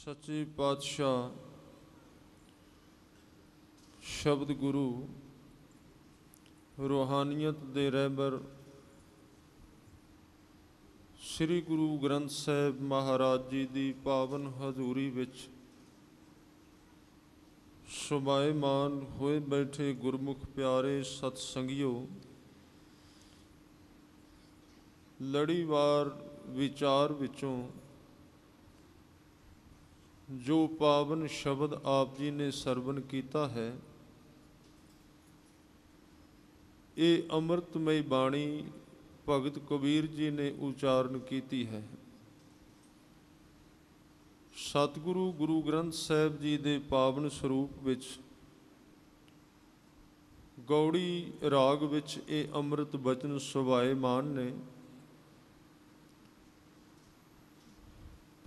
ਸੱਚੇ ਪਾਤਸ਼ਾਹ ਸ਼ਬਦ ਗੁਰੂ ਰੋਹਾਨੀਅਤ ਦੇ ਰਹਿਬਰ ਸ੍ਰੀ ਗੁਰੂ ਗ੍ਰੰਥ ਸਾਹਿਬ ਮਹਾਰਾਜ ਜੀ ਦੀ ਪਾਵਨ ਹਜ਼ੂਰੀ ਵਿੱਚ ਸੁਭਾਇਮਾਨ ਹੋਏ ਬੈਠੇ ਗੁਰਮੁਖ ਪਿਆਰੇ ਸਤ ਸੰਗਿਓ ਲੜੀਵਾਰ ਵਿਚਾਰ ਵਿੱਚੋਂ ਜੋ ਪਾਵਨ ਸ਼ਬਦ ਆਪ ਜੀ ਨੇ ਸਰਵਨ ਕੀਤਾ ਹੈ ਇਹ ਅੰਮ੍ਰਿਤਮਈ ਬਾਣੀ ਭਗਤ ਕਬੀਰ ਜੀ ਨੇ ਉਚਾਰਨ ਕੀਤੀ ਹੈ ਸਤਿਗੁਰੂ ਗੁਰੂ ਗ੍ਰੰਥ ਸਾਹਿਬ ਜੀ ਦੇ ਪਾਵਨ ਸਰੂਪ ਵਿੱਚ ਗੌੜੀ ਰਾਗ ਵਿੱਚ ਇਹ ਅੰਮ੍ਰਿਤ ਬਚਨ ਮਾਨ ਨੇ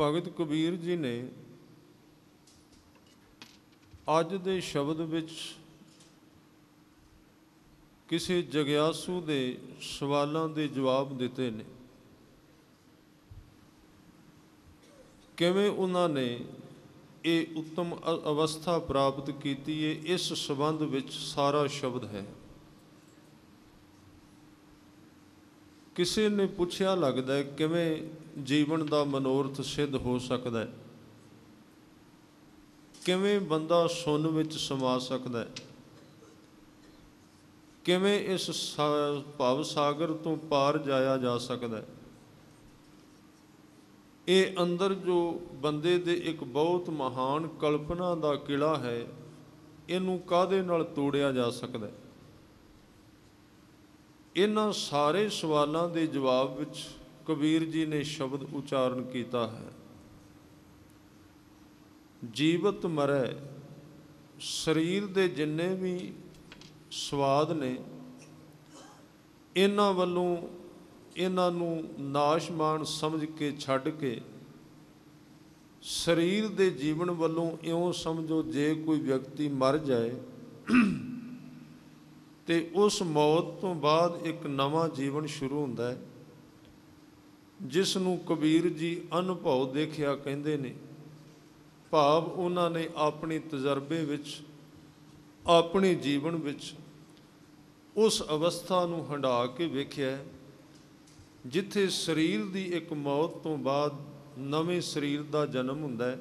ਭਗਤ ਕਬੀਰ ਜੀ ਨੇ ਅੱਜ ਦੇ ਸ਼ਬਦ ਵਿੱਚ ਕਿਸੇ ਜਗਿਆਸੂ ਦੇ ਸਵਾਲਾਂ ਦੇ ਜਵਾਬ ਦਿੱਤੇ ਨੇ ਕਿਵੇਂ ਉਹਨਾਂ ਨੇ ਇਹ ਉੱਤਮ ਅਵਸਥਾ ਪ੍ਰਾਪਤ ਕੀਤੀ ਹੈ ਇਸ ਸੰਬੰਧ ਵਿੱਚ ਸਾਰਾ ਸ਼ਬਦ ਹੈ ਕਿਸੇ ਨੇ ਪੁੱਛਿਆ ਲੱਗਦਾ ਹੈ ਕਿਵੇਂ ਜੀਵਨ ਦਾ ਮਨੋਰਥ ਸਿੱਧ ਹੋ ਸਕਦਾ ਹੈ ਕਿਵੇਂ ਬੰਦਾ ਸੁਨ ਵਿੱਚ ਸਮਾ ਸਕਦਾ ਹੈ ਕਿਵੇਂ ਇਸ ਭਵ ਸਾਗਰ ਤੋਂ ਪਾਰ ਜਾਇਆ ਜਾ ਸਕਦਾ ਹੈ ਇਹ ਅੰਦਰ ਜੋ ਬੰਦੇ ਦੇ ਇੱਕ ਬਹੁਤ ਮਹਾਨ ਕਲਪਨਾ ਦਾ ਕਿਲਾ ਹੈ ਇਹਨੂੰ ਕਾਦੇ ਨਾਲ ਤੋੜਿਆ ਜਾ ਸਕਦਾ ਹੈ ਇਹਨਾਂ ਸਾਰੇ ਸਵਾਲਾਂ ਦੇ ਜਵਾਬ ਵਿੱਚ ਕਬੀਰ ਜੀ ਨੇ ਸ਼ਬਦ ਉਚਾਰਨ ਕੀਤਾ ਹੈ ਜੀਵਤ ਮਰੈ ਸਰੀਰ ਦੇ ਜਿੰਨੇ ਵੀ ਸਵਾਦ ਨੇ ਇਹਨਾਂ ਵੱਲੋਂ ਇਹਨਾਂ ਨੂੰ ਨਾਸ਼ਮਾਨ ਸਮਝ ਕੇ ਛੱਡ ਕੇ ਸਰੀਰ ਦੇ ਜੀਵਨ ਵੱਲੋਂ ਇਉਂ ਸਮਝੋ ਜੇ ਕੋਈ ਵਿਅਕਤੀ ਮਰ ਜਾਏ ਤੇ ਉਸ ਮੌਤ ਤੋਂ ਬਾਅਦ ਇੱਕ ਨਵਾਂ ਜੀਵਨ ਸ਼ੁਰੂ ਹੁੰਦਾ ਹੈ ਜਿਸ ਨੂੰ ਕਬੀਰ ਜੀ ਅਨੁਭਵ ਦੇਖਿਆ ਕਹਿੰਦੇ ਨੇ ਭਾਵ ਉਹਨਾਂ ਨੇ ਆਪਣੇ ਤਜਰਬੇ ਵਿੱਚ ਆਪਣੇ ਜੀਵਨ ਵਿੱਚ ਉਸ ਅਵਸਥਾ ਨੂੰ ਹੰਡਾ ਕੇ ਵੇਖਿਆ ਜਿੱਥੇ ਸਰੀਰ ਦੀ ਇੱਕ ਮੌਤ ਤੋਂ ਬਾਅਦ ਨਵੇਂ ਸਰੀਰ ਦਾ ਜਨਮ ਹੁੰਦਾ ਹੈ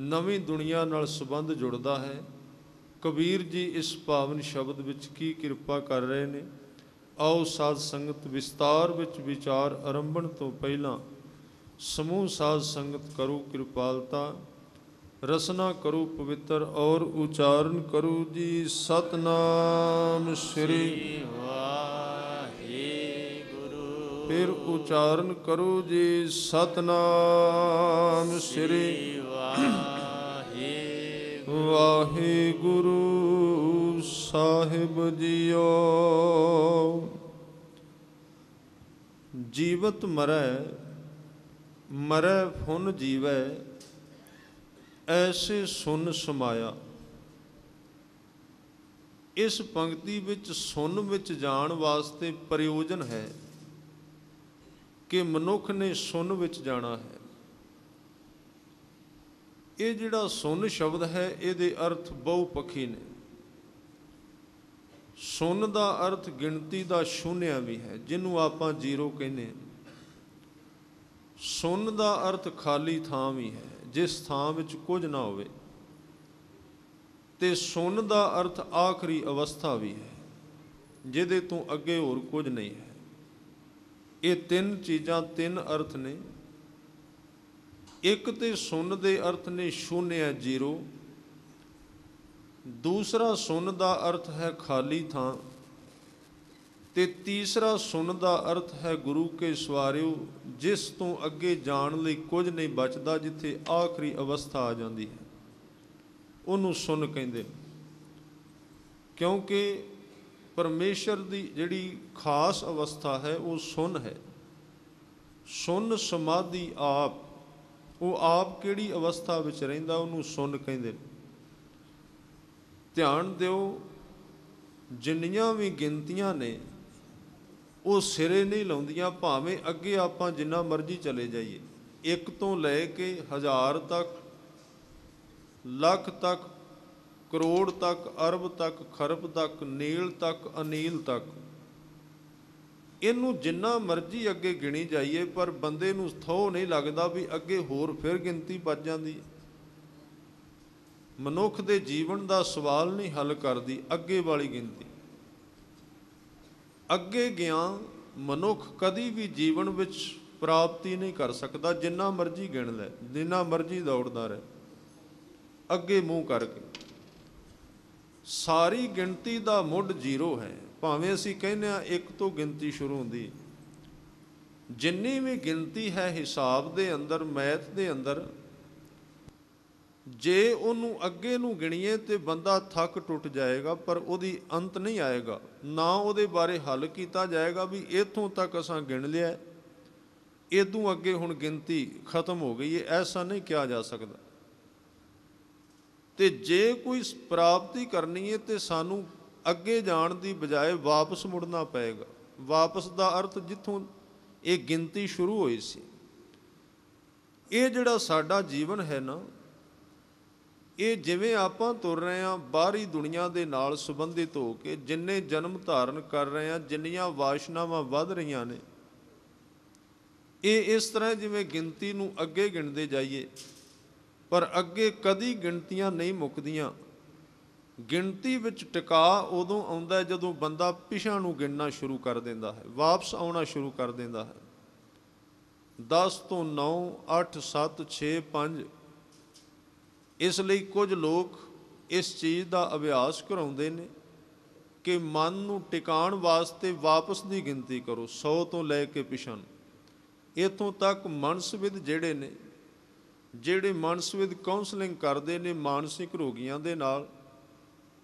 ਨਵੀਂ ਦੁਨੀਆ ਨਾਲ ਸੰਬੰਧ ਜੁੜਦਾ ਹੈ ਕਬੀਰ ਜੀ ਇਸ ਪਾਵਨ ਸ਼ਬਦ ਵਿੱਚ ਕੀ ਕਿਰਪਾ ਕਰ ਰਹੇ ਨੇ ਆਓ ਸਾਧ ਸੰਗਤ ਵਿਸਤਾਰ ਵਿੱਚ ਵਿਚਾਰ ਆਰੰਭਣ ਤੋਂ ਪਹਿਲਾਂ ਸਮੂਹ ਸਾਧ ਸੰਗਤ ਕਰੂ ਕਿਰਪਾਲਤਾ ਰਸਨਾ ਕਰੂ ਪਵਿੱਤਰ ਔਰ ਉਚਾਰਨ ਕਰੂ ਜੀ ਸਤਨਾਮ ਸ੍ਰੀ ਵਾਹਿਗੁਰੂ ਫਿਰ ਉਚਾਰਨ ਕਰੂ ਜੀ ਸਤਨਾਮ ਸ੍ਰੀ ਵਾਹਿਗੁਰੂ ਵਾਹਿਗੁਰੂ ਸਾਹਿਬ ਜੀਓ ਜੀਵਤ ਮਰੈ ਮਰੈ ਫੁਨ ਜੀਵੈ ਐਸੇ ਸੁਨ ਸਮਾਇਆ ਇਸ ਪੰਕਤੀ ਵਿੱਚ ਸੁਨ ਵਿੱਚ ਜਾਣ ਵਾਸਤੇ ਪ੍ਰਯੋਜਨ ਹੈ ਕਿ ਮਨੁੱਖ ਨੇ ਸੁਨ ਵਿੱਚ ਜਾਣਾ ਹੈ ਇਹ ਜਿਹੜਾ ਸੁਨ ਸ਼ਬਦ ਹੈ ਇਹਦੇ ਅਰਥ ਬਹੁ ਪੱਖੀ ਨੇ ਸੁਨ ਦਾ ਅਰਥ ਗਿਣਤੀ ਦਾ ਸ਼ੂਨਿਆ ਵੀ ਹੈ ਜਿਹਨੂੰ ਆਪਾਂ ਜ਼ੀਰੋ ਕਹਿੰਦੇ ਹਾਂ ਸੁੰਨ ਦਾ ਅਰਥ ਖਾਲੀ ਥਾਂ ਵੀ ਹੈ ਜਿਸ ਥਾਂ ਵਿੱਚ ਕੁਝ ਨਾ ਹੋਵੇ ਤੇ ਸੁੰਨ ਦਾ ਅਰਥ ਆਖਰੀ ਅਵਸਥਾ ਵੀ ਹੈ ਜਿਹਦੇ ਤੋਂ ਅੱਗੇ ਹੋਰ ਕੁਝ ਨਹੀਂ ਹੈ ਇਹ ਤਿੰਨ ਚੀਜ਼ਾਂ ਤਿੰਨ ਅਰਥ ਨੇ ਇੱਕ ਤੇ ਸੁੰਨ ਦੇ ਅਰਥ ਨੇ ਸ਼ੂਨਿਆ ਜ਼ੀਰੋ ਦੂਸਰਾ ਸੁੰਨ ਦਾ ਅਰਥ ਹੈ ਖਾਲੀ ਥਾਂ ਤੇ ਤੀਸਰਾ ਸੁਣ ਦਾ ਅਰਥ ਹੈ ਗੁਰੂ ਕੇ ਸਵਾਰਿਓ ਜਿਸ ਤੋਂ ਅੱਗੇ ਜਾਣ ਲਈ ਕੁਝ ਨਹੀਂ ਬਚਦਾ ਜਿੱਥੇ ਆਖਰੀ ਅਵਸਥਾ ਆ ਜਾਂਦੀ ਹੈ ਉਹਨੂੰ ਸੁਣ ਕਹਿੰਦੇ ਕਿਉਂਕਿ ਪਰਮੇਸ਼ਰ ਦੀ ਜਿਹੜੀ ਖਾਸ ਅਵਸਥਾ ਹੈ ਉਹ ਸੁਣ ਹੈ ਸੁਣ ਸਮਾਧੀ ਆਪ ਉਹ ਆਪ ਕਿਹੜੀ ਅਵਸਥਾ ਵਿੱਚ ਰਹਿੰਦਾ ਉਹਨੂੰ ਸੁਣ ਕਹਿੰਦੇ ਧਿਆਨ ਦਿਓ ਜਿੰਨੀਆਂ ਵੀ ਗਿਣਤੀਆਂ ਨੇ ਉਹ ਸਿਰੇ ਨਹੀਂ ਲਾਉਂਦੀਆਂ ਭਾਵੇਂ ਅੱਗੇ ਆਪਾਂ ਜਿੰਨਾ ਮਰਜ਼ੀ ਚਲੇ ਜਾਈਏ ਇੱਕ ਤੋਂ ਲੈ ਕੇ ਹਜ਼ਾਰ ਤੱਕ ਲੱਖ ਤੱਕ ਕਰੋੜ ਤੱਕ ਅਰਬ ਤੱਕ ਖਰਬ ਤੱਕ ਨੀਲ ਤੱਕ ਅਨੀਲ ਤੱਕ ਇਹਨੂੰ ਜਿੰਨਾ ਮਰਜ਼ੀ ਅੱਗੇ ਗਿਣੀ ਜਾਈਏ ਪਰ ਬੰਦੇ ਨੂੰ ਥੋ ਨਹੀਂ ਲੱਗਦਾ ਵੀ ਅੱਗੇ ਹੋਰ ਫਿਰ ਗਿਣਤੀ ਵੱਜ ਜਾਂਦੀ ਮਨੁੱਖ ਦੇ ਜੀਵਨ ਦਾ ਸਵਾਲ ਨਹੀਂ ਹੱਲ ਕਰਦੀ ਅੱਗੇ ਵਾਲੀ ਗਿਣਤੀ ਅੱਗੇ ਗਿਆ ਮਨੁੱਖ ਕਦੀ ਵੀ ਜੀਵਨ ਵਿੱਚ ਪ੍ਰਾਪਤੀ ਨਹੀਂ ਕਰ ਸਕਦਾ ਜਿੰਨਾ ਮਰਜ਼ੀ ਗਿਣ ਲੈ ਜਿੰਨਾ ਮਰਜ਼ੀ ਦੌੜਦਾ ਰਹੇ ਅੱਗੇ ਮੂੰਹ ਕਰਕੇ ਸਾਰੀ ਗਿਣਤੀ ਦਾ ਮੁੱਢ ਜ਼ੀਰੋ ਹੈ ਭਾਵੇਂ ਅਸੀਂ ਕਹਿੰਦੇ ਆ ਇੱਕ ਤੋਂ ਗਿਣਤੀ ਸ਼ੁਰੂ ਹੁੰਦੀ ਜਿੰਨੀ ਵੀ ਗਿਣਤੀ ਹੈ ਹਿਸਾਬ ਦੇ ਅੰਦਰ ਮੈਥ ਦੇ ਅੰਦਰ ਜੇ ਉਹਨੂੰ ਅੱਗੇ ਨੂੰ ਗਿਣੀਏ ਤੇ ਬੰਦਾ ਥੱਕ ਟੁੱਟ ਜਾਏਗਾ ਪਰ ਉਹਦੀ ਅੰਤ ਨਹੀਂ ਆਏਗਾ ਨਾ ਉਹਦੇ ਬਾਰੇ ਹੱਲ ਕੀਤਾ ਜਾਏਗਾ ਵੀ ਇਥੋਂ ਤੱਕ ਅਸਾਂ ਗਿਣ ਲਿਆ ਇਦੋਂ ਅੱਗੇ ਹੁਣ ਗਿਣਤੀ ਖਤਮ ਹੋ ਗਈ ਹੈ ਐਸਾ ਨਹੀਂ ਕਿਹਾ ਜਾ ਸਕਦਾ ਤੇ ਜੇ ਕੋਈ ਪ੍ਰਾਪਤੀ ਕਰਨੀ ਹੈ ਤੇ ਸਾਨੂੰ ਅੱਗੇ ਜਾਣ ਦੀ ਬਜਾਏ ਵਾਪਸ ਮੁੜਨਾ ਪਏਗਾ ਵਾਪਸ ਦਾ ਅਰਥ ਜਿੱਥੋਂ ਇਹ ਗਿਣਤੀ ਸ਼ੁਰੂ ਹੋਈ ਸੀ ਇਹ ਜਿਹੜਾ ਸਾਡਾ ਜੀਵਨ ਹੈ ਨਾ ਇਹ ਜਿਵੇਂ ਆਪਾਂ ਤੁਰ ਰਹੇ ਹਾਂ ਬਾਹਰੀ ਦੁਨੀਆ ਦੇ ਨਾਲ ਸੰਬੰਧਿਤ ਹੋ ਕੇ ਜਿੰਨੇ ਜਨਮ ਧਾਰਨ ਕਰ ਰਹੇ ਹਾਂ ਜਿੰਨੀਆਂ ਵਾਸ਼ਨਾਵਾਂ ਵੱਧ ਰਹੀਆਂ ਨੇ ਇਹ ਇਸ ਤਰ੍ਹਾਂ ਜਿਵੇਂ ਗਿਣਤੀ ਨੂੰ ਅੱਗੇ ਗਿਣਦੇ ਜਾਈਏ ਪਰ ਅੱਗੇ ਕਦੀ ਗਿਣਤੀਆਂ ਨਹੀਂ ਮੁੱਕਦੀਆਂ ਗਿਣਤੀ ਵਿੱਚ ਟਿਕਾ ਉਦੋਂ ਆਉਂਦਾ ਜਦੋਂ ਬੰਦਾ ਪਿਛਾਂ ਨੂੰ ਗਿਣਨਾ ਸ਼ੁਰੂ ਕਰ ਦਿੰਦਾ ਹੈ ਵਾਪਸ ਆਉਣਾ ਸ਼ੁਰੂ ਕਰ ਦਿੰਦਾ ਹੈ 10 ਤੋਂ 9 8 7 6 5 ਇਸ ਲਈ ਕੁਝ ਲੋਕ ਇਸ ਚੀਜ਼ ਦਾ ਅਭਿਆਸ ਕਰਾਉਂਦੇ ਨੇ ਕਿ ਮਨ ਨੂੰ ਟਿਕਾਣ ਵਾਸਤੇ ਵਾਪਸ ਦੀ ਗਿਣਤੀ ਕਰੋ 100 ਤੋਂ ਲੈ ਕੇ ਪਿਛਨ ਇਥੋਂ ਤੱਕ ਮਨਸਵਿਦ ਜਿਹੜੇ ਨੇ ਜਿਹੜੇ ਮਨਸਵਿਦ ਕਾਉਂਸਲਿੰਗ ਕਰਦੇ ਨੇ ਮਾਨਸਿਕ ਰੋਗੀਆਂ ਦੇ ਨਾਲ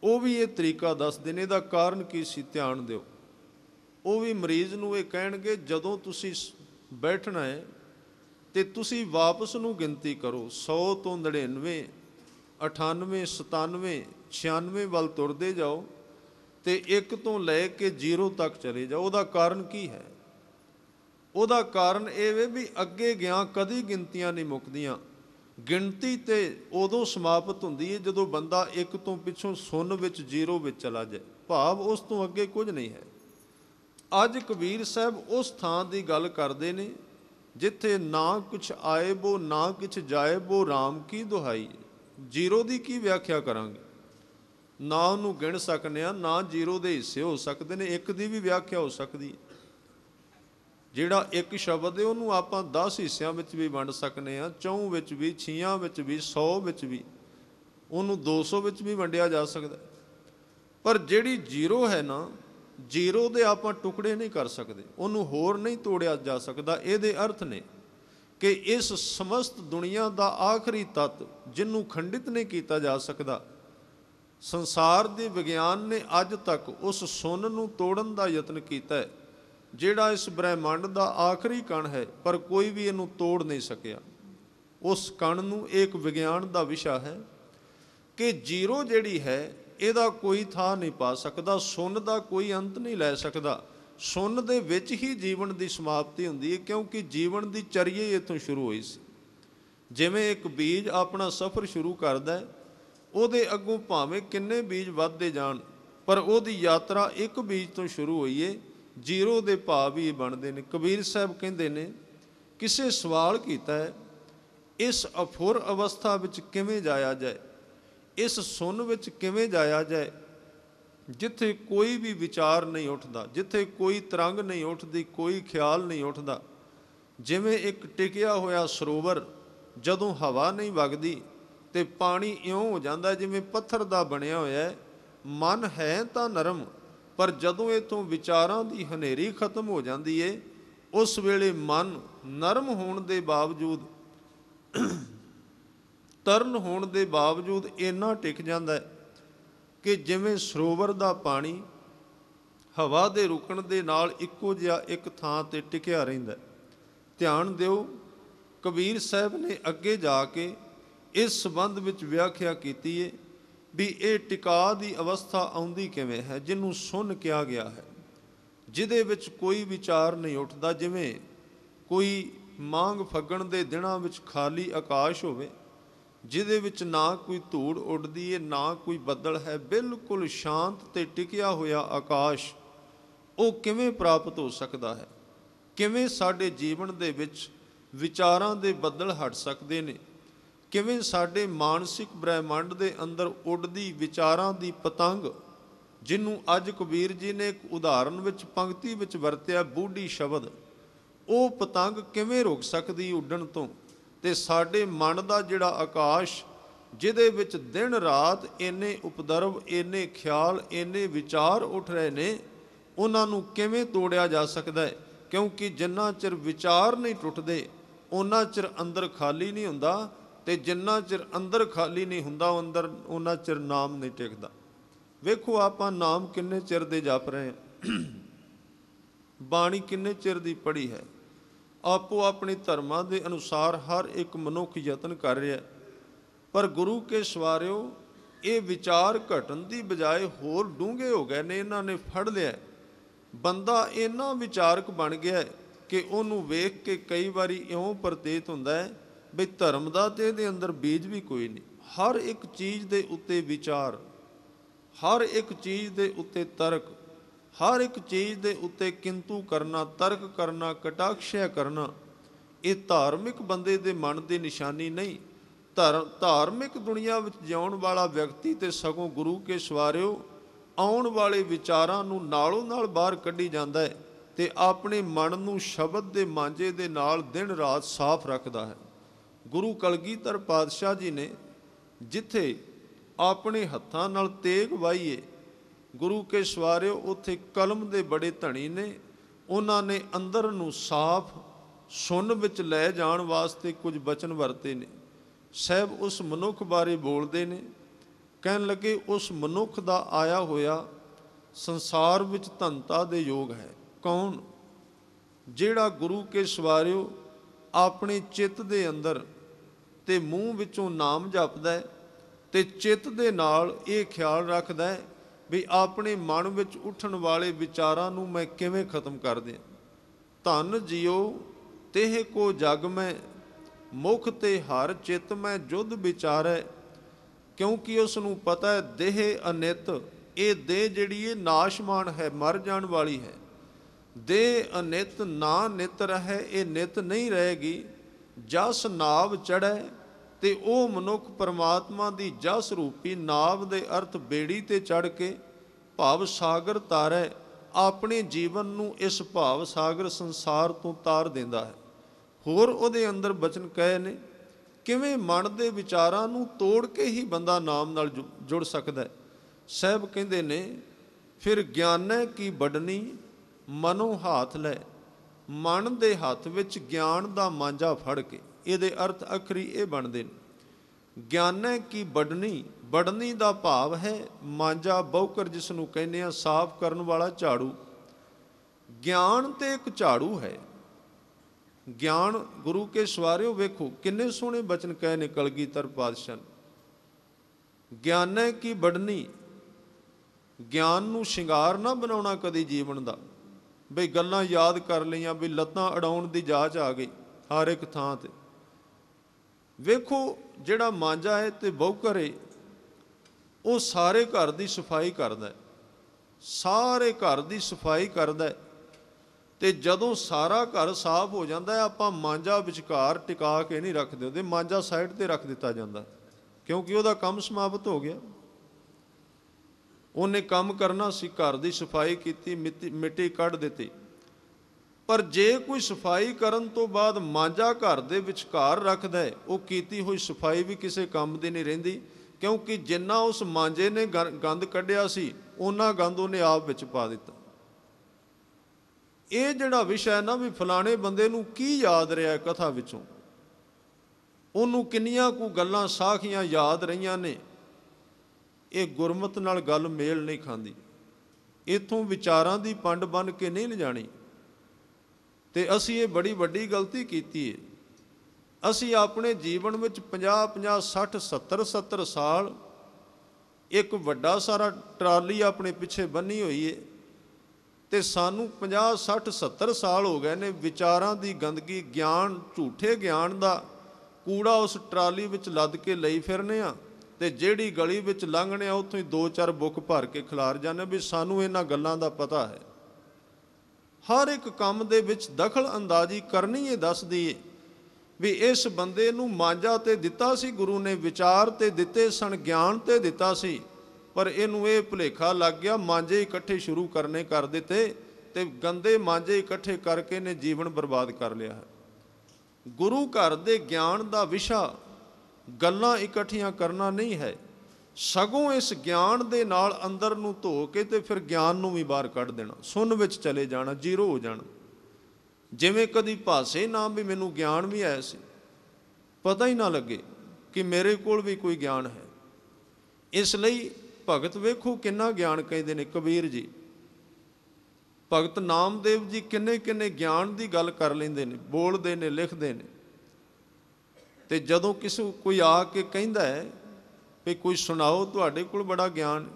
ਉਹ ਵੀ ਇਹ ਤਰੀਕਾ ਦੱਸਦੇ ਨੇ ਇਹਦਾ ਕਾਰਨ ਕੀ ਸੀ ਧਿਆਨ ਦਿਓ ਉਹ ਵੀ ਮਰੀਜ਼ ਨੂੰ ਇਹ ਕਹਿਣਗੇ ਜਦੋਂ ਤੁਸੀਂ ਬੈਠਣਾ ਹੈ ਤੇ ਤੁਸੀਂ ਵਾਪਸ ਨੂੰ ਗਿਣਤੀ ਕਰੋ 100 ਤੋਂ 99 98 97 96 ਵੱਲ ਤੁਰਦੇ ਜਾਓ ਤੇ 1 ਤੋਂ ਲੈ ਕੇ 0 ਤੱਕ ਚਲੇ ਜਾਓ ਉਹਦਾ ਕਾਰਨ ਕੀ ਹੈ ਉਹਦਾ ਕਾਰਨ ਇਹ ਵੇ ਵੀ ਅੱਗੇ ਗਿਆ ਕਦੀ ਗਿਣਤੀਆਂ ਨਹੀਂ ਮੁੱਕਦੀਆਂ ਗਿਣਤੀ ਤੇ ਉਦੋਂ ਸਮਾਪਤ ਹੁੰਦੀ ਹੈ ਜਦੋਂ ਬੰਦਾ ਇੱਕ ਤੋਂ ਪਿੱਛੋਂ ਸੁੰਨ ਵਿੱਚ ਜ਼ੀਰੋ ਵਿੱਚ ਚਲਾ ਜਾਏ ਭਾਵ ਉਸ ਤੋਂ ਅੱਗੇ ਕੁਝ ਨਹੀਂ ਹੈ ਅੱਜ ਕਬੀਰ ਸਾਹਿਬ ਉਸ ਥਾਂ ਦੀ ਗੱਲ ਕਰਦੇ ਨੇ ਜਿੱਥੇ ਨਾ ਕੁਛ ਬੋ ਨਾ ਕੁਛ ਬੋ RAM ਕੀ ਦੁਹਾਈ ਜ਼ੀਰੋ ਦੀ ਕੀ ਵਿਆਖਿਆ ਕਰਾਂਗੇ ਨਾ ਉਹਨੂੰ ਗਿਣ ਸਕਨੇ ਆ ਨਾ ਜ਼ੀਰੋ ਦੇ ਹਿੱਸੇ ਹੋ ਸਕਦੇ ਨੇ ਇੱਕ ਦੀ ਵੀ ਵਿਆਖਿਆ ਹੋ ਸਕਦੀ ਹੈ ਜਿਹੜਾ ਇੱਕ ਸ਼ਬਦ ਹੈ ਉਹਨੂੰ ਆਪਾਂ 10 ਹਿੱਸਿਆਂ ਵਿੱਚ ਵੀ ਵੰਡ ਸਕਨੇ ਆ ਚੌਂ ਵਿੱਚ ਵੀ ਛੀਆਂ ਵਿੱਚ ਵੀ 100 ਵਿੱਚ ਵੀ ਉਹਨੂੰ 200 ਵਿੱਚ ਵੀ ਵੰਡਿਆ ਜਾ ਸਕਦਾ ਪਰ ਜਿਹੜੀ ਜ਼ੀਰੋ ਹੈ ਨਾ ਜ਼ੀਰੋ ਦੇ ਆਪਾਂ ਟੁਕੜੇ ਨਹੀਂ ਕਰ ਸਕਦੇ ਉਹਨੂੰ ਹੋਰ ਨਹੀਂ ਤੋੜਿਆ ਜਾ ਸਕਦਾ ਇਹਦੇ ਅਰਥ ਨੇ ਕਿ ਇਸ ਸਮਸਤ ਦੁਨੀਆ ਦਾ ਆਖਰੀ ਤਤ ਜਿਹਨੂੰ ਖੰਡਿਤ ਨਹੀਂ ਕੀਤਾ ਜਾ ਸਕਦਾ ਸੰਸਾਰ ਦੇ ਵਿਗਿਆਨ ਨੇ ਅੱਜ ਤੱਕ ਉਸ ਸੁੰਨ ਨੂੰ ਤੋੜਨ ਦਾ ਯਤਨ ਕੀਤਾ ਹੈ ਜਿਹੜਾ ਇਸ ਬ੍ਰਹਿਮੰਡ ਦਾ ਆਖਰੀ ਕਣ ਹੈ ਪਰ ਕੋਈ ਵੀ ਇਹਨੂੰ ਤੋੜ ਨਹੀਂ ਸਕਿਆ ਉਸ ਕਣ ਨੂੰ ਇੱਕ ਵਿਗਿਆਨ ਦਾ ਵਿਸ਼ਾ ਹੈ ਕਿ ਜ਼ੀਰੋ ਜਿਹੜੀ ਹੈ ਇਹਦਾ ਕੋਈ ਥਾਂ ਨਹੀਂ ਪਾ ਸਕਦਾ ਸੁੰਨ ਦਾ ਕੋਈ ਅੰਤ ਨਹੀਂ ਲੈ ਸਕਦਾ ਸੁੰਨ ਦੇ ਵਿੱਚ ਹੀ ਜੀਵਨ ਦੀ ਸਮਾਪਤੀ ਹੁੰਦੀ ਹੈ ਕਿਉਂਕਿ ਜੀਵਨ ਦੀ ਚਰਈ ਇੱਥੋਂ ਸ਼ੁਰੂ ਹੋਈ ਸੀ ਜਿਵੇਂ ਇੱਕ ਬੀਜ ਆਪਣਾ ਸਫ਼ਰ ਸ਼ੁਰੂ ਕਰਦਾ ਹੈ ਉਹਦੇ ਅੱਗੋਂ ਭਾਵੇਂ ਕਿੰਨੇ ਬੀਜ ਵੱਧਦੇ ਜਾਣ ਪਰ ਉਹਦੀ ਯਾਤਰਾ ਇੱਕ ਬੀਜ ਤੋਂ ਸ਼ੁਰੂ ਹੋਈ ਏ ਜ਼ੀਰੋ ਦੇ ਭਾਵ ਹੀ ਬਣਦੇ ਨੇ ਕਬੀਰ ਸਾਹਿਬ ਕਹਿੰਦੇ ਨੇ ਕਿਸੇ ਸਵਾਲ ਕੀਤਾ ਹੈ ਇਸ ਅਫੁਰ ਅਵਸਥਾ ਵਿੱਚ ਕਿਵੇਂ ਜਾਇਆ ਜਾਏ ਇਸ ਸੁਨ ਵਿੱਚ ਕਿਵੇਂ ਜਾਇਆ ਜਾਏ ਜਿੱਥੇ ਕੋਈ ਵੀ ਵਿਚਾਰ ਨਹੀਂ ਉੱਠਦਾ ਜਿੱਥੇ ਕੋਈ ਤਰੰਗ ਨਹੀਂ ਉੱਠਦੀ ਕੋਈ ਖਿਆਲ ਨਹੀਂ ਉੱਠਦਾ ਜਿਵੇਂ ਇੱਕ ਟਿਕਿਆ ਹੋਇਆ ਸਰੋਵਰ ਜਦੋਂ ਹਵਾ ਨਹੀਂ ਵਗਦੀ ਤੇ ਪਾਣੀ ਇਉਂ ਹੋ ਜਾਂਦਾ ਜਿਵੇਂ ਪੱਥਰ ਦਾ ਬਣਿਆ ਹੋਇਆ ਮਨ ਹੈ ਤਾਂ ਨਰਮ ਪਰ ਜਦੋਂ ਇਥੋਂ ਵਿਚਾਰਾਂ ਦੀ ਹਨੇਰੀ ਖਤਮ ਹੋ ਜਾਂਦੀ ਏ ਉਸ ਵੇਲੇ ਮਨ ਨਰਮ ਹੋਣ ਦੇ ਬਾਵਜੂਦ ਤਰਨ ਹੋਣ ਦੇ ਬਾਵਜੂਦ ਇੰਨਾ ਟਿਕ ਜਾਂਦਾ ਹੈ ਕਿ ਜਿਵੇਂ ਸਰੋਵਰ ਦਾ ਪਾਣੀ ਹਵਾ ਦੇ ਰੁਕਣ ਦੇ ਨਾਲ ਇੱਕੋ ਜਿਹਾ ਇੱਕ ਥਾਂ ਤੇ ਟਿਕਿਆ ਰਹਿੰਦਾ ਧਿਆਨ ਦਿਓ ਕਬੀਰ ਸਾਹਿਬ ਨੇ ਅੱਗੇ ਜਾ ਕੇ ਇਸ ਸੰਬੰਧ ਵਿੱਚ ਵਿਆਖਿਆ ਕੀਤੀ ਏ ਵੀ ਇਹ ਟਿਕਾ ਦੀ ਅਵਸਥਾ ਆਉਂਦੀ ਕਿਵੇਂ ਹੈ ਜਿਹਨੂੰ ਸੁਣ ਕਿਹਾ ਗਿਆ ਹੈ ਜਿਹਦੇ ਵਿੱਚ ਕੋਈ ਵਿਚਾਰ ਨਹੀਂ ਉੱਠਦਾ ਜਿਵੇਂ ਕੋਈ ਮਾਂਗ ਫੱਗਣ ਦੇ ਦਿਨਾਂ ਵਿੱਚ ਖਾਲੀ ਆਕਾਸ਼ ਹੋਵੇ ਜਿਹਦੇ ਵਿੱਚ ਨਾ ਕੋਈ ਧੂੜ ਉੱਡਦੀ ਏ ਨਾ ਕੋਈ ਬੱਦਲ ਹੈ ਬਿਲਕੁਲ ਸ਼ਾਂਤ ਤੇ ਟਿਕਿਆ ਹੋਇਆ ਆਕਾਸ਼ ਉਹ ਕਿਵੇਂ ਪ੍ਰਾਪਤ ਹੋ ਸਕਦਾ ਹੈ ਕਿਵੇਂ ਸਾਡੇ ਜੀਵਨ ਦੇ ਵਿੱਚ ਵਿਚਾਰਾਂ ਦੇ ਬੱਦਲ ਹਟ ਸਕਦੇ ਨੇ ਕਿਵੇਂ ਸਾਡੇ ਮਾਨਸਿਕ ਬ੍ਰਹਿਮੰਡ ਦੇ ਅੰਦਰ ਉੱਡਦੀ ਵਿਚਾਰਾਂ ਦੀ ਪਤੰਗ ਜਿਹਨੂੰ ਅੱਜ ਕਬੀਰ ਜੀ ਨੇ ਇੱਕ ਉਦਾਹਰਨ ਵਿੱਚ ਪੰਕਤੀ ਵਿੱਚ ਵਰਤਿਆ ਬੂਢੀ ਸ਼ਬਦ ਉਹ ਪਤੰਗ ਕਿਵੇਂ ਰੁਕ ਸਕਦੀ ਉੱਡਣ ਤੋਂ ਤੇ ਸਾਡੇ ਮਨ ਦਾ ਜਿਹੜਾ ਆਕਾਸ਼ ਜਿਹਦੇ ਵਿੱਚ ਦਿਨ ਰਾਤ ਇੰਨੇ ਉਪਦਰਵ ਇੰਨੇ ਖਿਆਲ ਇੰਨੇ ਵਿਚਾਰ ਉੱਠ ਰਹੇ ਨੇ ਉਹਨਾਂ ਨੂੰ ਕਿਵੇਂ ਤੋੜਿਆ ਜਾ ਸਕਦਾ ਹੈ ਕਿਉਂਕਿ ਜਿੰਨਾ ਚਿਰ ਵਿਚਾਰ ਨਹੀਂ ਟੁੱਟਦੇ ਉਹਨਾਂ ਚਿਰ ਅੰਦਰ ਖਾਲੀ ਨਹੀਂ ਹੁੰਦਾ ਤੇ ਜਿੰਨਾ ਚਿਰ ਅੰਦਰ ਖਾਲੀ ਨਹੀਂ ਹੁੰਦਾ ਉਹ ਅੰਦਰ ਉਹਨਾਂ ਚਿਰ ਨਾਮ ਨਹੀਂ ਟਿਕਦਾ ਵੇਖੋ ਆਪਾਂ ਨਾਮ ਕਿੰਨੇ ਚਿਰ ਦੇ ਜਪ ਰਹੇ ਹਾਂ ਬਾਣੀ ਕਿੰਨੇ ਚਿਰ ਦੀ ਪੜੀ ਹੈ ਆਪੋ ਆਪਣੇ ਧਰਮਾਂ ਦੇ ਅਨੁਸਾਰ ਹਰ ਇੱਕ ਮਨੁੱਖ ਯਤਨ ਕਰ ਰਿਹਾ ਪਰ ਗੁਰੂ ਕੇ ਸਵਾਰਿਓ ਇਹ ਵਿਚਾਰ ਘਟਣ ਦੀ ਬਜਾਏ ਹੋਰ ਡੂੰਘੇ ਹੋ ਗਏ ਨੇ ਇਹਨਾਂ ਨੇ ਫੜ ਲਿਆ ਬੰਦਾ ਇੰਨਾ ਵਿਚਾਰਕ ਬਣ ਗਿਆ ਕਿ ਉਹਨੂੰ ਵੇਖ ਕੇ ਕਈ ਵਾਰੀ ਇਉਂ ਪ੍ਰਤੀਤ ਹੁੰਦਾ ਹੈ ਵੀ ਧਰਮ ਦਾ ਤੇ ਇਹਦੇ ਅੰਦਰ ਬੀਜ ਵੀ ਕੋਈ ਨਹੀਂ ਹਰ ਇੱਕ ਚੀਜ਼ ਦੇ ਉੱਤੇ ਵਿਚਾਰ ਹਰ ਇੱਕ ਚੀਜ਼ ਦੇ ਉੱਤੇ ਤਰਕ ਹਰ ਇੱਕ ਚੀਜ਼ ਦੇ ਉੱਤੇ ਕਿੰਤੂ ਕਰਨਾ ਤਰਕ ਕਰਨਾ ਕਟਾਕਸ਼ਿਆ ਕਰਨਾ ਇਹ ਧਾਰਮਿਕ ਬੰਦੇ ਦੇ ਮਨ ਦੀ ਨਿਸ਼ਾਨੀ ਨਹੀਂ ਧਾਰਮਿਕ ਦੁਨੀਆ ਵਿੱਚ ਜਿਉਣ ਵਾਲਾ ਵਿਅਕਤੀ ਤੇ ਸਗੋਂ ਗੁਰੂ ਕੇ ਸਵਾਰਿਓ ਆਉਣ ਵਾਲੇ ਵਿਚਾਰਾਂ ਨੂੰ ਨਾਲੋਂ ਨਾਲ ਬਾਹਰ ਕੱਢੀ ਜਾਂਦਾ ਹੈ ਤੇ ਆਪਣੇ ਮਨ ਨੂੰ ਸ਼ਬਦ ਦੇ ਮਾਂਜੇ ਦੇ ਨਾਲ ਦਿਨ ਰਾਤ ਸਾਫ਼ ਰੱਖਦਾ ਹੈ ਗੁਰੂ ਕਲਗੀਧਰ ਪਾਤਸ਼ਾਹ ਜੀ ਨੇ ਜਿੱਥੇ ਆਪਣੇ ਹੱਥਾਂ ਨਾਲ ਤੇਗ ਵਾਹੀਏ ਗੁਰੂ ਕੇ ਸਵਾਰਿਓ ਉਥੇ ਕਲਮ ਦੇ ਬੜੇ ਧਣੀ ਨੇ ਉਹਨਾਂ ਨੇ ਅੰਦਰ ਨੂੰ ਸਾਫ਼ ਸੁਣ ਵਿੱਚ ਲੈ ਜਾਣ ਵਾਸਤੇ ਕੁਝ ਬਚਨ ਵਰਤੇ ਨੇ ਸਹਿਬ ਉਸ ਮਨੁੱਖ ਬਾਰੇ ਬੋਲਦੇ ਨੇ ਕਹਿਣ ਲੱਗੇ ਉਸ ਮਨੁੱਖ ਦਾ ਆਇਆ ਹੋਇਆ ਸੰਸਾਰ ਵਿੱਚ ਧੰਤਾ ਦੇ ਯੋਗ ਹੈ ਕੌਣ ਜਿਹੜਾ ਗੁਰੂ ਕੇ ਸਵਾਰਿਓ ਆਪਣੇ ਚਿੱਤ ਦੇ ਅੰਦਰ ਤੇ ਮੂੰਹ ਵਿੱਚੋਂ ਨਾਮ ਜਪਦਾ ਤੇ ਚਿੱਤ ਦੇ ਨਾਲ ਇਹ ਖਿਆਲ ਰੱਖਦਾ ਹੈ ਵੀ ਆਪਣੇ ਮਨ ਵਿੱਚ ਉੱਠਣ ਵਾਲੇ ਵਿਚਾਰਾਂ ਨੂੰ ਮੈਂ ਕਿਵੇਂ ਖਤਮ ਕਰ ਦਿਆਂ ਧਨ ਜਿਉ ਤੇਹ ਕੋ ਜਗ ਮੈਂ ਮੁਖ ਤੇ ਹਰ ਚਿਤ ਮੈਂ ਜੁਧ ਵਿਚਾਰੈ ਕਿਉਂਕਿ ਉਸ ਨੂੰ ਪਤਾ ਹੈ ਦੇਹ ਅਨਿਤ ਇਹ ਦੇਹ ਜਿਹੜੀ ਇਹ ਨਾਸ਼ਮਾਨ ਹੈ ਮਰ ਜਾਣ ਵਾਲੀ ਹੈ ਦੇਹ ਅਨਿਤ ਨਾ ਨਿਤ ਰਹੇ ਇਹ ਨਿਤ ਨਹੀਂ ਰਹੇਗੀ ਜਸ ਨਾਵ ਚੜੈ ਤੇ ਉਹ ਮਨੁੱਖ ਪਰਮਾਤਮਾ ਦੀ ਜਸ ਰੂਪੀ ਨਾਮ ਦੇ ਅਰਥ ਬੇੜੀ ਤੇ ਚੜ ਕੇ ਭਾਵ ਸਾਗਰ ਤਾਰੈ ਆਪਣੇ ਜੀਵਨ ਨੂੰ ਇਸ ਭਾਵ ਸਾਗਰ ਸੰਸਾਰ ਤੋਂ ਤਾਰ ਦਿੰਦਾ ਹੈ ਹੋਰ ਉਹਦੇ ਅੰਦਰ ਬਚਨ ਕਹੇ ਨੇ ਕਿਵੇਂ ਮਨ ਦੇ ਵਿਚਾਰਾਂ ਨੂੰ ਤੋੜ ਕੇ ਹੀ ਬੰਦਾ ਨਾਮ ਨਾਲ ਜੁੜ ਸਕਦਾ ਹੈ ਸਹਿਬ ਕਹਿੰਦੇ ਨੇ ਫਿਰ ਗਿਆਨੈ ਕੀ ਬੜਨੀ ਮਨੋ ਹੱਥ ਲੈ ਮਨ ਦੇ ਹੱਥ ਵਿੱਚ ਗਿਆਨ ਦਾ ਮਾਂਜਾ ਫੜ ਕੇ ਇਹਦੇ ਅਰਥ ਅਖਰੀ ਇਹ ਬਣਦੇ ਨੇ ਗਿਆਨੈ ਕੀ ਬੜਨੀ ਬੜਨੀ ਦਾ ਭਾਵ ਹੈ ਮਾਂਜਾ ਬੌਕਰ ਜਿਸ ਨੂੰ ਕਹਿੰਦੇ ਆ ਸਾਫ਼ ਕਰਨ ਵਾਲਾ ਝਾੜੂ ਗਿਆਨ ਤੇ ਇੱਕ ਝਾੜੂ ਹੈ ਗਿਆਨ ਗੁਰੂ ਕੇ ਸਵਾਰਿਓ ਵੇਖੋ ਕਿੰਨੇ ਸੋਹਣੇ ਬਚਨ ਕਹੇ ਗਈ ਤਰ ਪਾਦਸ਼ਾਹ ਗਿਆਨੈ ਕੀ ਬੜਨੀ ਗਿਆਨ ਨੂੰ ਸ਼ਿੰਗਾਰ ਨਾ ਬਣਾਉਣਾ ਕਦੀ ਜੀਵਨ ਦਾ ਬਈ ਗੱਲਾਂ ਯਾਦ ਕਰ ਲਈਆਂ ਬਈ ਲੱਤਾਂ ਅਡਾਉਣ ਦੀ ਜਾਚ ਆ ਗਈ ਹਰ ਇੱਕ ਥਾਂ ਤੇ ਵੇਖੋ ਜਿਹੜਾ ਮਾਂਜਾ ਹੈ ਤੇ ਬਹੁ ਘਰੇ ਉਹ ਸਾਰੇ ਘਰ ਦੀ ਸਫਾਈ ਕਰਦਾ ਹੈ ਸਾਰੇ ਘਰ ਦੀ ਸਫਾਈ ਕਰਦਾ ਹੈ ਤੇ ਜਦੋਂ ਸਾਰਾ ਘਰ ਸਾਫ਼ ਹੋ ਜਾਂਦਾ ਹੈ ਆਪਾਂ ਮਾਂਜਾ ਵਿਚਕਾਰ ਟਿਕਾ ਕੇ ਨਹੀਂ ਰੱਖਦੇ ਉਹਦੇ ਮਾਂਜਾ ਸਾਈਡ ਤੇ ਰੱਖ ਦਿੱਤਾ ਜਾਂਦਾ ਕਿਉਂਕਿ ਉਹਦਾ ਕੰਮ ਸਮਾਪਤ ਹੋ ਗਿਆ ਉਹਨੇ ਕੰਮ ਕਰਨਾ ਸੀ ਘਰ ਦੀ ਸਫਾਈ ਕੀਤੀ ਮਿੱਟੀ ਕੱਢ ਦਿੱਤੀ ਪਰ ਜੇ ਕੋਈ ਸਫਾਈ ਕਰਨ ਤੋਂ ਬਾਅਦ ਮਾਂਜਾ ਘਰ ਦੇ ਵਿਚਕਾਰ ਰੱਖਦਾ ਹੈ ਉਹ ਕੀਤੀ ਹੋਈ ਸਫਾਈ ਵੀ ਕਿਸੇ ਕੰਮ ਦੀ ਨਹੀਂ ਰਹਿੰਦੀ ਕਿਉਂਕਿ ਜਿੰਨਾ ਉਸ ਮਾਂਜੇ ਨੇ ਗੰਦ ਕੱਢਿਆ ਸੀ ਉਹਨਾਂ ਗੰਦ ਉਹਨੇ ਆਪ ਵਿੱਚ ਪਾ ਦਿੱਤਾ ਇਹ ਜਿਹੜਾ ਵਿਸ਼ਾ ਹੈ ਨਾ ਵੀ ਫਲਾਣੇ ਬੰਦੇ ਨੂੰ ਕੀ ਯਾਦ ਰਿਹਾ ਕਥਾ ਵਿੱਚੋਂ ਉਹਨੂੰ ਕਿੰਨੀਆਂ ਕੋ ਗੱਲਾਂ ਸਾਖੀਆਂ ਯਾਦ ਰਹੀਆਂ ਨੇ ਇਹ ਗੁਰਮਤ ਨਾਲ ਗੱਲ ਮੇਲ ਨਹੀਂ ਖਾਂਦੀ ਇਥੋਂ ਵਿਚਾਰਾਂ ਦੀ ਪੰਡ ਬਣ ਕੇ ਨਹੀਂ ਲਿਜਾਣੀ ਤੇ ਅਸੀਂ ਇਹ ਬੜੀ ਵੱਡੀ ਗਲਤੀ ਕੀਤੀ ਹੈ ਅਸੀਂ ਆਪਣੇ ਜੀਵਨ ਵਿੱਚ 50 50 60 70 70 ਸਾਲ ਇੱਕ ਵੱਡਾ ਸਾਰਾ ਟਰਾਲੀ ਆਪਣੇ ਪਿੱਛੇ ਬੰਨੀ ਹੋਈ ਏ ਤੇ ਸਾਨੂੰ 50 60 70 ਸਾਲ ਹੋ ਗਏ ਨੇ ਵਿਚਾਰਾਂ ਦੀ ਗੰਦਗੀ ਗਿਆਨ ਝੂਠੇ ਗਿਆਨ ਦਾ ਕੂੜਾ ਉਸ ਟਰਾਲੀ ਵਿੱਚ ਲੱਦ ਕੇ ਲਈ ਫਿਰਨੇ ਆ ਤੇ ਜਿਹੜੀ ਗਲੀ ਵਿੱਚ ਲੰਘਣੇ ਆ ਉੱਥੋਂ ਹੀ ਦੋ ਚਾਰ ਬੁੱਕ ਭਰ ਕੇ ਖਿਲਾਰ ਜਾਂਦੇ ਵੀ ਸਾਨੂੰ ਇਹਨਾਂ ਗੱਲਾਂ ਦਾ ਪਤਾ ਹੈ ਹਰ ਇੱਕ ਕੰਮ ਦੇ ਵਿੱਚ ਦਖਲ ਅੰਦਾਜ਼ੀ ਕਰਨੀ ਇਹ ਦੱਸਦੀ ਏ ਵੀ ਇਸ ਬੰਦੇ ਨੂੰ ਮਾਂਜਾ ਤੇ ਦਿੱਤਾ ਸੀ ਗੁਰੂ ਨੇ ਵਿਚਾਰ ਤੇ ਦਿੱਤੇ ਸਨ ਗਿਆਨ ਤੇ ਦਿੱਤਾ ਸੀ ਪਰ ਇਹਨੂੰ ਇਹ ਭੁਲੇਖਾ ਲੱਗ ਗਿਆ ਮਾਂਜੇ ਇਕੱਠੇ ਸ਼ੁਰੂ ਕਰਨੇ ਕਰ ਦਿੱਤੇ ਤੇ ਗੰਦੇ ਮਾਂਜੇ ਇਕੱਠੇ ਕਰਕੇ ਨੇ ਜੀਵਨ ਬਰਬਾਦ ਕਰ ਲਿਆ ਹੈ ਗੁਰੂ ਘਰ ਦੇ ਗਿਆਨ ਦਾ ਵਿਸ਼ਾ ਗੱਲਾਂ ਇਕੱਠੀਆਂ ਕਰਨਾ ਨਹੀਂ ਹੈ ਸਗੋਂ ਇਸ ਗਿਆਨ ਦੇ ਨਾਲ ਅੰਦਰ ਨੂੰ ਧੋ ਕੇ ਤੇ ਫਿਰ ਗਿਆਨ ਨੂੰ ਵੀ ਬਾਹਰ ਕੱਢ ਦੇਣਾ ਸੁੰਨ ਵਿੱਚ ਚਲੇ ਜਾਣਾ ਜ਼ੀਰੋ ਹੋ ਜਾਣਾ ਜਿਵੇਂ ਕਦੀ ਭਾਸੇ ਨਾ ਵੀ ਮੈਨੂੰ ਗਿਆਨ ਵੀ ਆਇਆ ਸੀ ਪਤਾ ਹੀ ਨਾ ਲੱਗੇ ਕਿ ਮੇਰੇ ਕੋਲ ਵੀ ਕੋਈ ਗਿਆਨ ਹੈ ਇਸ ਲਈ ਭਗਤ ਵੇਖੋ ਕਿੰਨਾ ਗਿਆਨ ਕਹਿੰਦੇ ਨੇ ਕਬੀਰ ਜੀ ਭਗਤ ਨਾਮਦੇਵ ਜੀ ਕਿੰਨੇ ਕਿੰਨੇ ਗਿਆਨ ਦੀ ਗੱਲ ਕਰ ਲੈਂਦੇ ਨੇ ਬੋਲਦੇ ਨੇ ਲਿਖਦੇ ਨੇ ਤੇ ਜਦੋਂ ਕਿਸੇ ਕੋਈ ਆ ਕੇ ਕਹਿੰਦਾ ਹੈ ਵੀ ਕੋਈ ਸੁਣਾਓ ਤੁਹਾਡੇ ਕੋਲ ਬੜਾ ਗਿਆਨ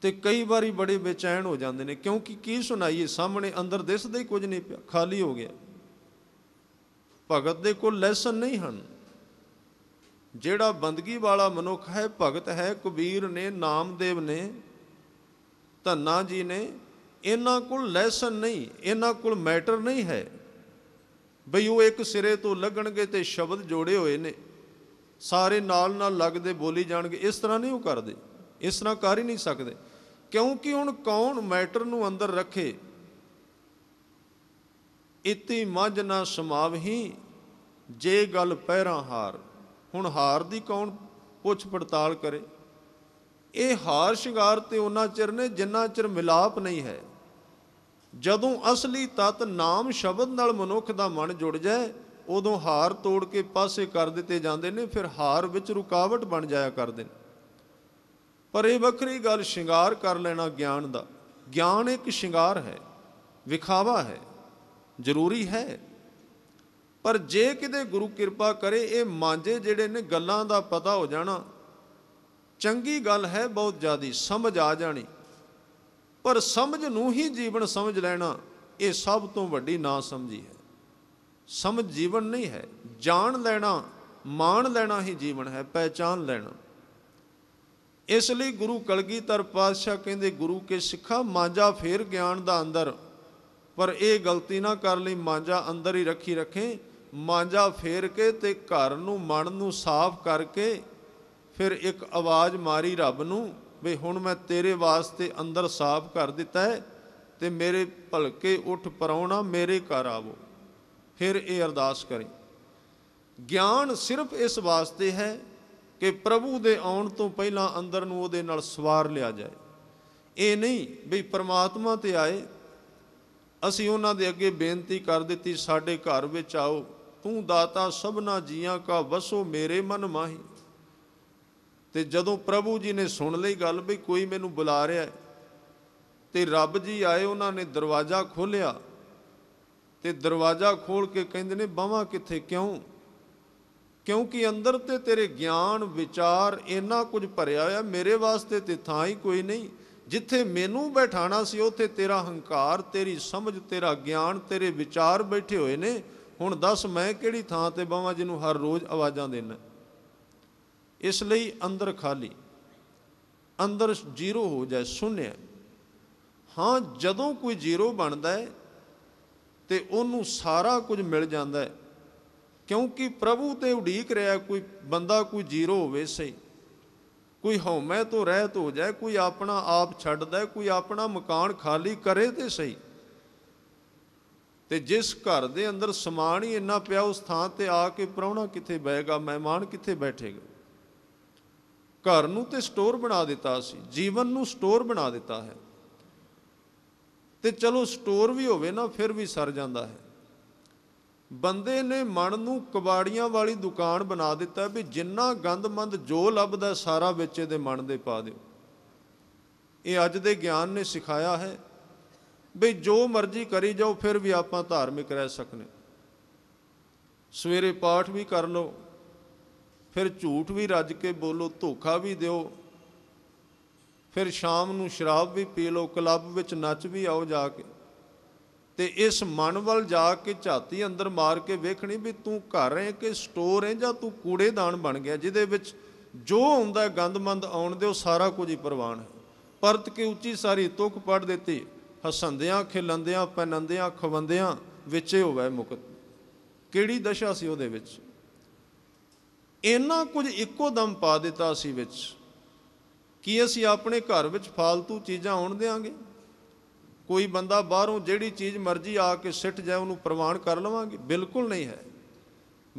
ਤੇ ਕਈ ਵਾਰੀ ਬੜੇ ਬੇਚੈਨ ਹੋ ਜਾਂਦੇ ਨੇ ਕਿਉਂਕਿ ਕੀ ਸੁਣਾਈਏ ਸਾਹਮਣੇ ਅੰਦਰ ਦਿਸਦਾ ਹੀ ਕੁਝ ਨਹੀਂ ਪਿਆ ਖਾਲੀ ਹੋ ਗਿਆ ਭਗਤ ਦੇ ਕੋਲ ਲੈਸਨ ਨਹੀਂ ਹਨ ਜਿਹੜਾ ਬੰਦਗੀ ਵਾਲਾ ਮਨੁੱਖ ਹੈ ਭਗਤ ਹੈ ਕਬੀਰ ਨੇ ਨਾਮਦੇਵ ਨੇ ਧੰਨਾ ਜੀ ਨੇ ਇਹਨਾਂ ਕੋਲ ਲੈਸਨ ਨਹੀਂ ਇਹਨਾਂ ਕੋਲ ਮੈਟਰ ਨਹੀਂ ਹੈ ਬਈ ਉਹ ਇੱਕ ਸਿਰੇ ਤੋਂ ਲੱਗਣਗੇ ਤੇ ਸ਼ਬਦ ਜੋੜੇ ਹੋਏ ਨੇ ਸਾਰੇ ਨਾਲ ਨਾਲ ਲੱਗਦੇ ਬੋਲੀ ਜਾਣਗੇ ਇਸ ਤਰ੍ਹਾਂ ਨਹੀਂ ਉਹ ਕਰਦੇ ਇਸ ਤਰ੍ਹਾਂ ਕਰ ਹੀ ਨਹੀਂ ਸਕਦੇ ਕਿਉਂਕਿ ਹੁਣ ਕੌਣ ਮੈਟਰ ਨੂੰ ਅੰਦਰ ਰੱਖੇ ਇਤੀ ਮੱਝ ਨਾ ਸਮਾਵਹੀ ਜੇ ਗੱਲ ਪਹਿਰਾ ਹਾਰ ਹੁਣ ਹਾਰ ਦੀ ਕੌਣ ਪੁੱਛ ਪੜਤਾਲ ਕਰੇ ਇਹ ਹਾਰ ਸ਼ਿੰਗਾਰ ਤੇ ਉਹਨਾਂ ਚਿਰ ਨੇ ਜਿੰਨਾ ਚਿਰ ਮਿਲਾਪ ਨਹੀਂ ਹੈ ਜਦੋਂ ਅਸਲੀ ਤਤ ਨਾਮ ਸ਼ਬਦ ਨਾਲ ਮਨੁੱਖ ਦਾ ਮਨ ਜੁੜ ਜਾਏ ਉਦੋਂ ਹਾਰ ਤੋੜ ਕੇ ਪਾਸੇ ਕਰ ਦਿੱਤੇ ਜਾਂਦੇ ਨੇ ਫਿਰ ਹਾਰ ਵਿੱਚ ਰੁਕਾਵਟ ਬਣ ਜਾਇਆ ਕਰਦੇ ਨੇ ਪਰ ਇਹ ਵੱਖਰੀ ਗੱਲ ਸ਼ਿੰਗਾਰ ਕਰ ਲੈਣਾ ਗਿਆਨ ਦਾ ਗਿਆਨ ਇੱਕ ਸ਼ਿੰਗਾਰ ਹੈ ਵਿਖਾਵਾ ਹੈ ਜ਼ਰੂਰੀ ਹੈ ਪਰ ਜੇ ਕਿਤੇ ਗੁਰੂ ਕਿਰਪਾ ਕਰੇ ਇਹ ਮਾਂਜੇ ਜਿਹੜੇ ਨੇ ਗੱਲਾਂ ਦਾ ਪਤਾ ਹੋ ਜਾਣਾ ਚੰਗੀ ਗੱਲ ਹੈ ਬਹੁਤ ਜ਼ਿਆਦੀ ਸਮਝ ਆ ਜਾਣੀ ਪਰ ਸਮਝ ਨੂੰ ਹੀ ਜੀਵਨ ਸਮਝ ਲੈਣਾ ਇਹ ਸਭ ਤੋਂ ਵੱਡੀ ਨਾ ਸਮਝੀ ਹੈ ਸਮਝ ਜੀਵਨ ਨਹੀਂ ਹੈ ਜਾਣ ਲੈਣਾ ਮਾਣ ਲੈਣਾ ਹੀ ਜੀਵਨ ਹੈ ਪਹਿਚਾਨ ਲੈਣਾ ਇਸ ਲਈ ਗੁਰੂ ਕਲਗੀਧਰ ਪਾਤਸ਼ਾਹ ਕਹਿੰਦੇ ਗੁਰੂ ਕੇ ਸਿੱਖਾ ਮਾਂਜਾ ਫੇਰ ਗਿਆਨ ਦਾ ਅੰਦਰ ਪਰ ਇਹ ਗਲਤੀ ਨਾ ਕਰ ਲਈ ਮਾਂਜਾ ਅੰਦਰ ਹੀ ਰੱਖੀ ਰੱਖੇ ਮਾਂਜਾ ਫੇਰ ਕੇ ਤੇ ਘਰ ਨੂੰ ਮਨ ਨੂੰ ਸਾਫ਼ ਕਰਕੇ ਫਿਰ ਇੱਕ ਆਵਾਜ਼ ਮਾਰੀ ਰੱਬ ਨੂੰ ਵੀ ਹੁਣ ਮੈਂ ਤੇਰੇ ਵਾਸਤੇ ਅੰਦਰ ਸਾਫ਼ ਕਰ ਦਿੱਤਾ ਹੈ ਤੇ ਮੇਰੇ ਭਲਕੇ ਉੱਠ ਪਰਉਣਾ ਮੇਰੇ ਘਰ ਆਵੋ ਫਿਰ ਇਹ ਅਰਦਾਸ ਕਰੇ ਗਿਆਨ ਸਿਰਫ ਇਸ ਵਾਸਤੇ ਹੈ ਕਿ ਪ੍ਰਭੂ ਦੇ ਆਉਣ ਤੋਂ ਪਹਿਲਾਂ ਅੰਦਰ ਨੂੰ ਉਹਦੇ ਨਾਲ ਸਵਾਰ ਲਿਆ ਜਾਏ ਇਹ ਨਹੀਂ ਵੀ ਪ੍ਰਮਾਤਮਾ ਤੇ ਆਏ ਅਸੀਂ ਉਹਨਾਂ ਦੇ ਅੱਗੇ ਬੇਨਤੀ ਕਰ ਦਿੱਤੀ ਸਾਡੇ ਘਰ ਵਿੱਚ ਆਓ ਤੂੰ ਦਾਤਾ ਸਭਨਾ ਜੀਆਂ ਕਾ ਵਸੋ ਮੇਰੇ ਮਨ ਮਾਹੀ ਤੇ ਜਦੋਂ ਪ੍ਰਭੂ ਜੀ ਨੇ ਸੁਣ ਲਈ ਗੱਲ ਵੀ ਕੋਈ ਮੈਨੂੰ ਬੁਲਾ ਰਿਹਾ ਹੈ ਤੇ ਰੱਬ ਜੀ ਆਏ ਉਹਨਾਂ ਨੇ ਦਰਵਾਜ਼ਾ ਖੋਲ੍ਹਿਆ ਤੇ ਦਰਵਾਜ਼ਾ ਖੋਲ ਕੇ ਕਹਿੰਦੇ ਨੇ ਬਾਵਾ ਕਿੱਥੇ ਕਿਉਂ ਕਿਉਂਕਿ ਅੰਦਰ ਤੇ ਤੇਰੇ ਗਿਆਨ ਵਿਚਾਰ ਇੰਨਾ ਕੁਝ ਭਰਿਆ ਹੋਇਆ ਮੇਰੇ ਵਾਸਤੇ ਤੇ ਥਾਂ ਹੀ ਕੋਈ ਨਹੀਂ ਜਿੱਥੇ ਮੈਨੂੰ ਬਿਠਾਣਾ ਸੀ ਉੱਥੇ ਤੇਰਾ ਹੰਕਾਰ ਤੇਰੀ ਸਮਝ ਤੇਰਾ ਗਿਆਨ ਤੇਰੇ ਵਿਚਾਰ ਬੈਠੇ ਹੋਏ ਨੇ ਹੁਣ ਦੱਸ ਮੈਂ ਕਿਹੜੀ ਥਾਂ ਤੇ ਬਾਵਾਂ ਜਿਹਨੂੰ ਹਰ ਰੋਜ਼ ਆਵਾਜ਼ਾਂ ਦੇਣਾ ਇਸ ਲਈ ਅੰਦਰ ਖਾਲੀ ਅੰਦਰ ਜ਼ੀਰੋ ਹੋ ਜਾਏ ਸੁਣਿਆ ਹਾਂ ਜਦੋਂ ਕੋਈ ਜ਼ੀਰੋ ਬਣਦਾ ਹੈ ਤੇ ਉਹਨੂੰ ਸਾਰਾ ਕੁਝ ਮਿਲ ਜਾਂਦਾ ਹੈ ਕਿਉਂਕਿ ਪ੍ਰਭੂ ਤੇ ਉਡੀਕ ਰਿਹਾ ਕੋਈ ਬੰਦਾ ਕੋਈ ਜ਼ੀਰੋ ਹੋਵੇ ਸਹੀ ਕੋਈ ਹਉਮੈ ਤੋਂ ਰਹਿਤ ਹੋ ਜਾਏ ਕੋਈ ਆਪਣਾ ਆਪ ਛੱਡਦਾ ਕੋਈ ਆਪਣਾ ਮਕਾਨ ਖਾਲੀ ਕਰੇ ਤੇ ਸਹੀ ਤੇ ਜਿਸ ਘਰ ਦੇ ਅੰਦਰ ਸਮਾਨ ਹੀ ਇੰਨਾ ਪਿਆ ਉਸ ਥਾਂ ਤੇ ਆ ਕੇ ਪ੍ਰਾਹੁਣਾ ਕਿੱਥੇ ਬੈਗਾ ਮਹਿਮਾਨ ਕਿੱਥੇ ਬੈਠੇਗਾ ਘਰ ਨੂੰ ਤੇ ਸਟੋਰ ਬਣਾ ਦਿੱਤਾ ਸੀ ਜੀਵਨ ਨੂੰ ਸਟੋਰ ਬਣਾ ਦਿੱਤਾ ਹੈ ਤੇ ਚਲੋ ਸਟੋਰ ਵੀ ਹੋਵੇ ਨਾ ਫਿਰ ਵੀ ਸਰ ਜਾਂਦਾ ਹੈ ਬੰਦੇ ਨੇ ਮਨ ਨੂੰ ਕਬਾੜੀਆਂ ਵਾਲੀ ਦੁਕਾਨ ਬਣਾ ਦਿੱਤਾ ਵੀ ਜਿੰਨਾ ਗੰਦਮੰਦ ਜੋ ਲੱਭਦਾ ਸਾਰਾ ਵਿੱਚ ਇਹਦੇ ਮਨ ਦੇ ਪਾ ਦਿਓ ਇਹ ਅੱਜ ਦੇ ਗਿਆਨ ਨੇ ਸਿਖਾਇਆ ਹੈ ਵੀ ਜੋ ਮਰਜ਼ੀ ਕਰੀ ਜਾਓ ਫਿਰ ਵੀ ਆਪਾਂ ਧਾਰਮਿਕ ਰਹਿ ਸਕਨੇ ਸਵੇਰੇ ਪਾਠ ਵੀ ਕਰ ਲਓ ਫਿਰ ਝੂਠ ਵੀ ਰੱਜ ਕੇ ਬੋਲੋ ਧੋਖਾ ਵੀ ਦਿਓ ਫਿਰ ਸ਼ਾਮ ਨੂੰ ਸ਼ਰਾਬ ਵੀ ਪੀ ਲਓ ਕਲੱਬ ਵਿੱਚ ਨੱਚ ਵੀ ਆਓ ਜਾ ਕੇ ਤੇ ਇਸ ਮਨ ਵੱਲ ਜਾ ਕੇ ਝਾਤੀ ਅੰਦਰ ਮਾਰ ਕੇ ਵੇਖਣੀ ਵੀ ਤੂੰ ਘਰ ਹੈ ਕਿ ਸਟੋਰ ਹੈ ਜਾਂ ਤੂੰ ਕੂੜੇਦਾਨ ਬਣ ਗਿਆ ਜਿਹਦੇ ਵਿੱਚ ਜੋ ਹੁੰਦਾ ਗੰਦਮੰਦ ਆਉਣ ਦੇ ਉਹ ਸਾਰਾ ਕੁਝ ਹੀ ਪ੍ਰਵਾਨ ਹੈ ਪਰਤ ਕੇ ਉੱਚੀ ਸਾਰੀ ਤੁਕ ਪੜ ਦਿੱਤੀ ਹਸੰਦਿਆਂ ਖਿਲੰਦਿਆਂ ਪੈਨੰਦਿਆਂ ਖਵੰਦਿਆਂ ਵਿੱਚੇ ਹੋਵੇ ਮੁਕਤ ਕਿਹੜੀ ਦਸ਼ਾ ਸੀ ਉਹਦੇ ਵਿੱਚ ਇੰਨਾ ਕੁਝ ਇੱਕੋ ਦਮ ਪਾ ਦਿੱਤਾ ਸੀ ਵਿੱਚ ਕੀ ਅਸੀਂ ਆਪਣੇ ਘਰ ਵਿੱਚ ਫालतू ਚੀਜ਼ਾਂ ਆਉਣ ਦੇਾਂਗੇ ਕੋਈ ਬੰਦਾ ਬਾਹਰੋਂ ਜਿਹੜੀ ਚੀਜ਼ ਮਰਜ਼ੀ ਆ ਕੇ ਸਿੱਟ ਜਾਏ ਉਹਨੂੰ ਪ੍ਰਵਾਨ ਕਰ ਲਵਾਂਗੇ ਬਿਲਕੁਲ ਨਹੀਂ ਹੈ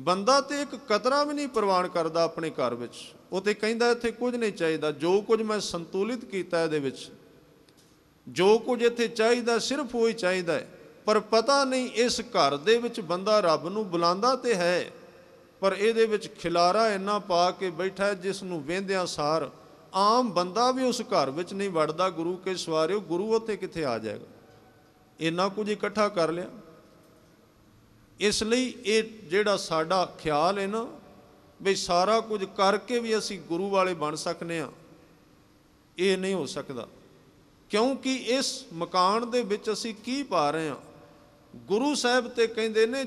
ਬੰਦਾ ਤੇ ਇੱਕ ਕਤਰਾ ਵੀ ਨਹੀਂ ਪ੍ਰਵਾਨ ਕਰਦਾ ਆਪਣੇ ਘਰ ਵਿੱਚ ਉਹ ਤੇ ਕਹਿੰਦਾ ਇੱਥੇ ਕੁਝ ਨਹੀਂ ਚਾਹੀਦਾ ਜੋ ਕੁਝ ਮੈਂ ਸੰਤੁਲਿਤ ਕੀਤਾ ਇਹਦੇ ਵਿੱਚ ਜੋ ਕੁਝ ਇੱਥੇ ਚਾਹੀਦਾ ਸਿਰਫ ਉਹ ਹੀ ਚਾਹੀਦਾ ਹੈ ਪਰ ਪਤਾ ਨਹੀਂ ਇਸ ਘਰ ਦੇ ਵਿੱਚ ਬੰਦਾ ਰੱਬ ਨੂੰ ਬੁਲਾਉਂਦਾ ਤੇ ਹੈ ਪਰ ਇਹਦੇ ਵਿੱਚ ਖਿਲਾਰਾ ਇੰਨਾ ਪਾ ਕੇ ਬੈਠਾ ਜਿਸ ਨੂੰ ਵੇਂਦਿਆਂ ਸਾਰ ਆਮ ਬੰਦਾ ਵੀ ਉਸ ਘਰ ਵਿੱਚ ਨਹੀਂ ਵੜਦਾ ਗੁਰੂ ਕੇ ਸਵਾਰਿਓ ਗੁਰੂ ਉੱਥੇ ਕਿੱਥੇ ਆ ਜਾਏਗਾ ਇੰਨਾ ਕੁਝ ਇਕੱਠਾ ਕਰ ਲਿਆ ਇਸ ਲਈ ਇਹ ਜਿਹੜਾ ਸਾਡਾ ਖਿਆਲ ਹੈ ਨਾ ਵੀ ਸਾਰਾ ਕੁਝ ਕਰਕੇ ਵੀ ਅਸੀਂ ਗੁਰੂ ਵਾਲੇ ਬਣ ਸਕਨੇ ਆ ਇਹ ਨਹੀਂ ਹੋ ਸਕਦਾ ਕਿਉਂਕਿ ਇਸ ਮਕਾਨ ਦੇ ਵਿੱਚ ਅਸੀਂ ਕੀ ਪਾ ਰਹੇ ਆ ਗੁਰੂ ਸਾਹਿਬ ਤੇ ਕਹਿੰਦੇ ਨੇ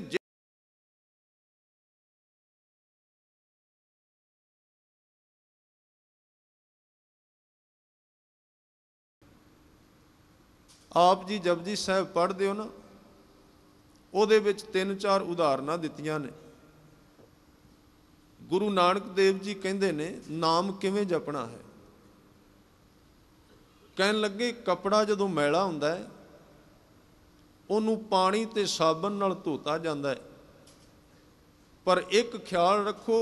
ਆਪ ਜੀ ਜਪਜੀ ਸਾਹਿਬ ਪੜ੍ਹਦੇ ਹੋ ਨਾ ਉਹਦੇ ਵਿੱਚ ਤਿੰਨ ਚਾਰ ਉਦਾਹਰਨਾਂ ਦਿੱਤੀਆਂ ਨੇ ਗੁਰੂ ਨਾਨਕ ਦੇਵ ਜੀ ਕਹਿੰਦੇ ਨੇ ਨਾਮ ਕਿਵੇਂ ਜਪਣਾ ਹੈ ਕਹਿਣ ਲੱਗੇ ਕਪੜਾ ਜਦੋਂ ਮੈਲਾ ਹੁੰਦਾ ਹੈ ਉਹਨੂੰ ਪਾਣੀ ਤੇ ਸਾਬਣ ਨਾਲ ਧੋਤਾ ਜਾਂਦਾ ਹੈ ਪਰ ਇੱਕ ਖਿਆਲ ਰੱਖੋ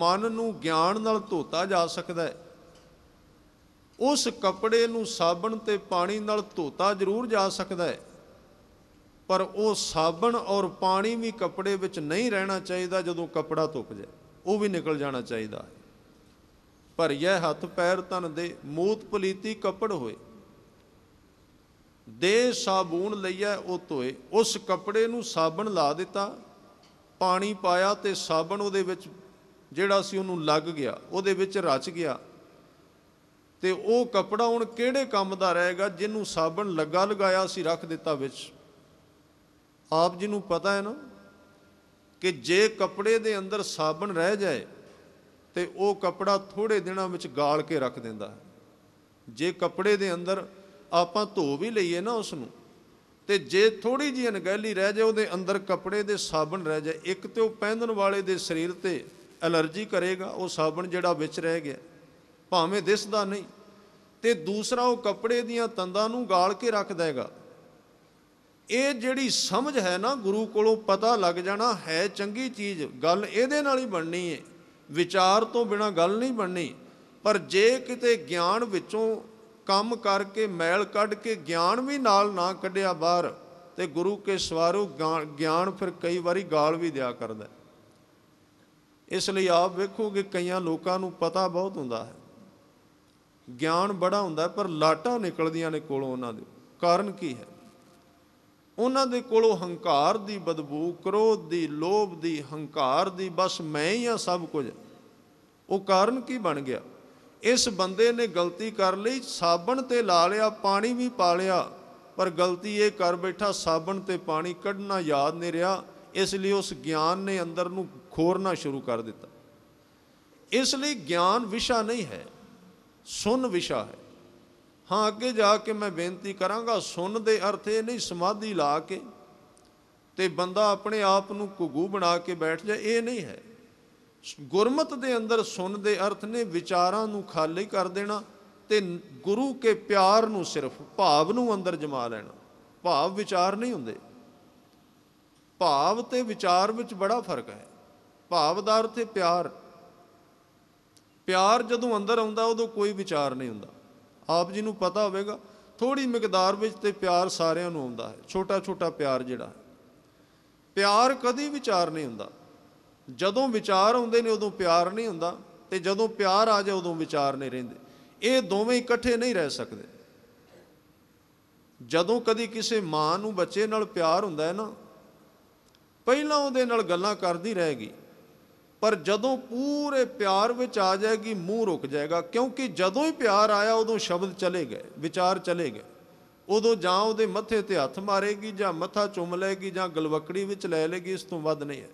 ਮਨ ਨੂੰ ਗਿਆਨ ਨਾਲ ਧੋਤਾ ਜਾ ਸਕਦਾ ਹੈ ਉਸ ਕੱਪੜੇ ਨੂੰ ਸਾਬਣ ਤੇ ਪਾਣੀ ਨਾਲ ਧੋਤਾ ਜ਼ਰੂਰ ਜਾ ਸਕਦਾ ਹੈ ਪਰ ਉਹ ਸਾਬਣ ਔਰ ਪਾਣੀ ਵੀ ਕੱਪੜੇ ਵਿੱਚ ਨਹੀਂ ਰਹਿਣਾ ਚਾਹੀਦਾ ਜਦੋਂ ਕੱਪੜਾ ਧੁੱਪ ਜਾਏ ਉਹ ਵੀ ਨਿਕਲ ਜਾਣਾ ਚਾਹੀਦਾ ਹੈ ਪਰ ਇਹ ਹੱਥ ਪੈਰ ਤਨ ਦੇ ਮੂਤ ਪਲੀਤੀ ਕੱਪੜ ਹੋਏ ਦੇ ਸਾਬੂਨ ਲਈਆ ਉਹ ਧੋਏ ਉਸ ਕੱਪੜੇ ਨੂੰ ਸਾਬਣ ਲਾ ਦਿੱਤਾ ਪਾਣੀ ਪਾਇਆ ਤੇ ਸਾਬਣ ਉਹਦੇ ਵਿੱਚ ਜਿਹੜਾ ਸੀ ਉਹਨੂੰ ਲੱਗ ਗਿਆ ਉਹਦੇ ਵਿੱਚ ਰਚ ਗਿਆ ਤੇ ਉਹ ਕਪੜਾ ਹੁਣ ਕਿਹੜੇ ਕੰਮ ਦਾ ਰਹੇਗਾ ਜਿਹਨੂੰ ਸਾਬਣ ਲੱਗਾ ਲਗਾਇਆ ਸੀ ਰੱਖ ਦਿੱਤਾ ਵਿੱਚ ਆਪ ਜੀ ਨੂੰ ਪਤਾ ਹੈ ਨਾ ਕਿ ਜੇ ਕਪੜੇ ਦੇ ਅੰਦਰ ਸਾਬਣ ਰਹਿ ਜਾਏ ਤੇ ਉਹ ਕਪੜਾ ਥੋੜੇ ਦਿਨਾਂ ਵਿੱਚ ਗਾਲ ਕੇ ਰੱਖ ਦਿੰਦਾ ਜੇ ਕਪੜੇ ਦੇ ਅੰਦਰ ਆਪਾਂ ਧੋ ਵੀ ਲਈਏ ਨਾ ਉਸ ਨੂੰ ਤੇ ਜੇ ਥੋੜੀ ਜੀ ਅਣਗਹਿਲੀ ਰਹਿ ਜਾਏ ਉਹਦੇ ਅੰਦਰ ਕਪੜੇ ਦੇ ਸਾਬਣ ਰਹਿ ਜਾਏ ਇੱਕ ਤੇ ਉਹ ਪਹਿਨਣ ਵਾਲੇ ਦੇ ਸਰੀਰ ਤੇ ਅਲਰਜੀ ਕਰੇਗਾ ਉਹ ਸਾਬਣ ਜਿਹੜਾ ਵਿੱਚ ਰਹਿ ਗਿਆ ਭਾਵੇਂ ਦਿਸਦਾ ਨਹੀਂ ਤੇ ਦੂਸਰਾ ਉਹ ਕੱਪੜੇ ਦੀਆਂ ਤੰਦਾਂ ਨੂੰ ਗਾਲ ਕੇ ਰੱਖਦਾ ਹੈਗਾ ਇਹ ਜਿਹੜੀ ਸਮਝ ਹੈ ਨਾ ਗੁਰੂ ਕੋਲੋਂ ਪਤਾ ਲੱਗ ਜਾਣਾ ਹੈ ਚੰਗੀ ਚੀਜ਼ ਗੱਲ ਇਹਦੇ ਨਾਲ ਹੀ ਬਣਨੀ ਹੈ ਵਿਚਾਰ ਤੋਂ ਬਿਨਾ ਗੱਲ ਨਹੀਂ ਬਣਨੀ ਪਰ ਜੇ ਕਿਤੇ ਗਿਆਨ ਵਿੱਚੋਂ ਕੰਮ ਕਰਕੇ ਮੈਲ ਕੱਢ ਕੇ ਗਿਆਨ ਵੀ ਨਾਲ ਨਾ ਕੱਢਿਆ ਬਾਹਰ ਤੇ ਗੁਰੂ ਕੇ ਸਵਾਰੂ ਗਿਆਨ ਫਿਰ ਕਈ ਵਾਰੀ ਗਾਲ ਵੀ ਦਿਆ ਕਰਦਾ ਇਸ ਲਈ ਆਪ ਵੇਖੋਗੇ ਕਈਆਂ ਲੋਕਾਂ ਨੂੰ ਪਤਾ ਬਹੁਤ ਹੁੰਦਾ ਹੈ ਗਿਆਨ ਬੜਾ ਹੁੰਦਾ ਪਰ ਲਾਟਾਂ ਨਿਕਲਦੀਆਂ ਨੇ ਕੋਲੋਂ ਉਹਨਾਂ ਦੇ ਕਾਰਨ ਕੀ ਹੈ ਉਹਨਾਂ ਦੇ ਕੋਲੋਂ ਹੰਕਾਰ ਦੀ ਬਦਬੂ ਕ੍ਰੋਧ ਦੀ ਲੋਭ ਦੀ ਹੰਕਾਰ ਦੀ ਬਸ ਮੈਂ ਹੀ ਆ ਸਭ ਕੁਝ ਉਹ ਕਾਰਨ ਕੀ ਬਣ ਗਿਆ ਇਸ ਬੰਦੇ ਨੇ ਗਲਤੀ ਕਰ ਲਈ ਸਾਬਣ ਤੇ ਲਾ ਲਿਆ ਪਾਣੀ ਵੀ ਪਾ ਲਿਆ ਪਰ ਗਲਤੀ ਇਹ ਕਰ ਬੈਠਾ ਸਾਬਣ ਤੇ ਪਾਣੀ ਕੱਢਣਾ ਯਾਦ ਨਹੀਂ ਰਿਹਾ ਇਸ ਲਈ ਉਸ ਗਿਆਨ ਨੇ ਅੰਦਰ ਨੂੰ ਖੋਰਨਾ ਸ਼ੁਰੂ ਕਰ ਦਿੱਤਾ ਇਸ ਲਈ ਗਿਆਨ ਵਿਸ਼ਾ ਨਹੀਂ ਹੈ ਸੁਨ ਵਿਸ਼ਾ ਹੈ ਹਾਂ ਅੱਗੇ ਜਾ ਕੇ ਮੈਂ ਬੇਨਤੀ ਕਰਾਂਗਾ ਸੁਨ ਦੇ ਅਰਥ ਇਹ ਨਹੀਂ ਸਮਾਧੀ ਲਾ ਕੇ ਤੇ ਬੰਦਾ ਆਪਣੇ ਆਪ ਨੂੰ ਕੁਗੂ ਬਣਾ ਕੇ ਬੈਠ ਜਾ ਇਹ ਨਹੀਂ ਹੈ ਗੁਰਮਤ ਦੇ ਅੰਦਰ ਸੁਨ ਦੇ ਅਰਥ ਨੇ ਵਿਚਾਰਾਂ ਨੂੰ ਖਾਲੀ ਕਰ ਦੇਣਾ ਤੇ ਗੁਰੂ ਕੇ ਪਿਆਰ ਨੂੰ ਸਿਰਫ ਭਾਵ ਨੂੰ ਅੰਦਰ ਜਮਾ ਲੈਣਾ ਭਾਵ ਵਿਚਾਰ ਨਹੀਂ ਹੁੰਦੇ ਭਾਵ ਤੇ ਵਿਚਾਰ ਵਿੱਚ ਬੜਾ ਫਰਕ ਹੈ ਭਾਵ ਦਾ ਅਰਥ ਹੈ ਪਿਆਰ ਪਿਆਰ ਜਦੋਂ ਅੰਦਰ ਆਉਂਦਾ ਉਦੋਂ ਕੋਈ ਵਿਚਾਰ ਨਹੀਂ ਹੁੰਦਾ ਆਪ ਜੀ ਨੂੰ ਪਤਾ ਹੋਵੇਗਾ ਥੋੜੀ ਮਿਕਦਾਰ ਵਿੱਚ ਤੇ ਪਿਆਰ ਸਾਰਿਆਂ ਨੂੰ ਆਉਂਦਾ ਹੈ ਛੋਟਾ ਛੋਟਾ ਪਿਆਰ ਜਿਹੜਾ ਪਿਆਰ ਕਦੀ ਵਿਚਾਰ ਨਹੀਂ ਹੁੰਦਾ ਜਦੋਂ ਵਿਚਾਰ ਆਉਂਦੇ ਨੇ ਉਦੋਂ ਪਿਆਰ ਨਹੀਂ ਹੁੰਦਾ ਤੇ ਜਦੋਂ ਪਿਆਰ ਆ ਜਾ ਉਦੋਂ ਵਿਚਾਰ ਨਹੀਂ ਰਹਿੰਦੇ ਇਹ ਦੋਵੇਂ ਇਕੱਠੇ ਨਹੀਂ ਰਹਿ ਸਕਦੇ ਜਦੋਂ ਕਦੀ ਕਿਸੇ ਮਾਂ ਨੂੰ ਬੱਚੇ ਨਾਲ ਪਿਆਰ ਹੁੰਦਾ ਹੈ ਨਾ ਪਹਿਲਾਂ ਉਹਦੇ ਨਾਲ ਗੱਲਾਂ ਕਰਦੀ ਰਹੇਗੀ ਪਰ ਜਦੋਂ ਪੂਰੇ ਪਿਆਰ ਵਿੱਚ ਆ ਜਾਏਗੀ ਮੂੰਹ ਰੁਕ ਜਾਏਗਾ ਕਿਉਂਕਿ ਜਦੋਂ ਹੀ ਪਿਆਰ ਆਇਆ ਉਦੋਂ ਸ਼ਬਦ ਚਲੇ ਗਏ ਵਿਚਾਰ ਚਲੇ ਗਏ ਉਦੋਂ ਜਾਂ ਉਹਦੇ ਮੱਥੇ ਤੇ ਹੱਥ ਮਾਰੇਗੀ ਜਾਂ ਮੱਥਾ ਚੁੰਮ ਲਏਗੀ ਜਾਂ ਗਲਵਕੜੀ ਵਿੱਚ ਲੈ ਲੇਗੀ ਇਸ ਤੋਂ ਵੱਧ ਨਹੀਂ ਹੈ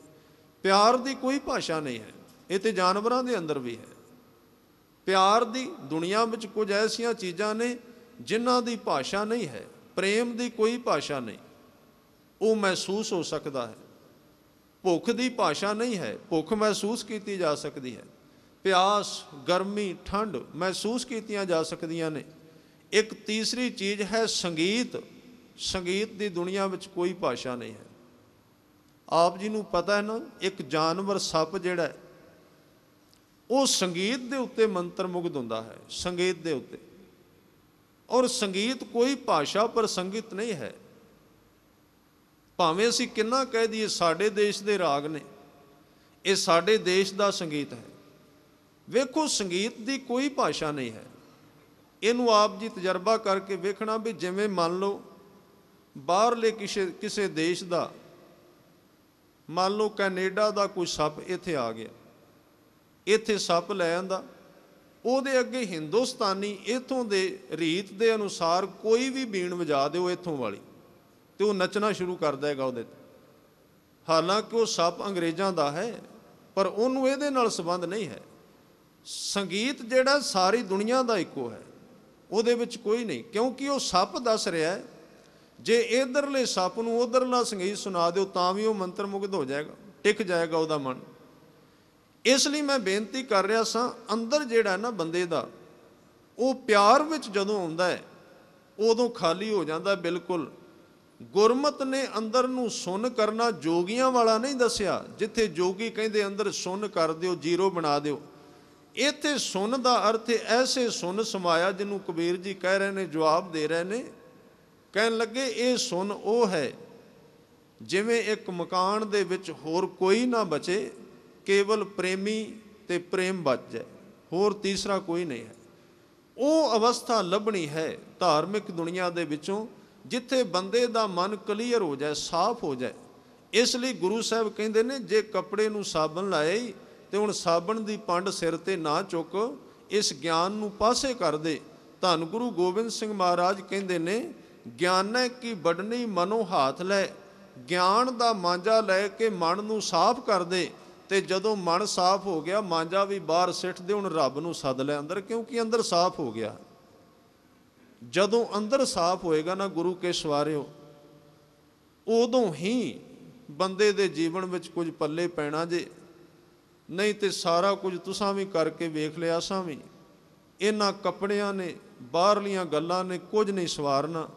ਪਿਆਰ ਦੀ ਕੋਈ ਭਾਸ਼ਾ ਨਹੀਂ ਹੈ ਇਹ ਤੇ ਜਾਨਵਰਾਂ ਦੇ ਅੰਦਰ ਵੀ ਹੈ ਪਿਆਰ ਦੀ ਦੁਨੀਆ ਵਿੱਚ ਕੁਝ ਐਸੀਆਂ ਚੀਜ਼ਾਂ ਨੇ ਜਿਨ੍ਹਾਂ ਦੀ ਭਾਸ਼ਾ ਨਹੀਂ ਹੈ ਪ੍ਰੇਮ ਦੀ ਕੋਈ ਭਾਸ਼ਾ ਨਹੀਂ ਉਹ ਮਹਿਸੂਸ ਹੋ ਸਕਦਾ ਹੈ ਭੁੱਖ ਦੀ ਭਾਸ਼ਾ ਨਹੀਂ ਹੈ ਭੁੱਖ ਮਹਿਸੂਸ ਕੀਤੀ ਜਾ ਸਕਦੀ ਹੈ ਪਿਆਸ ਗਰਮੀ ਠੰਡ ਮਹਿਸੂਸ ਕੀਤੀਆਂ ਜਾ ਸਕਦੀਆਂ ਨੇ ਇੱਕ ਤੀਸਰੀ ਚੀਜ਼ ਹੈ ਸੰਗੀਤ ਸੰਗੀਤ ਦੀ ਦੁਨੀਆ ਵਿੱਚ ਕੋਈ ਭਾਸ਼ਾ ਨਹੀਂ ਹੈ ਆਪ ਜੀ ਨੂੰ ਪਤਾ ਹੈ ਨਾ ਇੱਕ ਜਾਨਵਰ ਸੱਪ ਜਿਹੜਾ ਉਹ ਸੰਗੀਤ ਦੇ ਉੱਤੇ ਮੰਤਰ ਮੁਗਧ ਹੁੰਦਾ ਹੈ ਸੰਗੀਤ ਦੇ ਉੱਤੇ ਔਰ ਸੰਗੀਤ ਕੋਈ ਭਾਸ਼ਾ ਪਰ ਸੰਗੀਤ ਨਹੀਂ ਹੈ ਭਾਵੇਂ ਅਸੀਂ ਕਿੰਨਾ ਕਹਿ ਦਈਏ ਸਾਡੇ ਦੇਸ਼ ਦੇ ਰਾਗ ਨੇ ਇਹ ਸਾਡੇ ਦੇਸ਼ ਦਾ ਸੰਗੀਤ ਹੈ ਵੇਖੋ ਸੰਗੀਤ ਦੀ ਕੋਈ ਭਾਸ਼ਾ ਨਹੀਂ ਹੈ ਇਹਨੂੰ ਆਪ ਜੀ ਤਜਰਬਾ ਕਰਕੇ ਵੇਖਣਾ ਵੀ ਜਿਵੇਂ ਮੰਨ ਲਓ ਬਾਹਰਲੇ ਕਿਸੇ ਕਿਸੇ ਦੇਸ਼ ਦਾ ਮੰਨ ਲਓ ਕੈਨੇਡਾ ਦਾ ਕੋਈ ਸੱਪ ਇੱਥੇ ਆ ਗਿਆ ਇੱਥੇ ਸੱਪ ਲੈ ਆਂਦਾ ਉਹਦੇ ਅੱਗੇ ਹਿੰਦੁਸਤਾਨੀ ਇਥੋਂ ਦੇ ਰੀਤ ਦੇ ਅਨੁਸਾਰ ਕੋਈ ਵੀ ਬੀਣ ਵਜਾ ਦਿਓ ਇਥੋਂ ਵਾਲੀ ਤੇ ਉਹ ਨੱਚਣਾ ਸ਼ੁਰੂ ਕਰ ਦੇਗਾ ਉਹਦੇ ਤੇ ਹਾਲਾਂਕਿ ਉਹ ਸੱਪ ਅੰਗਰੇਜ਼ਾਂ ਦਾ ਹੈ ਪਰ ਉਹਨੂੰ ਇਹਦੇ ਨਾਲ ਸੰਬੰਧ ਨਹੀਂ ਹੈ ਸੰਗੀਤ ਜਿਹੜਾ ਸਾਰੀ ਦੁਨੀਆ ਦਾ ਇੱਕੋ ਹੈ ਉਹਦੇ ਵਿੱਚ ਕੋਈ ਨਹੀਂ ਕਿਉਂਕਿ ਉਹ ਸੱਪ ਦੱਸ ਰਿਹਾ ਜੇ ਇਧਰਲੇ ਸੱਪ ਨੂੰ ਉਧਰਲਾ ਸੰਗੀਤ ਸੁਣਾ ਦਿਓ ਤਾਂ ਵੀ ਉਹ ਮੰਤਰ ਮੁਗਧ ਹੋ ਜਾਏਗਾ ਟਿਕ ਜਾਏਗਾ ਉਹਦਾ ਮਨ ਇਸ ਲਈ ਮੈਂ ਬੇਨਤੀ ਕਰ ਰਿਹਾ ਸਾਂ ਅੰਦਰ ਜਿਹੜਾ ਨਾ ਬੰਦੇ ਦਾ ਉਹ ਪਿਆਰ ਵਿੱਚ ਜਦੋਂ ਆਉਂਦਾ ਹੈ ਉਦੋਂ ਖਾਲੀ ਹੋ ਜਾਂਦਾ ਬਿਲਕੁਲ ਗੁਰਮਤ ਨੇ ਅੰਦਰ ਨੂੰ ਸੁਨ ਕਰਨਾ ਜੋਗੀਆਂ ਵਾਲਾ ਨਹੀਂ ਦੱਸਿਆ ਜਿੱਥੇ ਜੋਗੀ ਕਹਿੰਦੇ ਅੰਦਰ ਸੁਨ ਕਰ ਦਿਓ ਜ਼ੀਰੋ ਬਣਾ ਦਿਓ ਇੱਥੇ ਸੁਨ ਦਾ ਅਰਥ ਐਸੇ ਸੁਨ ਸਮਾਇਆ ਜਿਹਨੂੰ ਕਬੀਰ ਜੀ ਕਹਿ ਰਹੇ ਨੇ ਜਵਾਬ ਦੇ ਰਹੇ ਨੇ ਕਹਿਣ ਲੱਗੇ ਇਹ ਸੁਨ ਉਹ ਹੈ ਜਿਵੇਂ ਇੱਕ ਮਕਾਨ ਦੇ ਵਿੱਚ ਹੋਰ ਕੋਈ ਨਾ ਬਚੇ ਕੇਵਲ ਪ੍ਰੇਮੀ ਤੇ ਪ੍ਰੇਮ ਬਚ ਜਾਏ ਹੋਰ ਤੀਸਰਾ ਕੋਈ ਨਹੀਂ ਹੈ ਉਹ ਅਵਸਥਾ ਲੱਭਣੀ ਹੈ ਧਾਰਮਿਕ ਦੁਨੀਆ ਦੇ ਵਿੱਚੋਂ ਜਿੱਥੇ ਬੰਦੇ ਦਾ ਮਨ ਕਲੀਅਰ ਹੋ ਜਾਏ ਸਾਫ਼ ਹੋ ਜਾਏ ਇਸ ਲਈ ਗੁਰੂ ਸਾਹਿਬ ਕਹਿੰਦੇ ਨੇ ਜੇ ਕੱਪੜੇ ਨੂੰ ਸਾਬਣ ਲਾਏ ਤੇ ਹੁਣ ਸਾਬਣ ਦੀ ਪੰਡ ਸਿਰ ਤੇ ਨਾ ਚੁੱਕ ਇਸ ਗਿਆਨ ਨੂੰ ਪਾਸੇ ਕਰ ਦੇ ਧੰਨ ਗੁਰੂ ਗੋਬਿੰਦ ਸਿੰਘ ਮਹਾਰਾਜ ਕਹਿੰਦੇ ਨੇ ਗਿਆਨੈ ਕੀ ਬੜਨੀ ਮਨੋ ਹਾਥ ਲੈ ਗਿਆਨ ਦਾ ਮਾਂਜਾ ਲੈ ਕੇ ਮਨ ਨੂੰ ਸਾਫ਼ ਕਰ ਦੇ ਤੇ ਜਦੋਂ ਮਨ ਸਾਫ਼ ਹੋ ਗਿਆ ਮਾਂਜਾ ਵੀ ਬਾਹਰ ਸਿੱਟ ਦੇ ਹੁਣ ਰੱਬ ਨੂੰ ਸੱਦ ਲੈ ਅੰਦਰ ਕਿਉਂਕਿ ਅੰਦਰ ਸਾਫ਼ ਹੋ ਗਿਆ ਜਦੋਂ ਅੰਦਰ ਸਾਫ਼ ਹੋਏਗਾ ਨਾ ਗੁਰੂ ਕੇ ਸਵਾਰਿਓ ਉਦੋਂ ਹੀ ਬੰਦੇ ਦੇ ਜੀਵਨ ਵਿੱਚ ਕੁਝ ਪੱਲੇ ਪੈਣਾ ਜੇ ਨਹੀਂ ਤੇ ਸਾਰਾ ਕੁਝ ਤੁਸੀਂ ਵੀ ਕਰਕੇ ਵੇਖ ਲਿਆ ਸਾਂ ਵੀ ਇਹਨਾਂ ਕੱਪੜਿਆਂ ਨੇ ਬਾਹਰਲੀਆਂ ਗੱਲਾਂ ਨੇ ਕੁਝ ਨਹੀਂ ਸਵਾਰਨਾ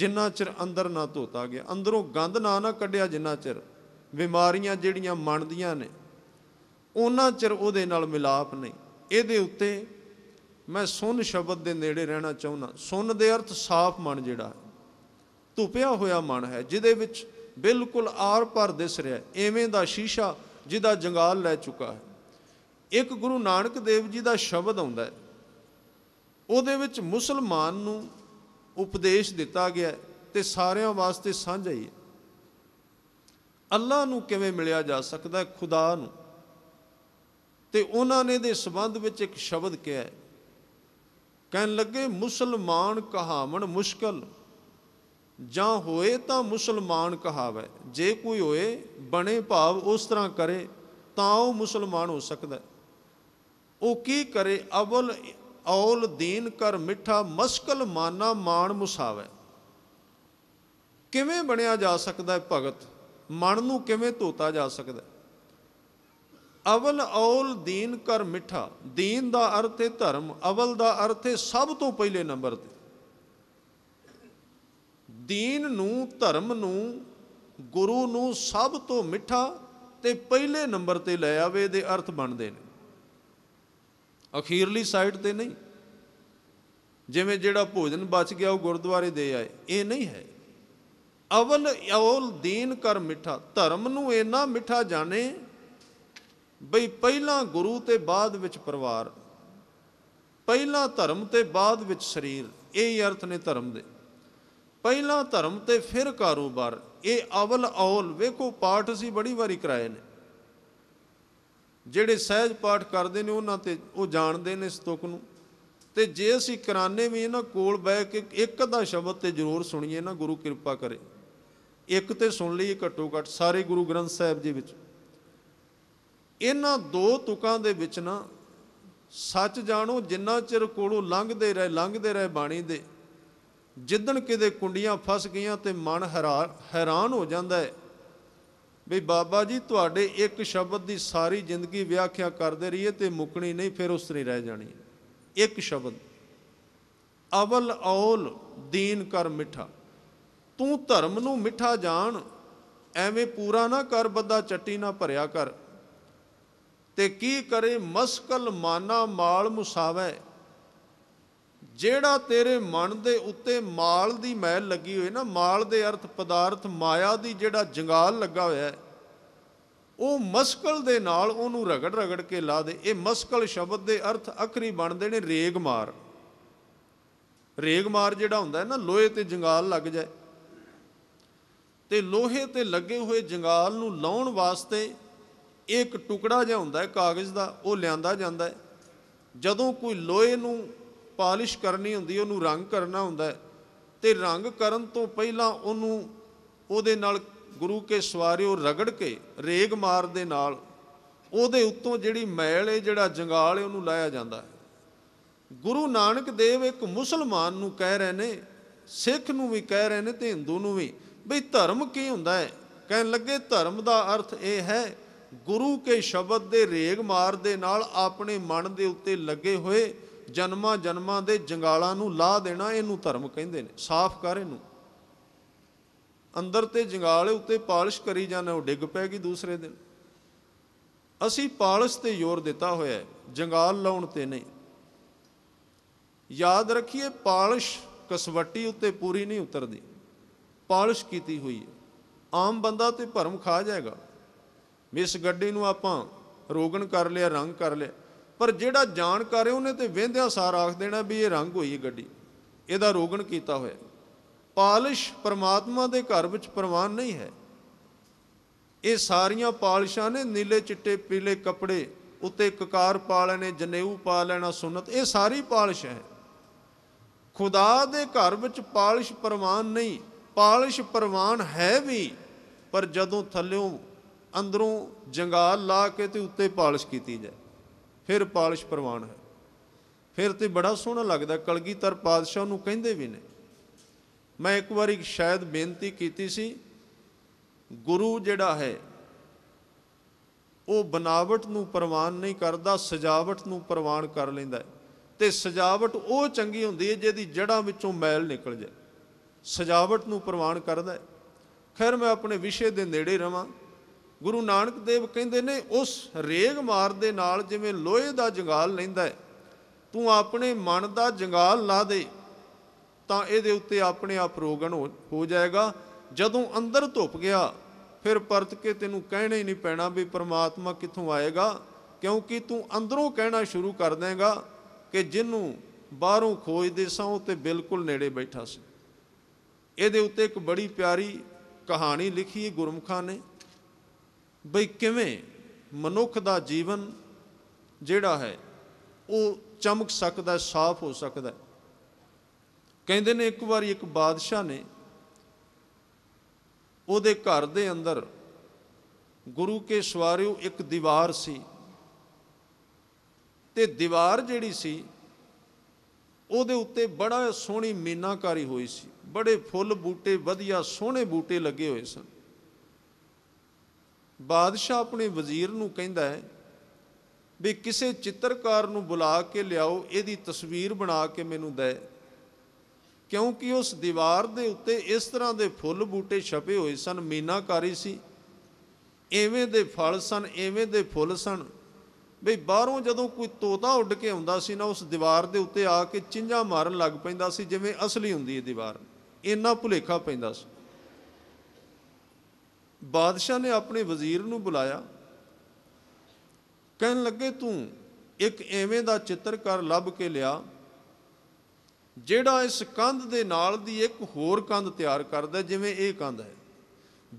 ਜਿੰਨਾ ਚਿਰ ਅੰਦਰ ਨਾ ਧੋਤਾ ਗਿਆ ਅੰਦਰੋਂ ਗੰਦ ਨਾ ਨਾ ਕੱਢਿਆ ਜਿੰਨਾ ਚਿਰ ਬਿਮਾਰੀਆਂ ਜਿਹੜੀਆਂ ਮੰਨਦੀਆਂ ਨੇ ਉਹਨਾਂ ਚਿਰ ਉਹਦੇ ਨਾਲ ਮਿਲਾਪ ਨਹੀਂ ਇਹਦੇ ਉੱਤੇ ਮੈਂ ਸੁਨ ਸ਼ਬਦ ਦੇ ਨੇੜੇ ਰਹਿਣਾ ਚਾਹੁੰਦਾ ਸੁਨ ਦੇ ਅਰਥ ਸਾਫ਼ ਮਨ ਜਿਹੜਾ ਧੁਪਿਆ ਹੋਇਆ ਮਨ ਹੈ ਜਿਹਦੇ ਵਿੱਚ ਬਿਲਕੁਲ ਆਰ ਪਰ ਦਿਸ ਰਿਹਾ ਐਵੇਂ ਦਾ ਸ਼ੀਸ਼ਾ ਜਿਹਦਾ ਜੰਗਾਲ ਲੈ ਚੁੱਕਾ ਹੈ ਇੱਕ ਗੁਰੂ ਨਾਨਕ ਦੇਵ ਜੀ ਦਾ ਸ਼ਬਦ ਆਉਂਦਾ ਹੈ ਉਹਦੇ ਵਿੱਚ ਮੁਸਲਮਾਨ ਨੂੰ ਉਪਦੇਸ਼ ਦਿੱਤਾ ਗਿਆ ਤੇ ਸਾਰਿਆਂ ਵਾਸਤੇ ਸਾਂਝਾ ਹੀ ਹੈ ਅੱਲਾ ਨੂੰ ਕਿਵੇਂ ਮਿਲਿਆ ਜਾ ਸਕਦਾ ਹੈ ਖੁਦਾ ਨੂੰ ਤੇ ਉਹਨਾਂ ਨੇ ਦੇ ਸੰਬੰਧ ਵਿੱਚ ਇੱਕ ਸ਼ਬਦ ਕਿਹਾ ਹੈ ਕਹਿਣ ਲੱਗੇ ਮੁਸਲਮਾਨ ਕਹਾਵਣ ਮੁਸ਼ਕਲ ਜਾਂ ਹੋਏ ਤਾਂ ਮੁਸਲਮਾਨ ਕਹਾਵੇ ਜੇ ਕੋਈ ਹੋਏ ਬਣੇ ਭਾਵ ਉਸ ਤਰ੍ਹਾਂ ਕਰੇ ਤਾਂ ਉਹ ਮੁਸਲਮਾਨ ਹੋ ਸਕਦਾ ਉਹ ਕੀ ਕਰੇ ਅਵਲ ਔਲ ਦੀਨ ਕਰ ਮਿੱਠਾ ਮਸਕਲ ਮਾਨਾ ਮਾਨ ਮੁਸਾਵੇ ਕਿਵੇਂ ਬਣਿਆ ਜਾ ਸਕਦਾ ਹੈ ਭਗਤ ਮਨ ਨੂੰ ਕਿਵੇਂ ਧੋਤਾ ਜਾ ਸਕਦਾ ਅਵਲ ਔਲ ਦੀਨ ਕਰ ਮਿੱਠਾ ਦੀਨ ਦਾ ਅਰਥ ਹੈ ਧਰਮ ਅਵਲ ਦਾ ਅਰਥ ਹੈ ਸਭ ਤੋਂ ਪਹਿਲੇ ਨੰਬਰ ਤੇ ਦੀਨ ਨੂੰ ਧਰਮ ਨੂੰ ਗੁਰੂ ਨੂੰ ਸਭ ਤੋਂ ਮਿੱਠਾ ਤੇ ਪਹਿਲੇ ਨੰਬਰ ਤੇ ਲੈ ਆਵੇ ਦੇ ਅਰਥ ਬਣਦੇ ਨੇ ਅਖੀਰਲੀ ਸਾਈਡ ਤੇ ਨਹੀਂ ਜਿਵੇਂ ਜਿਹੜਾ ਭੋਜਨ ਬਚ ਗਿਆ ਉਹ ਗੁਰਦੁਆਰੇ ਦੇ ਆਏ ਇਹ ਨਹੀਂ ਹੈ ਅਵਲ ਔਲ ਦੀਨ ਕਰ ਮਿੱਠਾ ਧਰਮ ਨੂੰ ਇੰਨਾ ਮਿੱਠਾ ਜਾਣੇ ਬਈ ਪਹਿਲਾਂ ਗੁਰੂ ਤੇ ਬਾਅਦ ਵਿੱਚ ਪਰਿਵਾਰ ਪਹਿਲਾਂ ਧਰਮ ਤੇ ਬਾਅਦ ਵਿੱਚ ਸਰੀਰ ਇਹ ਹੀ ਅਰਥ ਨੇ ਧਰਮ ਦੇ ਪਹਿਲਾਂ ਧਰਮ ਤੇ ਫਿਰ ਕਾਰੋਬਾਰ ਇਹ ਅਵਲ ਔਲ ਵੇਖੋ ਪਾਠ ਸੀ ਬੜੀ ਵਾਰੀ ਕਰਾਏ ਨੇ ਜਿਹੜੇ ਸਹਿਜ ਪਾਠ ਕਰਦੇ ਨੇ ਉਹਨਾਂ ਤੇ ਉਹ ਜਾਣਦੇ ਨੇ ਸਤੁਕ ਨੂੰ ਤੇ ਜੇ ਅਸੀਂ ਕਰਾਨੇ ਵੀ ਇਹਨਾਂ ਕੋਲ ਬੈ ਕੇ ਇੱਕ ਦਾ ਸ਼ਬਦ ਤੇ ਜ਼ਰੂਰ ਸੁਣੀਏ ਨਾ ਗੁਰੂ ਕਿਰਪਾ ਕਰੇ ਇੱਕ ਤੇ ਸੁਣ ਲਈ ਘੱਟੋ ਘੱਟ ਸਾਰੇ ਗੁਰੂ ਗ੍ਰੰਥ ਸਾਹਿਬ ਜੀ ਵਿੱਚ ਇਹਨਾਂ ਦੋ ਤੁਕਾਂ ਦੇ ਵਿੱਚ ਨਾ ਸੱਚ ਜਾਣੋ ਜਿੰਨਾ ਚਿਰ ਕੋਲੋਂ ਲੰਘਦੇ ਰਹੇ ਲੰਘਦੇ ਰਹੇ ਬਾਣੀ ਦੇ ਜਿੱਦਣ ਕਿਤੇ ਕੁੰਡੀਆਂ ਫਸ ਗਈਆਂ ਤੇ ਮਨ ਹੈਰਾਨ ਹੋ ਜਾਂਦਾ ਹੈ ਵੀ ਬਾਬਾ ਜੀ ਤੁਹਾਡੇ ਇੱਕ ਸ਼ਬਦ ਦੀ ਸਾਰੀ ਜ਼ਿੰਦਗੀ ਵਿਆਖਿਆ ਕਰਦੇ ਰਹੀਏ ਤੇ ਮੁਕਣੀ ਨਹੀਂ ਫਿਰ ਉਸ ਤਰੀ ਰਹਿ ਜਾਣੀ ਇੱਕ ਸ਼ਬਦ ਅਵਲ ਔਲ ਦੀਨ ਕਰ ਮਿੱਠਾ ਤੂੰ ਧਰਮ ਨੂੰ ਮਿੱਠਾ ਜਾਣ ਐਵੇਂ ਪੂਰਾ ਨਾ ਕਰ ਬੱਦਾ ਚੱਟੀ ਨਾ ਭਰਿਆ ਕਰ ਤੇ ਕੀ ਕਰੇ ਮਸਕਲ ਮਾਨਾ ਮਾਲ ਮੁਸਾਵੇ ਜਿਹੜਾ ਤੇਰੇ ਮਨ ਦੇ ਉੱਤੇ ਮਾਲ ਦੀ ਮੈਲ ਲੱਗੀ ਹੋਈ ਨਾ ਮਾਲ ਦੇ ਅਰਥ ਪਦਾਰਥ ਮਾਇਆ ਦੀ ਜਿਹੜਾ ਜੰਗਾਲ ਲੱਗਾ ਹੋਇਆ ਹੈ ਉਹ ਮਸਕਲ ਦੇ ਨਾਲ ਉਹਨੂੰ ਰਗੜ ਰਗੜ ਕੇ ਲਾ ਦੇ ਇਹ ਮਸਕਲ ਸ਼ਬਦ ਦੇ ਅਰਥ ਅਖਰੀ ਬਣਦੇ ਨੇ ਰੇਗ ਮਾਰ ਰੇਗ ਮਾਰ ਜਿਹੜਾ ਹੁੰਦਾ ਨਾ ਲੋਹੇ ਤੇ ਜੰਗਾਲ ਲੱਗ ਜਾਏ ਤੇ ਲੋਹੇ ਤੇ ਲੱਗੇ ਹੋਏ ਜੰਗਾਲ ਨੂੰ ਲਾਉਣ ਵਾਸਤੇ ਇੱਕ ਟੁਕੜਾ ਜਿਹਾ ਹੁੰਦਾ ਹੈ ਕਾਗਜ਼ ਦਾ ਉਹ ਲਿਆਂਦਾ ਜਾਂਦਾ ਹੈ ਜਦੋਂ ਕੋਈ ਲੋਹੇ ਨੂੰ ਪਾਲਿਸ਼ ਕਰਨੀ ਹੁੰਦੀ ਉਹਨੂੰ ਰੰਗ ਕਰਨਾ ਹੁੰਦਾ ਹੈ ਤੇ ਰੰਗ ਕਰਨ ਤੋਂ ਪਹਿਲਾਂ ਉਹਨੂੰ ਉਹਦੇ ਨਾਲ ਗੁਰੂ ਕੇ ਸਵਾਰਿਓ ਰਗੜ ਕੇ ਰੇਗ ਮਾਰ ਦੇ ਨਾਲ ਉਹਦੇ ਉੱਤੋਂ ਜਿਹੜੀ ਮੈਲ ਹੈ ਜਿਹੜਾ ਜੰਗਾਲ ਹੈ ਉਹਨੂੰ ਲਾਇਆ ਜਾਂਦਾ ਹੈ ਗੁਰੂ ਨਾਨਕ ਦੇਵ ਇੱਕ ਮੁਸਲਮਾਨ ਨੂੰ ਕਹਿ ਰਹੇ ਨੇ ਸਿੱਖ ਨੂੰ ਵੀ ਕਹਿ ਰਹੇ ਨੇ ਤੇ ਹਿੰਦੂ ਨੂੰ ਵੀ ਬਈ ਧਰਮ ਕੀ ਹੁੰਦਾ ਹੈ ਕਹਿਣ ਲੱਗੇ ਧਰਮ ਦਾ ਅਰਥ ਇਹ ਹੈ ਗੁਰੂ ਕੇ ਸ਼ਬਦ ਦੇ ਰੇਗ ਮਾਰ ਦੇ ਨਾਲ ਆਪਣੇ ਮਨ ਦੇ ਉੱਤੇ ਲੱਗੇ ਹੋਏ ਜਨਮਾਂ ਜਨਮਾਂ ਦੇ ਜੰਗਾਲਾਂ ਨੂੰ ਲਾਹ ਦੇਣਾ ਇਹਨੂੰ ਧਰਮ ਕਹਿੰਦੇ ਨੇ ਸਾਫ਼ ਕਰ ਇਹਨੂੰ ਅੰਦਰ ਤੇ ਜੰਗਾਲ ਉੱਤੇ ਪਾਲਿਸ਼ ਕਰੀ ਜਾਣਾ ਉਹ ਡਿੱਗ ਪੈਗੀ ਦੂਸਰੇ ਦਿਨ ਅਸੀਂ ਪਾਲਿਸ਼ ਤੇ ਜ਼ੋਰ ਦਿੱਤਾ ਹੋਇਆ ਹੈ ਜੰਗਾਲ ਲਾਉਣ ਤੇ ਨਹੀਂ ਯਾਦ ਰੱਖਿਏ ਪਾਲਿਸ਼ ਕਸਵੱਟੀ ਉੱਤੇ ਪੂਰੀ ਨਹੀਂ ਉਤਰਦੀ ਪਾਲਿਸ਼ ਕੀਤੀ ਹੋਈ ਹੈ ਆਮ ਬੰਦਾ ਤੇ ਭਰਮ ਖਾ ਜਾਏਗਾ ਇਸ ਗੱਡੀ ਨੂੰ ਆਪਾਂ ਰੋਗਣ ਕਰ ਲਿਆ ਰੰਗ ਕਰ ਲਿਆ ਪਰ ਜਿਹੜਾ ਜਾਣਕਾਰ ਹੈ ਉਹਨੇ ਤੇ ਵੇਂਦਿਆਂ ਸਾਰ ਆਖ ਦੇਣਾ ਵੀ ਇਹ ਰੰਗ ਹੋਈ ਗੱਡੀ ਇਹਦਾ ਰੋਗਣ ਕੀਤਾ ਹੋਇਆ ਪਾਲਿਸ਼ ਪਰਮਾਤਮਾ ਦੇ ਘਰ ਵਿੱਚ ਪ੍ਰਵਾਨ ਨਹੀਂ ਹੈ ਇਹ ਸਾਰੀਆਂ ਪਾਲਿਸ਼ਾਂ ਨੇ ਨੀਲੇ ਚਿੱਟੇ ਪੀਲੇ ਕੱਪੜੇ ਉੱਤੇ ਕਕਾਰ ਪਾ ਲੈਣੇ ਜਨੇਊ ਪਾ ਲੈਣਾ ਸੁਨਤ ਇਹ ਸਾਰੀ ਪਾਲਿਸ਼ ਹੈ ਖੁਦਾ ਦੇ ਘਰ ਵਿੱਚ ਪਾਲਿਸ਼ ਪ੍ਰਵਾਨ ਨਹੀਂ ਪਾਲਿਸ਼ ਪ੍ਰਵਾਨ ਹੈ ਵੀ ਪਰ ਜਦੋਂ ਥੱਲਿਓਂ ਅੰਦਰੋਂ ਜੰਗਾਲ ਲਾ ਕੇ ਤੇ ਉੱਤੇ ਪਾਲਿਸ਼ ਕੀਤੀ ਜਾਏ ਫਿਰ ਪਾਲਿਸ਼ ਪ੍ਰਵਾਨ ਹੈ ਫਿਰ ਤੇ ਬੜਾ ਸੋਹਣਾ ਲੱਗਦਾ ਕਲਗੀਧਰ ਪਾਦਸ਼ਾਹ ਨੂੰ ਕਹਿੰਦੇ ਵੀ ਨੇ ਮੈਂ ਇੱਕ ਵਾਰੀ ਸ਼ਾਇਦ ਬੇਨਤੀ ਕੀਤੀ ਸੀ ਗੁਰੂ ਜਿਹੜਾ ਹੈ ਉਹ ਬਨਾਵਟ ਨੂੰ ਪ੍ਰਵਾਨ ਨਹੀਂ ਕਰਦਾ ਸਜਾਵਟ ਨੂੰ ਪ੍ਰਵਾਨ ਕਰ ਲੈਂਦਾ ਤੇ ਸਜਾਵਟ ਉਹ ਚੰਗੀ ਹੁੰਦੀ ਹੈ ਜਿਹਦੀ ਜੜਾਂ ਵਿੱਚੋਂ ਮੈਲ ਨਿਕਲ ਜਾਏ ਸਜਾਵਟ ਨੂੰ ਪ੍ਰਵਾਨ ਕਰਦਾ ਹੈ ਖੈਰ ਮੈਂ ਆਪਣੇ ਵਿਸ਼ੇ ਦੇ ਨੇੜੇ ਰਵਾਂ ਗੁਰੂ ਨਾਨਕ ਦੇਵ ਕਹਿੰਦੇ ਨੇ ਉਸ ਰੇਗ ਮਾਰ ਦੇ ਨਾਲ ਜਿਵੇਂ ਲੋਹੇ ਦਾ ਜੰਗਾਲ ਲੈਂਦਾ ਹੈ ਤੂੰ ਆਪਣੇ ਮਨ ਦਾ ਜੰਗਾਲ ਲਾ ਦੇ ਤਾਂ ਇਹਦੇ ਉੱਤੇ ਆਪਣੇ ਆਪ ਰੋਗਣ ਹੋ ਜਾਏਗਾ ਜਦੋਂ ਅੰਦਰ ਧੁੱਪ ਗਿਆ ਫਿਰ ਪਰਤ ਕੇ ਤੈਨੂੰ ਕਹਿਣਾ ਹੀ ਨਹੀਂ ਪੈਣਾ ਵੀ ਪ੍ਰਮਾਤਮਾ ਕਿੱਥੋਂ ਆਏਗਾ ਕਿਉਂਕਿ ਤੂੰ ਅੰਦਰੋਂ ਕਹਿਣਾ ਸ਼ੁਰੂ ਕਰ ਦੇਗਾ ਕਿ ਜਿੰਨੂੰ ਬਾਹਰੋਂ ਖੋਜਦੇ ਸਾਂ ਉਹ ਤੇ ਬਿਲਕੁਲ ਨੇੜੇ ਬੈਠਾ ਸੀ ਇਹਦੇ ਉੱਤੇ ਇੱਕ ਬੜੀ ਪਿਆਰੀ ਕਹਾਣੀ ਲਿਖੀ ਹੈ ਗੁਰਮਖਾਂ ਨੇ ਬਈ ਕਿਵੇਂ ਮਨੁੱਖ ਦਾ ਜੀਵਨ ਜਿਹੜਾ ਹੈ ਉਹ ਚਮਕ ਸਕਦਾ ਹੈ ਸਾਫ਼ ਹੋ ਸਕਦਾ ਹੈ ਕਹਿੰਦੇ ਨੇ ਇੱਕ ਵਾਰੀ ਇੱਕ ਬਾਦਸ਼ਾਹ ਨੇ ਉਹਦੇ ਘਰ ਦੇ ਅੰਦਰ ਗੁਰੂ ਕੇ ਸਵਾਰਿਓ ਇੱਕ ਦੀਵਾਰ ਸੀ ਤੇ ਦੀਵਾਰ ਜਿਹੜੀ ਸੀ ਉਹਦੇ ਉੱਤੇ ਬੜਾ ਸੋਹਣੀ ਮੀਨਾਕਾਰੀ ਹੋਈ ਸੀ ਬੜੇ ਫੁੱਲ ਬੂਟੇ ਵਧੀਆ ਸੋਹਣੇ ਬੂਟੇ ਲੱਗੇ ਹੋਏ ਸਨ ਬਾਦਸ਼ਾਹ ਆਪਣੇ ਵਜ਼ੀਰ ਨੂੰ ਕਹਿੰਦਾ ਹੈ ਵੀ ਕਿਸੇ ਚਿੱਤਰਕਾਰ ਨੂੰ ਬੁਲਾ ਕੇ ਲਿਆਓ ਇਹਦੀ ਤਸਵੀਰ ਬਣਾ ਕੇ ਮੈਨੂੰ ਦੇ ਕਿਉਂਕਿ ਉਸ ਦੀਵਾਰ ਦੇ ਉੱਤੇ ਇਸ ਤਰ੍ਹਾਂ ਦੇ ਫੁੱਲ ਬੂਟੇ ਛਪੇ ਹੋਏ ਸਨ ਮੀਨਾਕਾਰੀ ਸੀ ਐਵੇਂ ਦੇ ਫਲ ਸਨ ਐਵੇਂ ਦੇ ਫੁੱਲ ਸਨ ਵੀ ਬਾਹਰੋਂ ਜਦੋਂ ਕੋਈ ਤੋਤਾ ਉੱਡ ਕੇ ਆਉਂਦਾ ਸੀ ਨਾ ਉਸ ਦੀਵਾਰ ਦੇ ਉੱਤੇ ਆ ਕੇ ਚਿੰਝਾਂ ਮਾਰਨ ਲੱਗ ਪੈਂਦਾ ਸੀ ਜਿਵੇਂ ਅਸਲੀ ਹੁੰਦੀ ਹੈ ਦੀਵਾਰ ਇੰਨਾ ਭੁਲੇਖਾ ਪੈਂਦਾ ਸੀ ਬਾਦਸ਼ਾਹ ਨੇ ਆਪਣੇ ਵਜ਼ੀਰ ਨੂੰ ਬੁਲਾਇਆ ਕਹਿਣ ਲੱਗੇ ਤੂੰ ਇੱਕ ਐਵੇਂ ਦਾ ਚਿੱਤਰਕਾਰ ਲੱਭ ਕੇ ਲਿਆ ਜਿਹੜਾ ਇਸ ਕੰਧ ਦੇ ਨਾਲ ਦੀ ਇੱਕ ਹੋਰ ਕੰਧ ਤਿਆਰ ਕਰਦਾ ਜਿਵੇਂ ਇਹ ਕੰਧ ਹੈ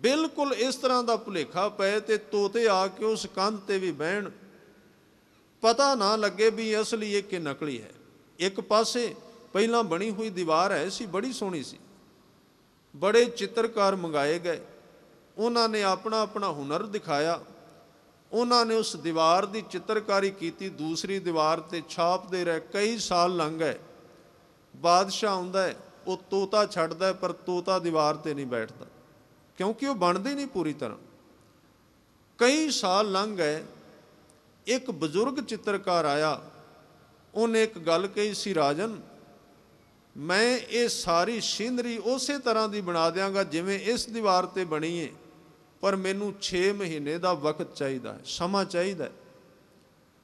ਬਿਲਕੁਲ ਇਸ ਤਰ੍ਹਾਂ ਦਾ ਭੁਲੇਖਾ ਪਏ ਤੇ ਤੋਤੇ ਆ ਕੇ ਉਸ ਕੰਧ ਤੇ ਵੀ ਬਹਿਣ ਪਤਾ ਨਾ ਲੱਗੇ ਵੀ ਅਸਲੀ ਇਹ ਕਿ ਨਕਲੀ ਹੈ ਇੱਕ ਪਾਸੇ ਪਹਿਲਾਂ ਬਣੀ ਹੋਈ ਦੀਵਾਰ ਹੈ ਸੀ ਬੜੀ ਸੋਹਣੀ ਸੀ ਬੜੇ ਚਿੱਤਰਕਾਰ ਮੰਗਾਏ ਗਏ ਉਹਨਾਂ ਨੇ ਆਪਣਾ ਆਪਣਾ ਹੁਨਰ ਦਿਖਾਇਆ ਉਹਨਾਂ ਨੇ ਉਸ ਦੀਵਾਰ ਦੀ ਚਿੱਤਰਕਾਰੀ ਕੀਤੀ ਦੂਸਰੀ ਦੀਵਾਰ ਤੇ ਛਾਪਦੇ ਰਹੇ ਕਈ ਸਾਲ ਲੰਘ ਗਏ ਬਾਦਸ਼ਾਹ ਆਉਂਦਾ ਹੈ ਉਹ ਤੋਤਾ ਛੱਡਦਾ ਹੈ ਪਰ ਤੋਤਾ ਦੀਵਾਰ ਤੇ ਨਹੀਂ ਬੈਠਦਾ ਕਿਉਂਕਿ ਉਹ ਬਣਦੀ ਨਹੀਂ ਪੂਰੀ ਤਰ੍ਹਾਂ ਕਈ ਸਾਲ ਲੰਘ ਗਏ ਇੱਕ ਬਜ਼ੁਰਗ ਚਿੱਤਰਕਾਰ ਆਇਆ ਉਹਨੇ ਇੱਕ ਗੱਲ ਕਹੀ ਸੀ ਰਾਜਨ ਮੈਂ ਇਹ ਸਾਰੀ ਸ਼ਿੰਦਰੀ ਉਸੇ ਤਰ੍ਹਾਂ ਦੀ ਬਣਾ ਦਿਆਂਗਾ ਜਿਵੇਂ ਇਸ ਦੀਵਾਰ ਤੇ ਬਣੀ ਏ ਪਰ ਮੈਨੂੰ 6 ਮਹੀਨੇ ਦਾ ਵਕਤ ਚਾਹੀਦਾ ਹੈ ਸਮਾਂ ਚਾਹੀਦਾ ਹੈ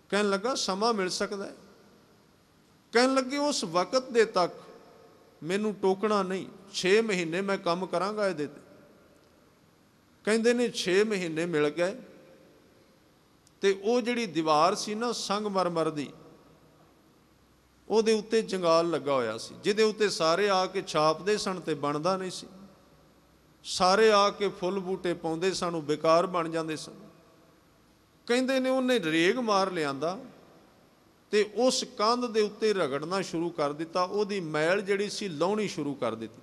ਕਹਿਣ ਲੱਗਾ ਸਮਾਂ ਮਿਲ ਸਕਦਾ ਹੈ ਕਹਿਣ ਲੱਗੇ ਉਸ ਵਕਤ ਦੇ ਤੱਕ ਮੈਨੂੰ ਟੋਕਣਾ ਨਹੀਂ 6 ਮਹੀਨੇ ਮੈਂ ਕੰਮ ਕਰਾਂਗਾ ਇਹਦੇ ਤੇ ਕਹਿੰਦੇ ਨੇ 6 ਮਹੀਨੇ ਮਿਲ ਗਏ ਤੇ ਉਹ ਜਿਹੜੀ ਦੀਵਾਰ ਸੀ ਨਾ ਸੰਗਮਰਮਰ ਦੀ ਉਹਦੇ ਉੱਤੇ ਜੰਗਾਲ ਲੱਗਾ ਹੋਇਆ ਸੀ ਜਿਹਦੇ ਉੱਤੇ ਸਾਰੇ ਆ ਕੇ ਛਾਪਦੇ ਸਨ ਤੇ ਬਣਦਾ ਨਹੀਂ ਸੀ ਸਾਰੇ ਆ ਕੇ ਫੁੱਲ ਬੂਟੇ ਪਾਉਂਦੇ ਸਾਨੂੰ ਬੇਕਾਰ ਬਣ ਜਾਂਦੇ ਸਨ ਕਹਿੰਦੇ ਨੇ ਉਹਨੇ ਰੇਗ ਮਾਰ ਲਿਆਂਦਾ ਤੇ ਉਸ ਕੰਧ ਦੇ ਉੱਤੇ ਰਗੜਨਾ ਸ਼ੁਰੂ ਕਰ ਦਿੱਤਾ ਉਹਦੀ ਮੈਲ ਜਿਹੜੀ ਸੀ ਲਾਉਣੀ ਸ਼ੁਰੂ ਕਰ ਦਿੱਤੀ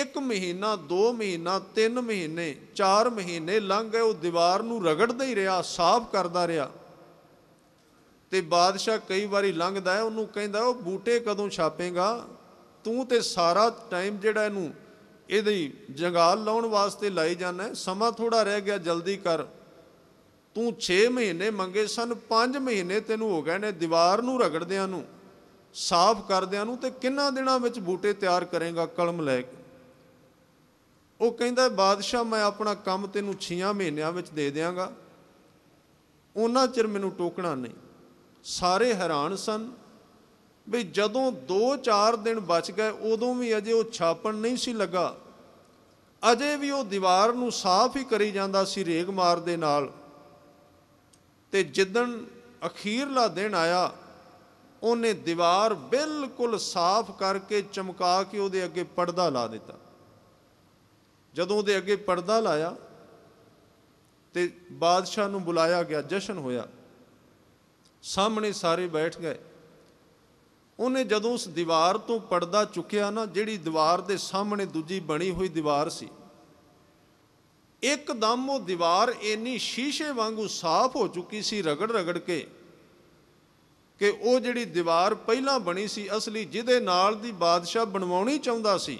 ਇੱਕ ਮਹੀਨਾ ਦੋ ਮਹੀਨਾ ਤਿੰਨ ਮਹੀਨੇ ਚਾਰ ਮਹੀਨੇ ਲੰਘ ਗਏ ਉਹ ਦੀਵਾਰ ਨੂੰ ਰਗੜਦਾ ਹੀ ਰਿਹਾ ਸਾਫ਼ ਕਰਦਾ ਰਿਹਾ ਤੇ ਬਾਦਸ਼ਾਹ ਕਈ ਵਾਰੀ ਲੰਘਦਾ ਉਹਨੂੰ ਕਹਿੰਦਾ ਉਹ ਬੂਟੇ ਕਦੋਂ ਛਾਪੇਗਾ ਤੂੰ ਤੇ ਸਾਰਾ ਟਾਈਮ ਜਿਹੜਾ ਇਹਨੂੰ ਇਹਦੀ ਜੰਗਾਲ ਲਾਉਣ ਵਾਸਤੇ ਲਾਈ ਜਾਣਾ ਸਮਾਂ ਥੋੜਾ ਰਹਿ ਗਿਆ ਜਲਦੀ ਕਰ ਤੂੰ 6 ਮਹੀਨੇ ਮੰਗੇ ਸਨ 5 ਮਹੀਨੇ ਤੈਨੂੰ ਹੋ ਗਏ ਨੇ ਦੀਵਾਰ ਨੂੰ ਰਗੜਦਿਆਂ ਨੂੰ ਸਾਫ਼ ਕਰਦਿਆਂ ਨੂੰ ਤੇ ਕਿੰਨਾ ਦਿਨਾਂ ਵਿੱਚ ਬੂਟੇ ਤਿਆਰ ਕਰੇਗਾ ਕਲਮ ਲੈ ਕੇ ਉਹ ਕਹਿੰਦਾ ਬਾਦਸ਼ਾਹ ਮੈਂ ਆਪਣਾ ਕੰਮ ਤੈਨੂੰ 6 ਮਹੀਨਿਆਂ ਵਿੱਚ ਦੇ ਦਿਆਂਗਾ ਉਹਨਾਂ ਚਿਰ ਮੈਨੂੰ ਟੋਕਣਾ ਨਹੀਂ ਸਾਰੇ ਹੈਰਾਨ ਸਨ ਵੀ ਜਦੋਂ 2-4 ਦਿਨ ਬਚ ਗਏ ਉਦੋਂ ਵੀ ਅਜੇ ਉਹ ਛਾਪਣ ਨਹੀਂ ਸੀ ਲੱਗਾ ਅਜੇ ਵੀ ਉਹ ਦੀਵਾਰ ਨੂੰ ਸਾਫ਼ ਹੀ ਕਰੀ ਜਾਂਦਾ ਸੀ ਰੇਗ ਮਾਰ ਦੇ ਨਾਲ ਤੇ ਜਿੱਦਣ ਅਖੀਰਲਾ ਦਿਨ ਆਇਆ ਉਹਨੇ ਦੀਵਾਰ ਬਿਲਕੁਲ ਸਾਫ਼ ਕਰਕੇ ਚਮਕਾ ਕੇ ਉਹਦੇ ਅੱਗੇ ਪਰਦਾ ਲਾ ਦਿੱਤਾ ਜਦੋਂ ਉਹਦੇ ਅੱਗੇ ਪਰਦਾ ਲਾਇਆ ਤੇ ਬਾਦਸ਼ਾਹ ਨੂੰ ਬੁਲਾਇਆ ਗਿਆ ਜਸ਼ਨ ਹੋਇਆ ਸਾਹਮਣੇ ਸਾਰੇ ਬੈਠ ਗਏ ਉਹਨੇ ਜਦੋਂ ਉਸ ਦੀਵਾਰ ਤੋਂ ਪਰਦਾ ਚੁੱਕਿਆ ਨਾ ਜਿਹੜੀ ਦੀਵਾਰ ਦੇ ਸਾਹਮਣੇ ਦੂਜੀ ਬਣੀ ਹੋਈ ਦੀਵਾਰ ਸੀ ਇੱਕਦਮ ਉਹ ਦੀਵਾਰ ਇੰਨੀ ਸ਼ੀਸ਼ੇ ਵਾਂਗੂ ਸਾਫ਼ ਹੋ ਚੁੱਕੀ ਸੀ ਰਗੜ ਰਗੜ ਕੇ ਕਿ ਉਹ ਜਿਹੜੀ ਦੀਵਾਰ ਪਹਿਲਾਂ ਬਣੀ ਸੀ ਅਸਲੀ ਜਿਹਦੇ ਨਾਲ ਦੀ ਬਾਦਸ਼ਾਹ ਬਣਵਾਉਣੀ ਚਾਹੁੰਦਾ ਸੀ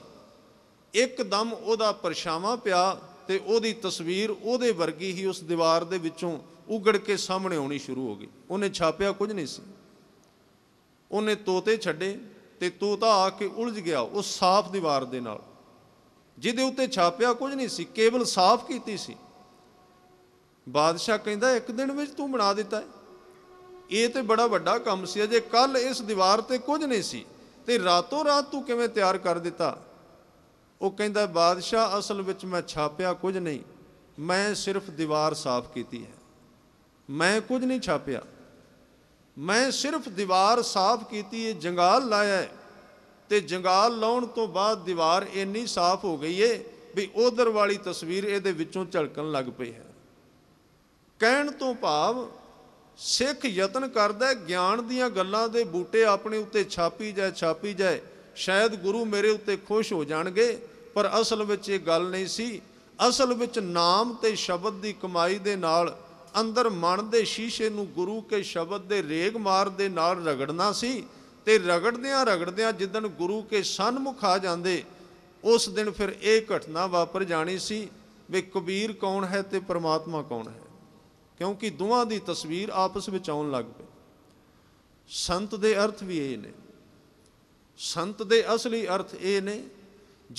ਇੱਕਦਮ ਉਹਦਾ ਪਰਛਾਵਾਂ ਪਿਆ ਤੇ ਉਹਦੀ ਤਸਵੀਰ ਉਹਦੇ ਵਰਗੀ ਹੀ ਉਸ ਦੀਵਾਰ ਦੇ ਵਿੱਚੋਂ ਉਗੜ ਕੇ ਸਾਹਮਣੇ ਆਉਣੀ ਸ਼ੁਰੂ ਹੋ ਗਈ ਉਹਨੇ ਛਾਪਿਆ ਕੁਝ ਨਹੀਂ ਸੀ ਉਹਨੇ ਤੋਤੇ ਛੱਡੇ ਤੇ ਤੋਤਾ ਆ ਕੇ ਉਲਝ ਗਿਆ ਉਸ ਸਾਫ਼ ਦੀਵਾਰ ਦੇ ਨਾਲ ਜਿਹਦੇ ਉੱਤੇ ਛਾਪਿਆ ਕੁਝ ਨਹੀਂ ਸੀ ਕੇਵਲ ਸਾਫ਼ ਕੀਤੀ ਸੀ ਬਾਦਸ਼ਾਹ ਕਹਿੰਦਾ ਇੱਕ ਦਿਨ ਵਿੱਚ ਤੂੰ ਬਣਾ ਦਿੱਤਾ ਇਹ ਤੇ ਬੜਾ ਵੱਡਾ ਕੰਮ ਸੀ ਅਜੇ ਕੱਲ ਇਸ ਦੀਵਾਰ ਤੇ ਕੁਝ ਨਹੀਂ ਸੀ ਤੇ ਰਾਤੋਂ ਰਾਤ ਤੂੰ ਕਿਵੇਂ ਤਿਆਰ ਕਰ ਦਿੱਤਾ ਉਹ ਕਹਿੰਦਾ ਬਾਦਸ਼ਾਹ ਅਸਲ ਵਿੱਚ ਮੈਂ ਛਾਪਿਆ ਕੁਝ ਨਹੀਂ ਮੈਂ ਸਿਰਫ ਦੀਵਾਰ ਸਾਫ਼ ਕੀਤੀ ਹੈ ਮੈਂ ਕੁਝ ਨਹੀਂ ਛਾਪਿਆ ਮੈਂ ਸਿਰਫ ਦੀਵਾਰ ਸਾਫ਼ ਕੀਤੀ ਏ ਜੰਗਾਲ ਲਾਇਆ ਤੇ ਜੰਗਾਲ ਲਾਉਣ ਤੋਂ ਬਾਅਦ ਦੀਵਾਰ ਇੰਨੀ ਸਾਫ਼ ਹੋ ਗਈ ਏ ਵੀ ਉਧਰ ਵਾਲੀ ਤਸਵੀਰ ਇਹਦੇ ਵਿੱਚੋਂ ਝਲਕਣ ਲੱਗ ਪਈ ਹੈ ਕਹਿਣ ਤੋਂ ਭਾਵ ਸਿੱਖ ਯਤਨ ਕਰਦਾ ਗਿਆਨ ਦੀਆਂ ਗੱਲਾਂ ਦੇ ਬੂਟੇ ਆਪਣੇ ਉੱਤੇ ਛਾਪੀ ਜਾਏ ਛਾਪੀ ਜਾਏ ਸ਼ਾਇਦ ਗੁਰੂ ਮੇਰੇ ਉੱਤੇ ਖੁਸ਼ ਹੋ ਜਾਣਗੇ ਪਰ ਅਸਲ ਵਿੱਚ ਇਹ ਗੱਲ ਨਹੀਂ ਸੀ ਅਸਲ ਵਿੱਚ ਨਾਮ ਤੇ ਸ਼ਬਦ ਦੀ ਕਮਾਈ ਦੇ ਨਾਲ ਅੰਦਰ ਮਨ ਦੇ ਸ਼ੀਸ਼ੇ ਨੂੰ ਗੁਰੂ ਕੇ ਸ਼ਬਦ ਦੇ ਰੇਗ ਮਾਰ ਦੇ ਨਾਲ ਰਗੜਨਾ ਸੀ ਤੇ ਰਗੜਦਿਆਂ ਰਗੜਦਿਆਂ ਜਿੱਦਣ ਗੁਰੂ ਕੇ ਸਨਮੁਖ ਆ ਜਾਂਦੇ ਉਸ ਦਿਨ ਫਿਰ ਇਹ ਘਟਨਾ ਵਾਪਰ ਜਾਣੀ ਸੀ ਵੀ ਕਬੀਰ ਕੌਣ ਹੈ ਤੇ ਪ੍ਰਮਾਤਮਾ ਕੌਣ ਹੈ ਕਿਉਂਕਿ ਦੋਵਾਂ ਦੀ ਤਸਵੀਰ ਆਪਸ ਵਿੱਚ ਆਉਣ ਲੱਗ ਪਈ ਸੰਤ ਦੇ ਅਰਥ ਵੀ ਇਹ ਨੇ ਸੰਤ ਦੇ ਅਸਲੀ ਅਰਥ ਇਹ ਨੇ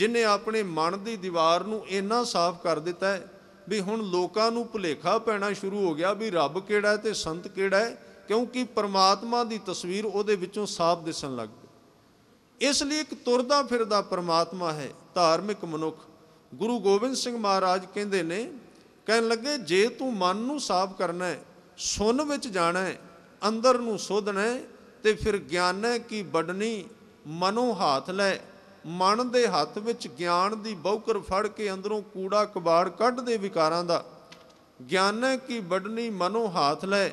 ਜਿਨੇ ਆਪਣੇ ਮਨ ਦੀ ਦੀਵਾਰ ਨੂੰ ਇੰਨਾ ਸਾਫ਼ ਕਰ ਦਿੱਤਾ ਹੈ ਵੀ ਹੁਣ ਲੋਕਾਂ ਨੂੰ ਭੁਲੇਖਾ ਪੈਣਾ ਸ਼ੁਰੂ ਹੋ ਗਿਆ ਵੀ ਰੱਬ ਕਿਹੜਾ ਤੇ ਸੰਤ ਕਿਹੜਾ ਹੈ ਕਿਉਂਕਿ ਪਰਮਾਤਮਾ ਦੀ ਤਸਵੀਰ ਉਹਦੇ ਵਿੱਚੋਂ ਸਾਫ਼ ਦਿਸਣ ਲੱਗ ਪਈ ਇਸ ਲਈ ਇੱਕ ਤੁਰਦਾ ਫਿਰਦਾ ਪਰਮਾਤਮਾ ਹੈ ਧਾਰਮਿਕ ਮਨੁੱਖ ਗੁਰੂ ਗੋਬਿੰਦ ਸਿੰਘ ਮਹਾਰਾਜ ਕਹਿੰਦੇ ਨੇ ਕਹਿਣ ਲੱਗੇ ਜੇ ਤੂੰ ਮਨ ਨੂੰ ਸਾਫ਼ ਕਰਨਾ ਹੈ ਸੁਨ ਵਿੱਚ ਜਾਣਾ ਹੈ ਅੰਦਰ ਨੂੰ ਸੋਧਣਾ ਹੈ ਤੇ ਫਿਰ ਗਿਆਨ ਹੈ ਕੀ ਬੜਨੀ ਮਨੋਂ ਹੱਥ ਲੈ ਮਨ ਦੇ ਹੱਥ ਵਿੱਚ ਗਿਆਨ ਦੀ ਬੌਕਰ ਫੜ ਕੇ ਅੰਦਰੋਂ ਕੂੜਾ ਕਬਾੜ ਕੱਢ ਦੇ ਵਿਕਾਰਾਂ ਦਾ ਗਿਆਨ ਕੀ ਬੜਨੀ ਮਨੋ ਹਾਥ ਲੈ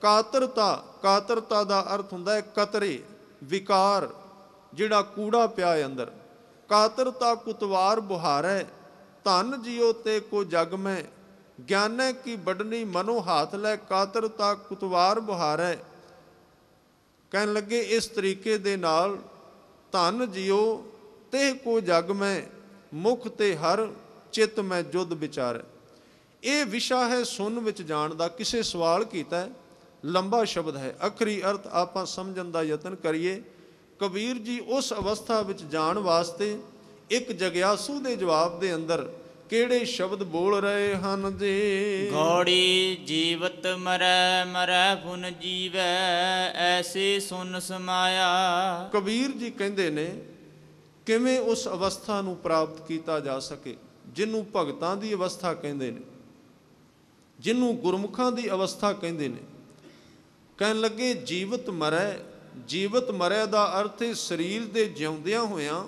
ਕਾਤਰਤਾ ਕਾਤਰਤਾ ਦਾ ਅਰਥ ਹੁੰਦਾ ਹੈ ਕਤਰੇ ਵਿਕਾਰ ਜਿਹੜਾ ਕੂੜਾ ਪਿਆ ਅੰਦਰ ਕਾਤਰਤਾ ਕੁਤਵਾਰ ਬੁਹਾਰੈ ਧਨ ਜਿਉ ਤੇ ਕੋ ਜਗ ਮੈਂ ਗਿਆਨੈ ਕੀ ਬੜਨੀ ਮਨੋ ਹਾਥ ਲੈ ਕਾਤਰਤਾ ਕੁਤਵਾਰ ਬੁਹਾਰੈ ਕਹਿਣ ਲੱਗੇ ਇਸ ਤਰੀਕੇ ਦੇ ਨਾਲ ਧਨ ਜਿਉ ਤੇ ਕੋ ਜਗ ਮੈਂ ਮੁਖ ਤੇ ਹਰ ਚਿਤ ਮੈਂ ਜੁਦ ਵਿਚਾਰ ਇਹ ਵਿਸ਼ਾ ਹੈ ਸੁਨ ਵਿੱਚ ਜਾਣ ਦਾ ਕਿਸੇ ਸਵਾਲ ਕੀਤਾ ਲੰਬਾ ਸ਼ਬਦ ਹੈ ਅਖਰੀ ਅਰਥ ਆਪਾਂ ਸਮਝਣ ਦਾ ਯਤਨ ਕਰੀਏ ਕਬੀਰ ਜੀ ਉਸ ਅਵਸਥਾ ਵਿੱਚ ਜਾਣ ਵਾਸਤੇ ਇੱਕ ਜਗਿਆਸੂ ਦੇ ਜਵਾਬ ਦੇ ਅੰਦਰ ਕਿਹੜੇ ਸ਼ਬਦ ਬੋਲ ਰਹੇ ਹਨ ਜੀ ਘੋੜੀ ਜੀਵਤ ਮਰੈ ਮਰੈ ਫੁਨ ਜੀਵੈ ਐਸੇ ਸੁਨ ਸਮਾਇਆ ਕਬੀਰ ਜੀ ਕਹਿੰਦੇ ਨੇ ਕਿਵੇਂ ਉਸ ਅਵਸਥਾ ਨੂੰ ਪ੍ਰਾਪਤ ਕੀਤਾ ਜਾ ਸਕੇ ਜਿਹਨੂੰ ਭਗਤਾਂ ਦੀ ਅਵਸਥਾ ਕਹਿੰਦੇ ਨੇ ਜਿਹਨੂੰ ਗੁਰਮੁਖਾਂ ਦੀ ਅਵਸਥਾ ਕਹਿੰਦੇ ਨੇ ਕਹਿਣ ਲੱਗੇ ਜੀਵਤ ਮਰੈ ਜੀਵਤ ਮਰੈ ਦਾ ਅਰਥ ਹੈ ਸਰੀਰ ਦੇ ਜਿਉਂਦਿਆਂ ਹੋਇਆਂ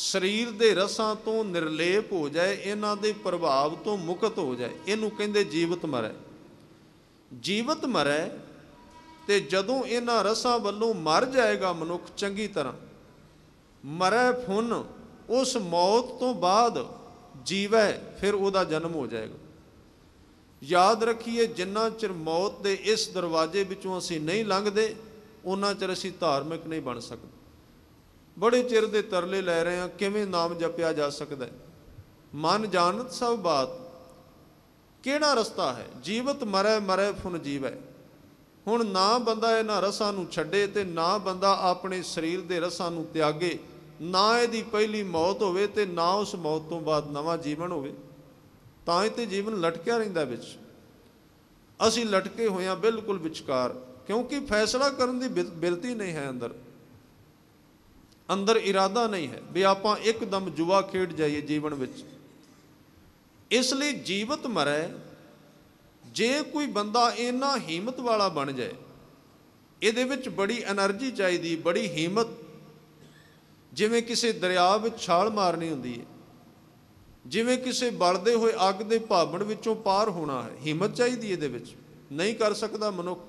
ਸਰੀਰ ਦੇ ਰਸਾਂ ਤੋਂ ਨਿਰਲੇਪ ਹੋ ਜਾਏ ਇਹਨਾਂ ਦੇ ਪ੍ਰਭਾਵ ਤੋਂ ਮੁਕਤ ਹੋ ਜਾਏ ਇਹਨੂੰ ਕਹਿੰਦੇ ਜੀਵਤ ਮਰੈ ਜੀਵਤ ਮਰੈ ਤੇ ਜਦੋਂ ਇਹਨਾਂ ਰਸਾਂ ਵੱਲੋਂ ਮਰ ਜਾਏਗਾ ਮਨੁੱਖ ਚੰਗੀ ਤਰ੍ਹਾਂ ਮਰੇ ਫੁਨ ਉਸ ਮੌਤ ਤੋਂ ਬਾਅਦ ਜੀਵੈ ਫਿਰ ਉਹਦਾ ਜਨਮ ਹੋ ਜਾਏਗਾ ਯਾਦ ਰੱਖੀਏ ਜਿੰਨਾ ਚਿਰ ਮੌਤ ਦੇ ਇਸ ਦਰਵਾਜ਼ੇ ਵਿੱਚੋਂ ਅਸੀਂ ਨਹੀਂ ਲੰਘਦੇ ਉਹਨਾਂ ਚਿਰ ਅਸੀਂ ਧਾਰਮਿਕ ਨਹੀਂ ਬਣ ਸਕਦੇ ਬੜੇ ਚਿਰ ਦੇ ਤਰਲੇ ਲੈ ਰਹੇ ਹਾਂ ਕਿਵੇਂ ਨਾਮ ਜਪਿਆ ਜਾ ਸਕਦਾ ਹੈ ਮਨ ਜਾਣਤ ਸਭ ਬਾਤ ਕਿਹੜਾ ਰਸਤਾ ਹੈ ਜੀਵਤ ਮਰੇ ਮਰੇ ਫੁਨ ਜੀਵੈ ਹੁਣ ਨਾ ਬੰਦਾ ਇਹਨਾਂ ਰਸਾਂ ਨੂੰ ਛੱਡੇ ਤੇ ਨਾ ਬੰਦਾ ਆਪਣੇ ਸਰੀਰ ਦੇ ਰਸਾਂ ਨੂੰ ਤਿਆਗੇ ਨਾ ਇਹਦੀ ਪਹਿਲੀ ਮੌਤ ਹੋਵੇ ਤੇ ਨਾ ਉਸ ਮੌਤ ਤੋਂ ਬਾਅਦ ਨਵਾਂ ਜੀਵਨ ਹੋਵੇ ਤਾਂ ਇਹ ਤੇ ਜੀਵਨ ਲਟਕਿਆ ਰਹਿੰਦਾ ਵਿੱਚ ਅਸੀਂ ਲਟਕੇ ਹੋਏ ਆ ਬਿਲਕੁਲ ਵਿਚਕਾਰ ਕਿਉਂਕਿ ਫੈਸਲਾ ਕਰਨ ਦੀ ਬਿਰਤੀ ਨਹੀਂ ਹੈ ਅੰਦਰ ਅੰਦਰ ਇਰਾਦਾ ਨਹੀਂ ਹੈ ਵੀ ਆਪਾਂ ਇੱਕਦਮ ਜੁਆ ਖੇਡ ਜਾਈਏ ਜੀਵਨ ਵਿੱਚ ਇਸ ਲਈ ਜੀਵਤ ਮਰੇ ਜੇ ਕੋਈ ਬੰਦਾ ਇੰਨਾ ਹਿੰਮਤ ਵਾਲਾ ਬਣ ਜਾਏ ਇਹਦੇ ਵਿੱਚ ਬੜੀ એનર્ਜੀ ਚਾਹੀਦੀ ਬੜੀ ਹਿੰਮਤ ਜਿਵੇਂ ਕਿਸੇ ਦਰਿਆ ਵਿੱਚ ਛਾਲ ਮਾਰਨੀ ਹੁੰਦੀ ਹੈ ਜਿਵੇਂ ਕਿਸੇ ਬਲਦੇ ਹੋਏ ਅੱਗ ਦੇ ਭਾਵਣ ਵਿੱਚੋਂ ਪਾਰ ਹੋਣਾ ਹੈ ਹਿੰਮਤ ਚਾਹੀਦੀ ਇਹਦੇ ਵਿੱਚ ਨਹੀਂ ਕਰ ਸਕਦਾ ਮਨੁੱਖ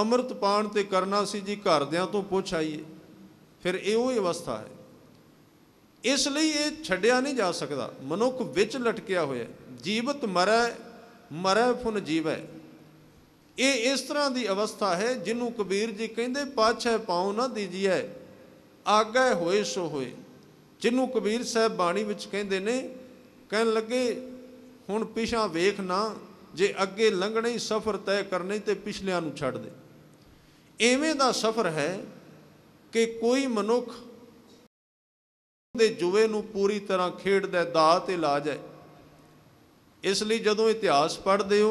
ਅੰਮ੍ਰਿਤ ਪਾਣ ਤੇ ਕਰਨਾ ਸੀ ਜੀ ਘਰਦਿਆਂ ਤੋਂ ਪੁੱਛ ਆਈਏ ਫਿਰ ਇਹ ਉਹ ਅਵਸਥਾ ਹੈ ਇਸ ਲਈ ਇਹ ਛੱਡਿਆ ਨਹੀਂ ਜਾ ਸਕਦਾ ਮਨੁੱਖ ਵਿੱਚ ਲਟਕਿਆ ਹੋਇਆ ਜੀਵਤ ਮਰੈ ਮਰੈ ਫੁਨ ਜੀਵੈ ਇਹ ਇਸ ਤਰ੍ਹਾਂ ਦੀ ਅਵਸਥਾ ਹੈ ਜਿਹਨੂੰ ਕਬੀਰ ਜੀ ਕਹਿੰਦੇ ਪਾਛੈ ਪਾਉ ਨਾ ਦੀਜੀਐ ਆਗੈ ਹੋਏ ਸੋ ਹੋਏ ਜਿਹਨੂੰ ਕਬੀਰ ਸਾਹਿਬ ਬਾਣੀ ਵਿੱਚ ਕਹਿੰਦੇ ਨੇ ਕਹਿਣ ਲੱਗੇ ਹੁਣ ਪਿਛਾ ਵੇਖ ਨਾ ਜੇ ਅੱਗੇ ਲੰਘਣਾ ਹੀ ਸਫ਼ਰ ਤੈਅ ਕਰਨੇ ਤੇ ਪਿਛਲਿਆਂ ਨੂੰ ਛੱਡ ਦੇ ਐਵੇਂ ਦਾ ਸਫ਼ਰ ਹੈ ਕਿ ਕੋਈ ਮਨੁੱਖ ਦੇ ਜੁਵੇ ਨੂੰ ਪੂਰੀ ਤਰ੍ਹਾਂ ਖੇਡਦਾ ਦਾਤ ਇਲਾਜ ਹੈ ਇਸ ਲਈ ਜਦੋਂ ਇਤਿਹਾਸ ਪੜ੍ਹਦੇ ਹੋ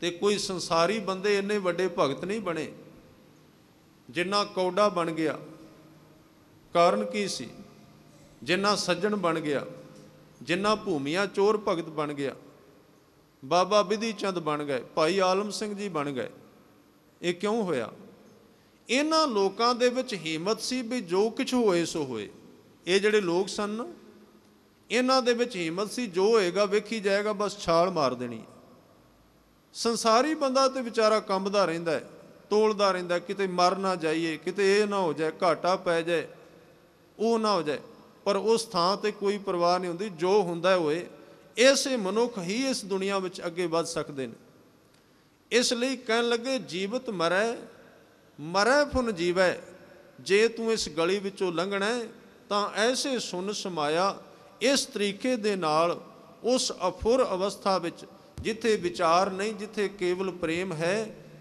ਤੇ ਕੋਈ ਸੰਸਾਰੀ ਬੰਦੇ ਇੰਨੇ ਵੱਡੇ ਭਗਤ ਨਹੀਂ ਬਣੇ ਜਿੰਨਾ ਕੌਡਾ ਬਣ ਗਿਆ ਕਾਰਨ ਕੀ ਸੀ ਜਿੰਨਾ ਸੱਜਣ ਬਣ ਗਿਆ ਜਿੰਨਾ ਭੂਮੀਆਂ ਚੋਰ ਭਗਤ ਬਣ ਗਿਆ ਬਾਬਾ ਬਿਧੀ ਚੰਦ ਬਣ ਗਏ ਭਾਈ ਆਲਮ ਸਿੰਘ ਜੀ ਬਣ ਗਏ ਇਹ ਕਿਉਂ ਹੋਇਆ ਇਹਨਾਂ ਲੋਕਾਂ ਦੇ ਵਿੱਚ ਹਿੰਮਤ ਸੀ ਵੀ ਜੋ ਕੁਝ ਹੋਏ ਸੋ ਹੋਏ ਇਹ ਜਿਹੜੇ ਲੋਕ ਸਨ ਇਹਨਾਂ ਦੇ ਵਿੱਚ ਹਿੰਮਤ ਸੀ ਜੋ ਹੋਏਗਾ ਵੇਖੀ ਜਾਏਗਾ ਬਸ ਛਾਲ ਮਾਰ ਦੇਣੀ ਸੰਸਾਰੀ ਬੰਦਾ ਤੇ ਵਿਚਾਰਾ ਕੰਬਦਾ ਰਹਿੰਦਾ ਹੈ ਤੋਲਦਾ ਰਹਿੰਦਾ ਕਿਤੇ ਮਰ ਨਾ ਜਾਈਏ ਕਿਤੇ ਇਹ ਨਾ ਹੋ ਜਾਏ ਘਾਟਾ ਪੈ ਜਾਏ ਉਹ ਨਾ ਹੋ ਜਾਏ ਪਰ ਉਸ ਥਾਂ ਤੇ ਕੋਈ ਪਰਵਾਹ ਨਹੀਂ ਹੁੰਦੀ ਜੋ ਹੁੰਦਾ ਹੋਏ ਐਸੇ ਮਨੁੱਖ ਹੀ ਇਸ ਦੁਨੀਆ ਵਿੱਚ ਅੱਗੇ ਵੱਧ ਸਕਦੇ ਨੇ ਇਸ ਲਈ ਕਹਿਣ ਲੱਗੇ ਜੀਵਤ ਮਰੈ ਮਰੈ ਫੁਨ ਜੀਵੈ ਜੇ ਤੂੰ ਇਸ ਗਲੀ ਵਿੱਚੋਂ ਲੰਘਣਾ ਤਾਂ ਐਸੇ ਸੁਨ ਸਮਾਇਆ ਇਸ ਤਰੀਕੇ ਦੇ ਨਾਲ ਉਸ ਅਫੁਰ ਅਵਸਥਾ ਵਿੱਚ ਜਿੱਥੇ ਵਿਚਾਰ ਨਹੀਂ ਜਿੱਥੇ ਕੇਵਲ ਪ੍ਰੇਮ ਹੈ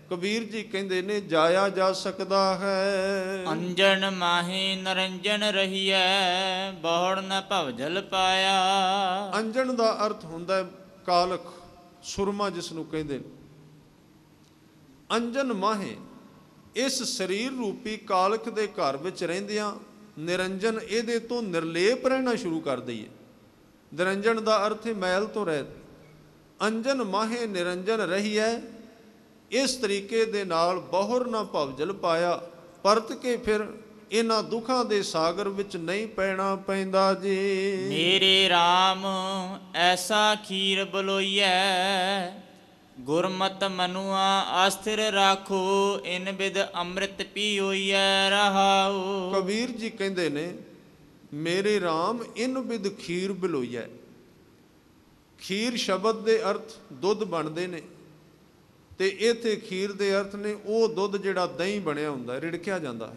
ਕਬੀਰ ਜੀ ਕਹਿੰਦੇ ਨੇ ਜਾਇਆ ਜਾ ਸਕਦਾ ਹੈ ਅੰਜਨ ਮਾਹੀ ਨਰੰਜਨ ਰਹੀਐ ਬਹੁੜ ਨ ਭਵਜਲ ਪਾਇਆ ਅੰਜਨ ਦਾ ਅਰਥ ਹੁੰਦਾ ਹੈ ਕਾਲਖ ਸੁਰਮਾ ਜਿਸ ਨੂੰ ਕਹਿੰਦੇ ਅੰਜਨ ਮਾਹੇ ਇਸ ਸਰੀਰ ਰੂਪੀ ਕਾਲਖ ਦੇ ਘਰ ਵਿੱਚ ਰਹਿੰਦਿਆਂ ਨਿਰੰਜਨ ਇਹਦੇ ਤੋਂ ਨਿਰਲੇਪ ਰਹਿਣਾ ਸ਼ੁਰੂ ਕਰ ਦਈਏ ਨਿਰੰਜਨ ਦਾ ਅਰਥ ਹੈ ਮੈਲ ਤੋਂ ਰਹਿਤ ਅੰਜਨ ਮਾਹੇ ਨਿਰੰਜਨ ਰਹੀ ਹੈ ਇਸ ਤਰੀਕੇ ਦੇ ਨਾਲ ਬਹੁਰ ਨਾ ਭਵ ਜਲ ਪਾਇਆ ਪਰਤ ਕੇ ਫਿਰ ਇਹਨਾਂ ਦੁੱਖਾਂ ਦੇ ਸਾਗਰ ਵਿੱਚ ਨਹੀਂ ਪੈਣਾ ਪੈਂਦਾ ਜੀ ਮੇਰੇ RAM ਐਸਾ ਖੀਰ ਬਲੋਈਐ ਗੁਰਮਤ ਮਨੁਆ ਆਸਥਿਰ ਰਾਖੋ ਇਨ ਬਿਦ ਅੰਮ੍ਰਿਤ ਪੀਓਈਐ ਰਹਾਉ ਕਬੀਰ ਜੀ ਕਹਿੰਦੇ ਨੇ ਮੇਰੇ RAM ਇਨ ਬਿਦ ਖੀਰ ਬਲੋਈਐ ਖੀਰ ਸ਼ਬਦ ਦੇ ਅਰਥ ਦੁੱਧ ਬਣਦੇ ਨੇ ਤੇ ਇਥੇ ਖੀਰ ਦੇ ਅਰਥ ਨੇ ਉਹ ਦੁੱਧ ਜਿਹੜਾ ਦਹੀਂ ਬਣਿਆ ਹੁੰਦਾ ਰਿੜਕਿਆ ਜਾਂਦਾ ਹੈ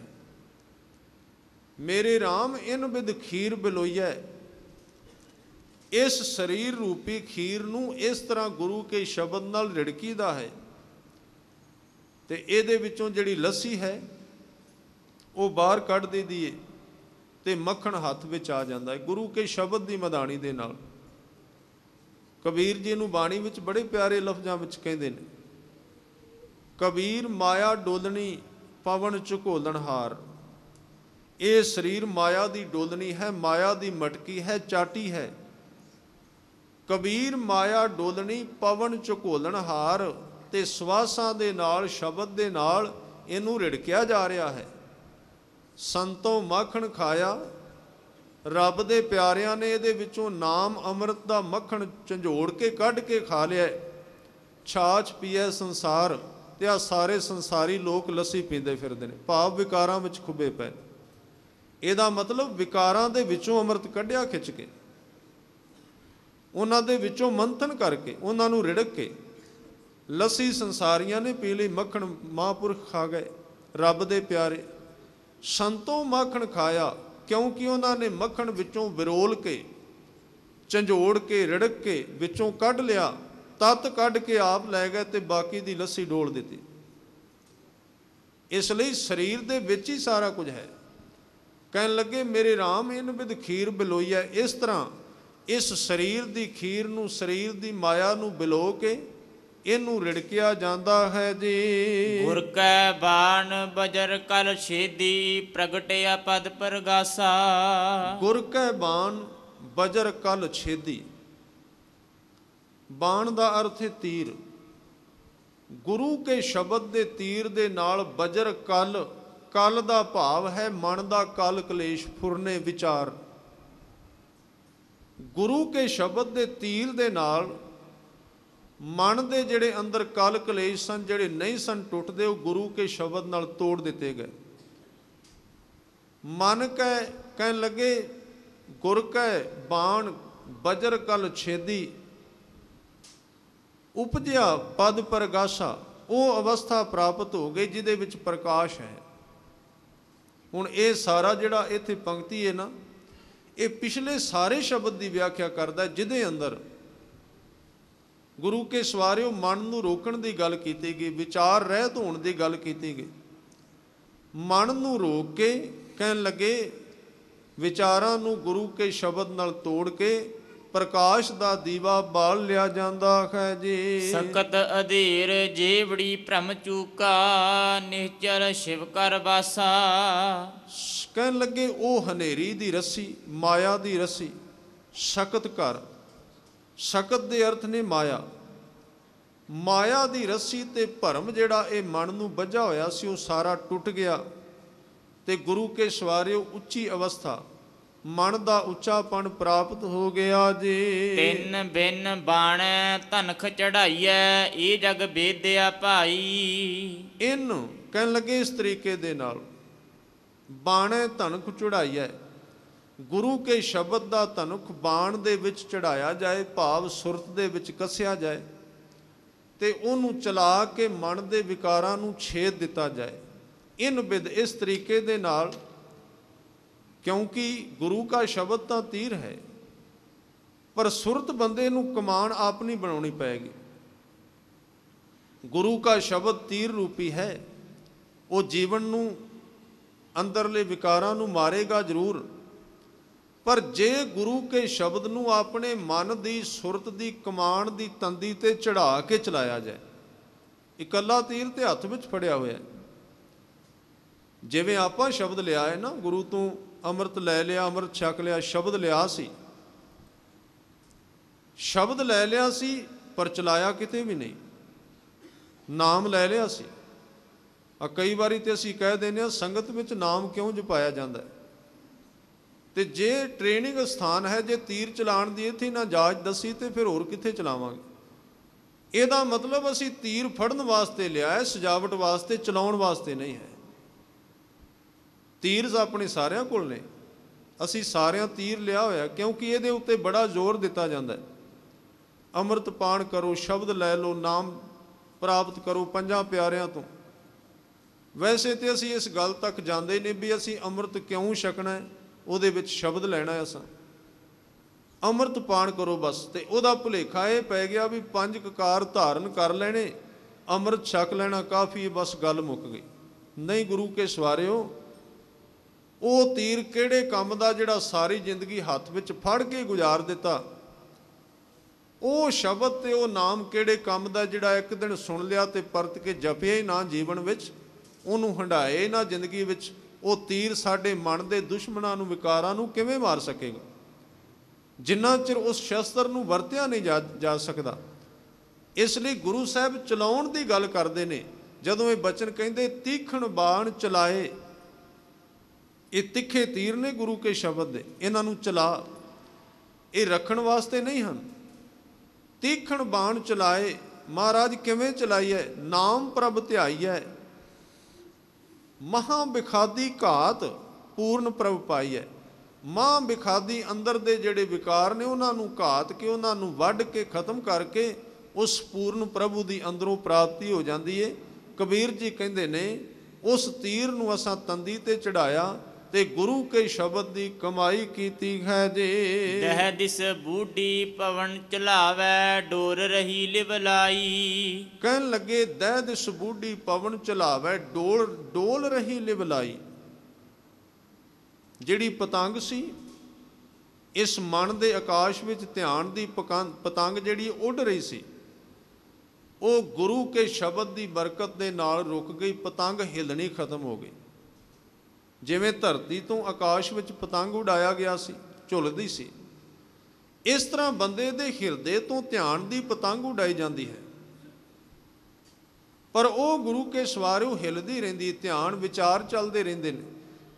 ਮੇਰੇ RAM ਇਨ ਬਿਦ ਖੀਰ ਬਲੋਈਐ ਇਸ ਸਰੀਰ ਰੂਪੀ ਖੀਰ ਨੂੰ ਇਸ ਤਰ੍ਹਾਂ ਗੁਰੂ ਕੇ ਸ਼ਬਦ ਨਾਲ ਰਿੜਕੀਦਾ ਹੈ ਤੇ ਇਹਦੇ ਵਿੱਚੋਂ ਜਿਹੜੀ ਲੱਸੀ ਹੈ ਉਹ ਬਾਹਰ ਕੱਢ ਦੇ ਦਈਏ ਤੇ ਮੱਖਣ ਹੱਥ ਵਿੱਚ ਆ ਜਾਂਦਾ ਹੈ ਗੁਰੂ ਕੇ ਸ਼ਬਦ ਦੀ ਮਦਾਨੀ ਦੇ ਨਾਲ ਕਬੀਰ ਜੀ ਨੂੰ ਬਾਣੀ ਵਿੱਚ ਬੜੇ ਪਿਆਰੇ ਲਫ਼ਜ਼ਾਂ ਵਿੱਚ ਕਹਿੰਦੇ ਨੇ ਕਬੀਰ ਮਾਇਆ ਡੋਲਣੀ ਪਵਨ ਝੁਕੋਲਣ ਹਾਰ ਇਹ ਸਰੀਰ ਮਾਇਆ ਦੀ ਡੋਲਣੀ ਹੈ ਮਾਇਆ ਦੀ ਮਟਕੀ ਹੈ ਚਾਟੀ ਹੈ ਕਬੀਰ ਮਾਇਆ ਡੋਲਣੀ ਪਵਨ ਝੁਕੋਲਣ ਹਾਰ ਤੇ ਸਵਾਸਾਂ ਦੇ ਨਾਲ ਸ਼ਬਦ ਦੇ ਨਾਲ ਇਹਨੂੰ ਰਿੜਕਿਆ ਜਾ ਰਿਹਾ ਹੈ ਸੰਤੋ ਮੱਖਣ ਖਾਇਆ ਰੱਬ ਦੇ ਪਿਆਰਿਆਂ ਨੇ ਇਹਦੇ ਵਿੱਚੋਂ ਨਾਮ ਅੰਮ੍ਰਿਤ ਦਾ ਮੱਖਣ ਝੰਜੋੜ ਕੇ ਕੱਢ ਕੇ ਖਾ ਲਿਆ ਛਾਛ ਪੀਏ ਸੰਸਾਰ ਤੇ ਆ ਸਾਰੇ ਸੰਸਾਰੀ ਲੋਕ ਲੱਸੀ ਪੀਂਦੇ ਫਿਰਦੇ ਨੇ ਭਾਵ ਵਿਕਾਰਾਂ ਵਿੱਚ ਖੁੱਬੇ ਪਏ ਇਹਦਾ ਮਤਲਬ ਵਿਕਾਰਾਂ ਦੇ ਵਿੱਚੋਂ ਅੰਮ੍ਰਿਤ ਕੱਢਿਆ ਖਿੱਚ ਕੇ ਉਹਨਾਂ ਦੇ ਵਿੱਚੋਂ ਮੰਥਨ ਕਰਕੇ ਉਹਨਾਂ ਨੂੰ ਰਿੜਕ ਕੇ ਲੱਸੀ ਸੰਸਾਰੀਆਂ ਨੇ ਪੀ ਲਈ ਮੱਖਣ ਮਹਾਪੁਰਖ ਖਾ ਗਏ ਰੱਬ ਦੇ ਪਿਆਰੇ ਸੰਤੋਂ ਮੱਖਣ ਖਾਇਆ ਕਿਉਂਕਿ ਉਹਨਾਂ ਨੇ ਮੱਖਣ ਵਿੱਚੋਂ ਵਿਰੋਲ ਕੇ ਝੰਜੋੜ ਕੇ ਰਿੜਕ ਕੇ ਵਿੱਚੋਂ ਕੱਢ ਲਿਆ ਤਤ ਕੱਢ ਕੇ ਆਪ ਲੈ ਗਏ ਤੇ ਬਾਕੀ ਦੀ ਲੱਸੀ ਡੋਲ ਦਿੱਤੀ ਇਸ ਲਈ ਸਰੀਰ ਦੇ ਵਿੱਚ ਹੀ ਸਾਰਾ ਕੁਝ ਹੈ ਕਹਿਣ ਲੱਗੇ ਮੇਰੇ RAM ਇਨ ਵਿਦ ਖੀਰ ਬਲੋਈਆ ਇਸ ਤਰ੍ਹਾਂ ਇਸ ਸਰੀਰ ਦੀ ਖੀਰ ਨੂੰ ਸਰੀਰ ਦੀ ਮਾਇਆ ਨੂੰ ਬਿਲੋ ਕੇ ਇਹਨੂੰ ਰਿੜਕਿਆ ਜਾਂਦਾ ਹੈ ਜੀ ਗੁਰ ਕੈ ਬਾਣ ਬਜਰ ਕਲ ਛੇਦੀ ਪ੍ਰਗਟਿਆ ਪਦ ਪਰਗਾਸਾ ਗੁਰ ਕੈ ਬਾਣ ਬਜਰ ਕਲ ਛੇਦੀ ਬਾਣ ਦਾ ਅਰਥ ਹੈ ਤੀਰ ਗੁਰੂ ਕੇ ਸ਼ਬਦ ਦੇ ਤੀਰ ਦੇ ਨਾਲ ਬਜਰ ਕਲ ਕਲ ਦਾ ਭਾਵ ਹੈ ਮਨ ਦਾ ਕਲ ਕਲੇਸ਼ ਫੁਰਨੇ ਵਿਚਾਰ ਗੁਰੂ ਕੇ ਸ਼ਬਦ ਦੇ ਤੀਰ ਦੇ ਨਾਲ ਮਨ ਦੇ ਜਿਹੜੇ ਅੰਦਰ ਕਲ ਕਲੇਸ਼ ਸਨ ਜਿਹੜੇ ਨਹੀਂ ਸਨ ਟੁੱਟਦੇ ਉਹ ਗੁਰੂ ਕੇ ਸ਼ਬਦ ਨਾਲ ਤੋੜ ਦਿੱਤੇ ਗਏ ਮਨ ਕਹਿ ਕਹਿਣ ਲੱਗੇ ਗੁਰ ਕੈ ਬਾਣ ਬਜਰ ਕਲ ਛੇਦੀ ਉਪਜਿਆ ਪਦ ਪਰਗਾਸ਼ਾ ਉਹ ਅਵਸਥਾ ਪ੍ਰਾਪਤ ਹੋ ਗਈ ਜਿਹਦੇ ਵਿੱਚ ਪ੍ਰਕਾਸ਼ ਹੈ ਹੁਣ ਇਹ ਸਾਰਾ ਜਿਹੜਾ ਇੱਥੇ ਪੰਕਤੀ ਹੈ ਨਾ ਇਹ ਪਿਛਲੇ ਸਾਰੇ ਸ਼ਬਦ ਦੀ ਵਿਆਖਿਆ ਕਰਦਾ ਜਿਹਦੇ ਅੰਦਰ ਗੁਰੂ ਕੇ ਸਵਾਰਿਓ ਮਨ ਨੂੰ ਰੋਕਣ ਦੀ ਗੱਲ ਕੀਤੀ ਗਈ ਵਿਚਾਰ ਰਹਿਤ ਹੋਣ ਦੀ ਗੱਲ ਕੀਤੀ ਗਈ ਮਨ ਨੂੰ ਰੋਕ ਕੇ ਕਹਿਣ ਲੱਗੇ ਵਿਚਾਰਾਂ ਨੂੰ ਗੁਰੂ ਕੇ ਸ਼ਬਦ ਨਾਲ ਤੋੜ ਕੇ ਪ੍ਰਕਾਸ਼ ਦਾ ਦੀਵਾ ਬਾਲ ਲਿਆ ਜਾਂਦਾ ਹੈ ਜੀ ਸਕਤ ਅਧੀਰ ਜੀਵੜੀ ਭ੍ਰਮ ਚੂਕਾ ਨਿਹਚਰ ਸ਼ਿਵ ਕਰ ਵਾਸਾ ਕਹਿਣ ਲੱਗੇ ਉਹ ਹਨੇਰੀ ਦੀ ਰੱਸੀ ਮਾਇਆ ਦੀ ਰੱਸੀ ਸ਼ਕਤ ਕਰ ਸ਼ਕਤ ਦੇ ਅਰਥ ਨੇ ਮਾਇਆ ਮਾਇਆ ਦੀ ਰੱਸੀ ਤੇ ਭਰਮ ਜਿਹੜਾ ਇਹ ਮਨ ਨੂੰ ਬੱਝਾ ਹੋਇਆ ਸੀ ਉਹ ਸਾਰਾ ਟੁੱਟ ਗਿਆ ਤੇ ਗੁਰੂ ਕੇ ਸਵਾਰਿਓ ਉੱਚੀ ਅਵਸਥਾ ਮਨ ਦਾ ਉੱਚਾਪਣ ਪ੍ਰਾਪਤ ਹੋ ਗਿਆ ਜੀ ਤਿੰਨ ਬਿਨ ਬਾਣ ਧਨਖ ਚੜਾਈਐ ਇਹ ਜਗ ਬੇਦਿਆ ਭਾਈ ਇਹਨੂੰ ਕਹਿਣ ਲੱਗੇ ਇਸ ਤਰੀਕੇ ਦੇ ਨਾਲ ਬਾਣ ਧਨਖ ਚੜਾਈਐ ਗੁਰੂ ਕੇ ਸ਼ਬਦ ਦਾ ਧਨੁਖ ਬਾਣ ਦੇ ਵਿੱਚ ਚੜਾਇਆ ਜਾਏ ਭਾਵ ਸੁਰਤ ਦੇ ਵਿੱਚ ਕੱਸਿਆ ਜਾਏ ਤੇ ਉਹਨੂੰ ਚਲਾ ਕੇ ਮਨ ਦੇ ਵਿਕਾਰਾਂ ਨੂੰ ਛੇਦ ਦਿੱਤਾ ਜਾਏ ਇਨ ਬਿਦ ਇਸ ਤਰੀਕੇ ਦੇ ਨਾਲ ਕਿਉਂਕਿ ਗੁਰੂ ਦਾ ਸ਼ਬਦ ਤਾਂ ਤੀਰ ਹੈ ਪਰ ਸੁਰਤ ਬੰਦੇ ਨੂੰ ਕਮਾਨ ਆਪ ਨਹੀਂ ਬਣਾਉਣੀ ਪੈਗੀ ਗੁਰੂ ਦਾ ਸ਼ਬਦ ਤੀਰ ਰੂਪੀ ਹੈ ਉਹ ਜੀਵਨ ਨੂੰ ਅੰਦਰਲੇ ਵਿਕਾਰਾਂ ਨੂੰ ਮਾਰੇਗਾ ਜ਼ਰੂਰ ਪਰ ਜੇ ਗੁਰੂ ਕੇ ਸ਼ਬਦ ਨੂੰ ਆਪਣੇ ਮਨ ਦੀ ਸੁਰਤ ਦੀ ਕਮਾਨ ਦੀ ਤੰਦੀ ਤੇ ਚੜਾ ਕੇ ਚਲਾਇਆ ਜਾਏ ਇਕੱਲਾ ਤੀਰ ਤੇ ਹੱਥ ਵਿੱਚ ਫੜਿਆ ਹੋਇਆ ਜਿਵੇਂ ਆਪਾਂ ਸ਼ਬਦ ਲਿਆ ਹੈ ਨਾ ਗੁਰੂ ਤੋਂ ਅੰਮ੍ਰਿਤ ਲੈ ਲਿਆ ਅੰਮ੍ਰਿਤ ਛਕ ਲਿਆ ਸ਼ਬਦ ਲਿਆ ਸੀ ਸ਼ਬਦ ਲੈ ਲਿਆ ਸੀ ਪਰ ਚਲਾਇਆ ਕਿਤੇ ਵੀ ਨਹੀਂ ਨਾਮ ਲੈ ਲਿਆ ਸੀ ਆ ਕਈ ਵਾਰੀ ਤੇ ਅਸੀਂ ਕਹਿ ਦਿੰਦੇ ਆ ਸੰਗਤ ਵਿੱਚ ਨਾਮ ਕਿਉਂ ਜਪਾਇਆ ਜਾਂਦਾ ਹੈ ਤੇ ਜੇ ਟ੍ਰੇਨਿੰਗ ਸਥਾਨ ਹੈ ਜੇ ਤੀਰ ਚਲਾਣ ਦੀ ਇੱਥੇ ਨਾ ਜਾਜ ਦੱਸੀ ਤੇ ਫਿਰ ਹੋਰ ਕਿੱਥੇ ਚਲਾਵਾਂਗੇ ਇਹਦਾ ਮਤਲਬ ਅਸੀਂ ਤੀਰ ਫੜਨ ਵਾਸਤੇ ਲਿਆ ਹੈ ਸਜਾਵਟ ਵਾਸਤੇ ਚਲਾਉਣ ਵਾਸਤੇ ਨਹੀਂ ਹੈ ਤੀਰਜ਼ ਆਪਣੇ ਸਾਰਿਆਂ ਕੋਲ ਨੇ ਅਸੀਂ ਸਾਰਿਆਂ ਤੀਰ ਲਿਆ ਹੋਇਆ ਕਿਉਂਕਿ ਇਹਦੇ ਉੱਤੇ ਬੜਾ ਜ਼ੋਰ ਦਿੱਤਾ ਜਾਂਦਾ ਹੈ ਅੰਮ੍ਰਿਤ ਪਾਣ ਕਰੋ ਸ਼ਬਦ ਲੈ ਲਓ ਨਾਮ ਪ੍ਰਾਪਤ ਕਰੋ ਪੰਜਾਂ ਪਿਆਰਿਆਂ ਤੋਂ ਵੈਸੇ ਤੇ ਅਸੀਂ ਇਸ ਗੱਲ ਤੱਕ ਜਾਂਦੇ ਨਹੀਂ ਵੀ ਅਸੀਂ ਅੰਮ੍ਰਿਤ ਕਿਉਂ ਛਕਣਾ ਹੈ ਉਹਦੇ ਵਿੱਚ ਸ਼ਬਦ ਲੈਣਾ ਹੈ ਅਸਾਂ ਅੰਮ੍ਰਿਤ ਪਾਣ ਕਰੋ ਬਸ ਤੇ ਉਹਦਾ ਭੁਲੇਖਾ ਇਹ ਪੈ ਗਿਆ ਵੀ ਪੰਜ ਕਕਾਰ ਧਾਰਨ ਕਰ ਲੈਣੇ ਅੰਮ੍ਰਿਤ ਛਕ ਲੈਣਾ ਕਾਫੀ ਬਸ ਗੱਲ ਮੁੱਕ ਗਈ ਨਹੀਂ ਗੁਰੂ ਕੇ ਸਵਾਰਿਓ ਉਹ ਤੀਰ ਕਿਹੜੇ ਕੰਮ ਦਾ ਜਿਹੜਾ ਸਾਰੀ ਜ਼ਿੰਦਗੀ ਹੱਥ ਵਿੱਚ ਫੜ ਕੇ ਗੁਜ਼ਾਰ ਦਿੱਤਾ ਉਹ ਸ਼ਬਦ ਤੇ ਉਹ ਨਾਮ ਕਿਹੜੇ ਕੰਮ ਦਾ ਜਿਹੜਾ ਇੱਕ ਦਿਨ ਸੁਣ ਲਿਆ ਤੇ ਪਰਤ ਕੇ ਜਪਿਆ ਹੀ ਨਾ ਜੀਵਨ ਵਿੱਚ ਉਹਨੂੰ ਹੰਡਾਏ ਨਾ ਜ਼ਿੰਦਗੀ ਵਿੱਚ ਉਹ ਤੀਰ ਸਾਡੇ ਮਨ ਦੇ ਦੁਸ਼ਮਣਾਂ ਨੂੰ ਵਿਕਾਰਾਂ ਨੂੰ ਕਿਵੇਂ ਮਾਰ ਸਕੇਗਾ ਜਿੰਨਾ ਚਿਰ ਉਸ ਸ਼ਸਤਰ ਨੂੰ ਵਰਤਿਆ ਨਹੀਂ ਜਾ ਸਕਦਾ ਇਸ ਲਈ ਗੁਰੂ ਸਾਹਿਬ ਚਲਾਉਣ ਦੀ ਗੱਲ ਕਰਦੇ ਨੇ ਜਦੋਂ ਇਹ ਬਚਨ ਕਹਿੰਦੇ ਤੀਖਣ ਬਾਣ ਚਲਾਏ ਇਹ ਤਿੱਖੇ ਤੀਰ ਨੇ ਗੁਰੂ ਕੇ ਸ਼ਬਦ ਦੇ ਇਹਨਾਂ ਨੂੰ ਚਲਾ ਇਹ ਰੱਖਣ ਵਾਸਤੇ ਨਹੀਂ ਹਨ ਤੀਖਣ ਬਾਣ ਚਲਾਏ ਮਹਾਰਾਜ ਕਿਵੇਂ ਚਲਾਈ ਹੈ ਨਾਮ ਪ੍ਰਭ ਧਿਆਈ ਹੈ ਮਹਾ ਵਿਖਾਦੀ ਘਾਤ ਪੂਰਨ ਪ੍ਰਭ ਪਾਈ ਹੈ ਮਾਂ ਵਿਖਾਦੀ ਅੰਦਰ ਦੇ ਜਿਹੜੇ ਵਿਕਾਰ ਨੇ ਉਹਨਾਂ ਨੂੰ ਘਾਤ ਕੇ ਉਹਨਾਂ ਨੂੰ ਵੱਢ ਕੇ ਖਤਮ ਕਰਕੇ ਉਸ ਪੂਰਨ ਪ੍ਰਭੂ ਦੀ ਅੰਦਰੋਂ ਪ੍ਰਾਪਤੀ ਹੋ ਜਾਂਦੀ ਏ ਕਬੀਰ ਜੀ ਕਹਿੰਦੇ ਨੇ ਉਸ ਤੀਰ ਨੂੰ ਅਸਾਂ ਤੰਦੀ ਤੇ ਚੜਾਇਆ ਤੇ ਗੁਰੂ ਕੇ ਸ਼ਬਦ ਦੀ ਕਮਾਈ ਕੀਤੀ ਹੈ ਜੇ ਦਹਿ ਦਿਸ ਬੂਢੀ ਪਵਨ ਚਲਾਵੇ ਡੋਰ ਰਹੀ ਲਿਵਲਾਈ ਕਹਿਣ ਲੱਗੇ ਦਹਿ ਦਿਸ ਬੂਢੀ ਪਵਨ ਚਲਾਵੇ ਡੋਲ ਡੋਲ ਰਹੀ ਲਿਵਲਾਈ ਜਿਹੜੀ ਪਤੰਗ ਸੀ ਇਸ ਮਨ ਦੇ ਆਕਾਸ਼ ਵਿੱਚ ਧਿਆਨ ਦੀ ਪਤੰਗ ਜਿਹੜੀ ਉੱਡ ਰਹੀ ਸੀ ਉਹ ਗੁਰੂ ਕੇ ਸ਼ਬਦ ਦੀ ਬਰਕਤ ਦੇ ਨਾਲ ਰੁਕ ਗਈ ਪਤੰਗ ਹਿਲਣੀ ਖਤਮ ਹੋ ਗਈ ਜਿਵੇਂ ਧਰਤੀ ਤੋਂ ਆਕਾਸ਼ ਵਿੱਚ ਪਤੰਗ ਉਡਾਇਆ ਗਿਆ ਸੀ ਝੁੱਲਦੀ ਸੀ ਇਸ ਤਰ੍ਹਾਂ ਬੰਦੇ ਦੇ ਹਿਰਦੇ ਤੋਂ ਧਿਆਨ ਦੀ ਪਤੰਗ ਉਡਾਈ ਜਾਂਦੀ ਹੈ ਪਰ ਉਹ ਗੁਰੂ ਕੇ ਸਵਾਰਿਓ ਹਿਲਦੀ ਰਹਿੰਦੀ ਧਿਆਨ ਵਿਚਾਰ ਚੱਲਦੇ ਰਹਿੰਦੇ ਨੇ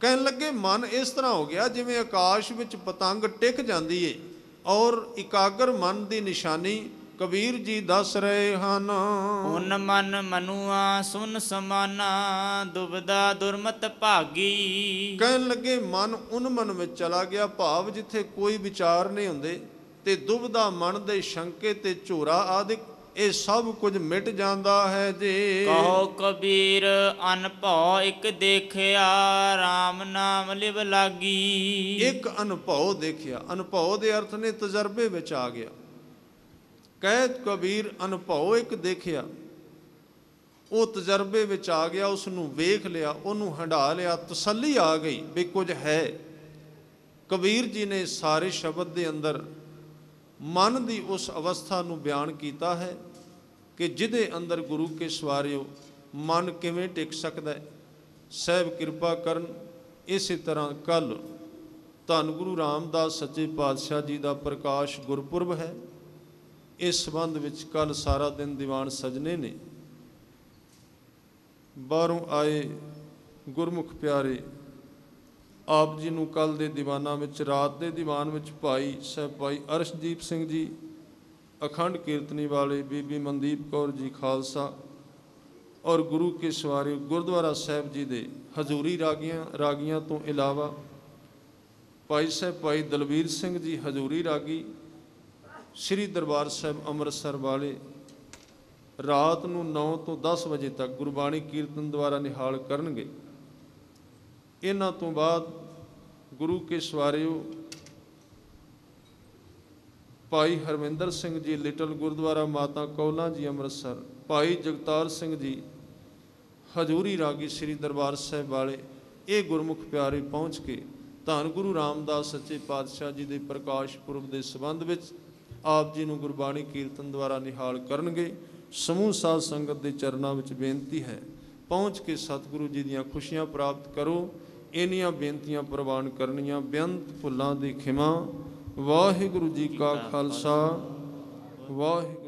ਕਹਿਣ ਲੱਗੇ ਮਨ ਇਸ ਤਰ੍ਹਾਂ ਹੋ ਗਿਆ ਜਿਵੇਂ ਆਕਾਸ਼ ਵਿੱਚ ਪਤੰਗ ਟਿਕ ਜਾਂਦੀ ਏ ਔਰ ਇਕਾਗਰ ਮਨ ਦੀ ਨਿਸ਼ਾਨੀ ਕਬੀਰ ਜੀ ਦੱਸ ਰਹੇ ਹਨ ਹੁਨ ਮਨ ਮਨੁਆ ਸੁਨ ਸਮਾਨਾ ਦੁਬਦਾ ਦੁਰਮਤ ਭਾਗੀ ਕਹਿਣ ਲੱਗੇ ਮਨ ਉਨ ਮਨ ਵਿੱਚ ਚਲਾ ਗਿਆ ਭਾਵ ਜਿੱਥੇ ਕੋਈ ਵਿਚਾਰ ਨਹੀਂ ਹੁੰਦੇ ਤੇ ਦੁਬਦਾ ਮਨ ਦੇ ਸ਼ੰਕੇ ਤੇ ਝੋਰਾ ਆਦਿਕ ਇਹ ਸਭ ਕੁਝ ਮਿਟ ਜਾਂਦਾ ਹੈ ਜੀ ਕਹੋ ਕਬੀਰ ਅਨਭਉ ਇੱਕ ਦੇਖਿਆ RAM ਨਾਮ ਲਿਵ ਲਾਗੀ ਇੱਕ ਅਨਭਉ ਦੇਖਿਆ ਅਨਭਉ ਦੇ ਅਰਥ ਨੇ ਤਜਰਬੇ ਵਿੱਚ ਆ ਗਿਆ ਕਹਿਤ ਕਬੀਰ ਅਨੁਭਉ ਇੱਕ ਦੇਖਿਆ ਉਹ ਤਜਰਬੇ ਵਿੱਚ ਆ ਗਿਆ ਉਸ ਨੂੰ ਵੇਖ ਲਿਆ ਉਹਨੂੰ ਹੰਡਾ ਲਿਆ ਤਸੱਲੀ ਆ ਗਈ ਵੀ ਕੁਝ ਹੈ ਕਬੀਰ ਜੀ ਨੇ ਸਾਰੇ ਸ਼ਬਦ ਦੇ ਅੰਦਰ ਮਨ ਦੀ ਉਸ ਅਵਸਥਾ ਨੂੰ ਬਿਆਨ ਕੀਤਾ ਹੈ ਕਿ ਜਿਹਦੇ ਅੰਦਰ ਗੁਰੂ ਕੇ ਸਵਾਰਿਓ ਮਨ ਕਿਵੇਂ ਟਿਕ ਸਕਦਾ ਹੈ ਸਹਿਬ ਕਿਰਪਾ ਕਰਨ ਇਸੇ ਤਰ੍ਹਾਂ ਕੱਲ ਧੰਨ ਗੁਰੂ ਰਾਮਦਾਸ ਸੱਚੇ ਪਾਤਸ਼ਾਹ ਜੀ ਦਾ ਪ੍ਰਕਾਸ਼ ਗੁਰਪੁਰਬ ਹੈ ਇਸ ਸੰਬੰਧ ਵਿੱਚ ਕੱਲ ਸਾਰਾ ਦਿਨ ਦੀਵਾਨ ਸਜਨੇ ਨੇ ਬਾਹਰੋਂ ਆਏ ਗੁਰਮੁਖ ਪਿਆਰੇ ਆਪ ਜੀ ਨੂੰ ਕੱਲ ਦੇ ਦੀਵਾਨਾਂ ਵਿੱਚ ਰਾਤ ਦੇ ਦੀਵਾਨ ਵਿੱਚ ਭਾਈ ਸਹਿਬ ਭਾਈ ਅਰਸ਼ਦੀਪ ਸਿੰਘ ਜੀ ਅਖੰਡ ਕੀਰਤਨੀ ਵਾਲੇ ਬੀਬੀ ਮਨਦੀਪ ਕੌਰ ਜੀ ਖਾਲਸਾ ਔਰ ਗੁਰੂ ਕੇ ਸਵਾਰੇ ਗੁਰਦੁਆਰਾ ਸਾਹਿਬ ਜੀ ਦੇ ਹਜ਼ੂਰੀ ਰਾਗੀਆਂ ਰਾਗੀਆਂ ਤੋਂ ਇਲਾਵਾ ਭਾਈ ਸਾਹਿਬ ਭਾਈ ਦਲਵੀਰ ਸਿੰਘ ਜੀ ਹਜ਼ੂਰੀ ਰਾਗੀ ਸ੍ਰੀ ਦਰਬਾਰ ਸਾਹਿਬ ਅੰਮ੍ਰਿਤਸਰ ਵਾਲੇ ਰਾਤ ਨੂੰ 9 ਤੋਂ 10 ਵਜੇ ਤੱਕ ਗੁਰਬਾਣੀ ਕੀਰਤਨ ਦੁਆਰਾ ਨਿਹਾਲ ਕਰਨਗੇ ਇਹਨਾਂ ਤੋਂ ਬਾਅਦ ਗੁਰੂ ਕੇ ਸਵਾਰਿਓ ਭਾਈ ਹਰਵਿੰਦਰ ਸਿੰਘ ਜੀ ਲਿਟਲ ਗੁਰਦੁਆਰਾ ਮਾਤਾ ਕੌਲਾਂ ਜੀ ਅੰਮ੍ਰਿਤਸਰ ਭਾਈ ਜਗਤਾਰ ਸਿੰਘ ਜੀ ਹਜੂਰੀ ਰਾਗੀ ਸ੍ਰੀ ਦਰਬਾਰ ਸਾਹਿਬ ਵਾਲੇ ਇਹ ਗੁਰਮੁਖ ਪਿਆਰੇ ਪਹੁੰਚ ਕੇ ਧੰਨ ਗੁਰੂ ਰਾਮਦਾਸ ਸੱਚੇ ਪਾਤਸ਼ਾਹ ਜੀ ਦੇ ਪ੍ਰਕਾਸ਼ ਪੁਰਬ ਦੇ ਸੰਬੰਧ ਵਿੱਚ ਆਪ ਜੀ ਨੂੰ ਗੁਰਬਾਣੀ ਕੀਰਤਨ ਦੁਆਰਾ ਨਿਹਾਲ ਕਰਨਗੇ ਸਮੂਹ ਸਾਧ ਸੰਗਤ ਦੇ ਚਰਨਾਂ ਵਿੱਚ ਬੇਨਤੀ ਹੈ ਪਹੁੰਚ ਕੇ ਸਤਿਗੁਰੂ ਜੀ ਦੀਆਂ ਖੁਸ਼ੀਆਂ ਪ੍ਰਾਪਤ ਕਰੋ ਇਨੀਆਂ ਬੇਨਤੀਆਂ ਪ੍ਰਵਾਨ ਕਰਨੀਆਂ ਬੇਅੰਤ ਭੁੱਲਾਂ ਦੀ ਖਿਮਾ ਵਾਹਿਗੁਰੂ ਜੀ ਕਾ ਖਾਲਸਾ ਵਾਹਿ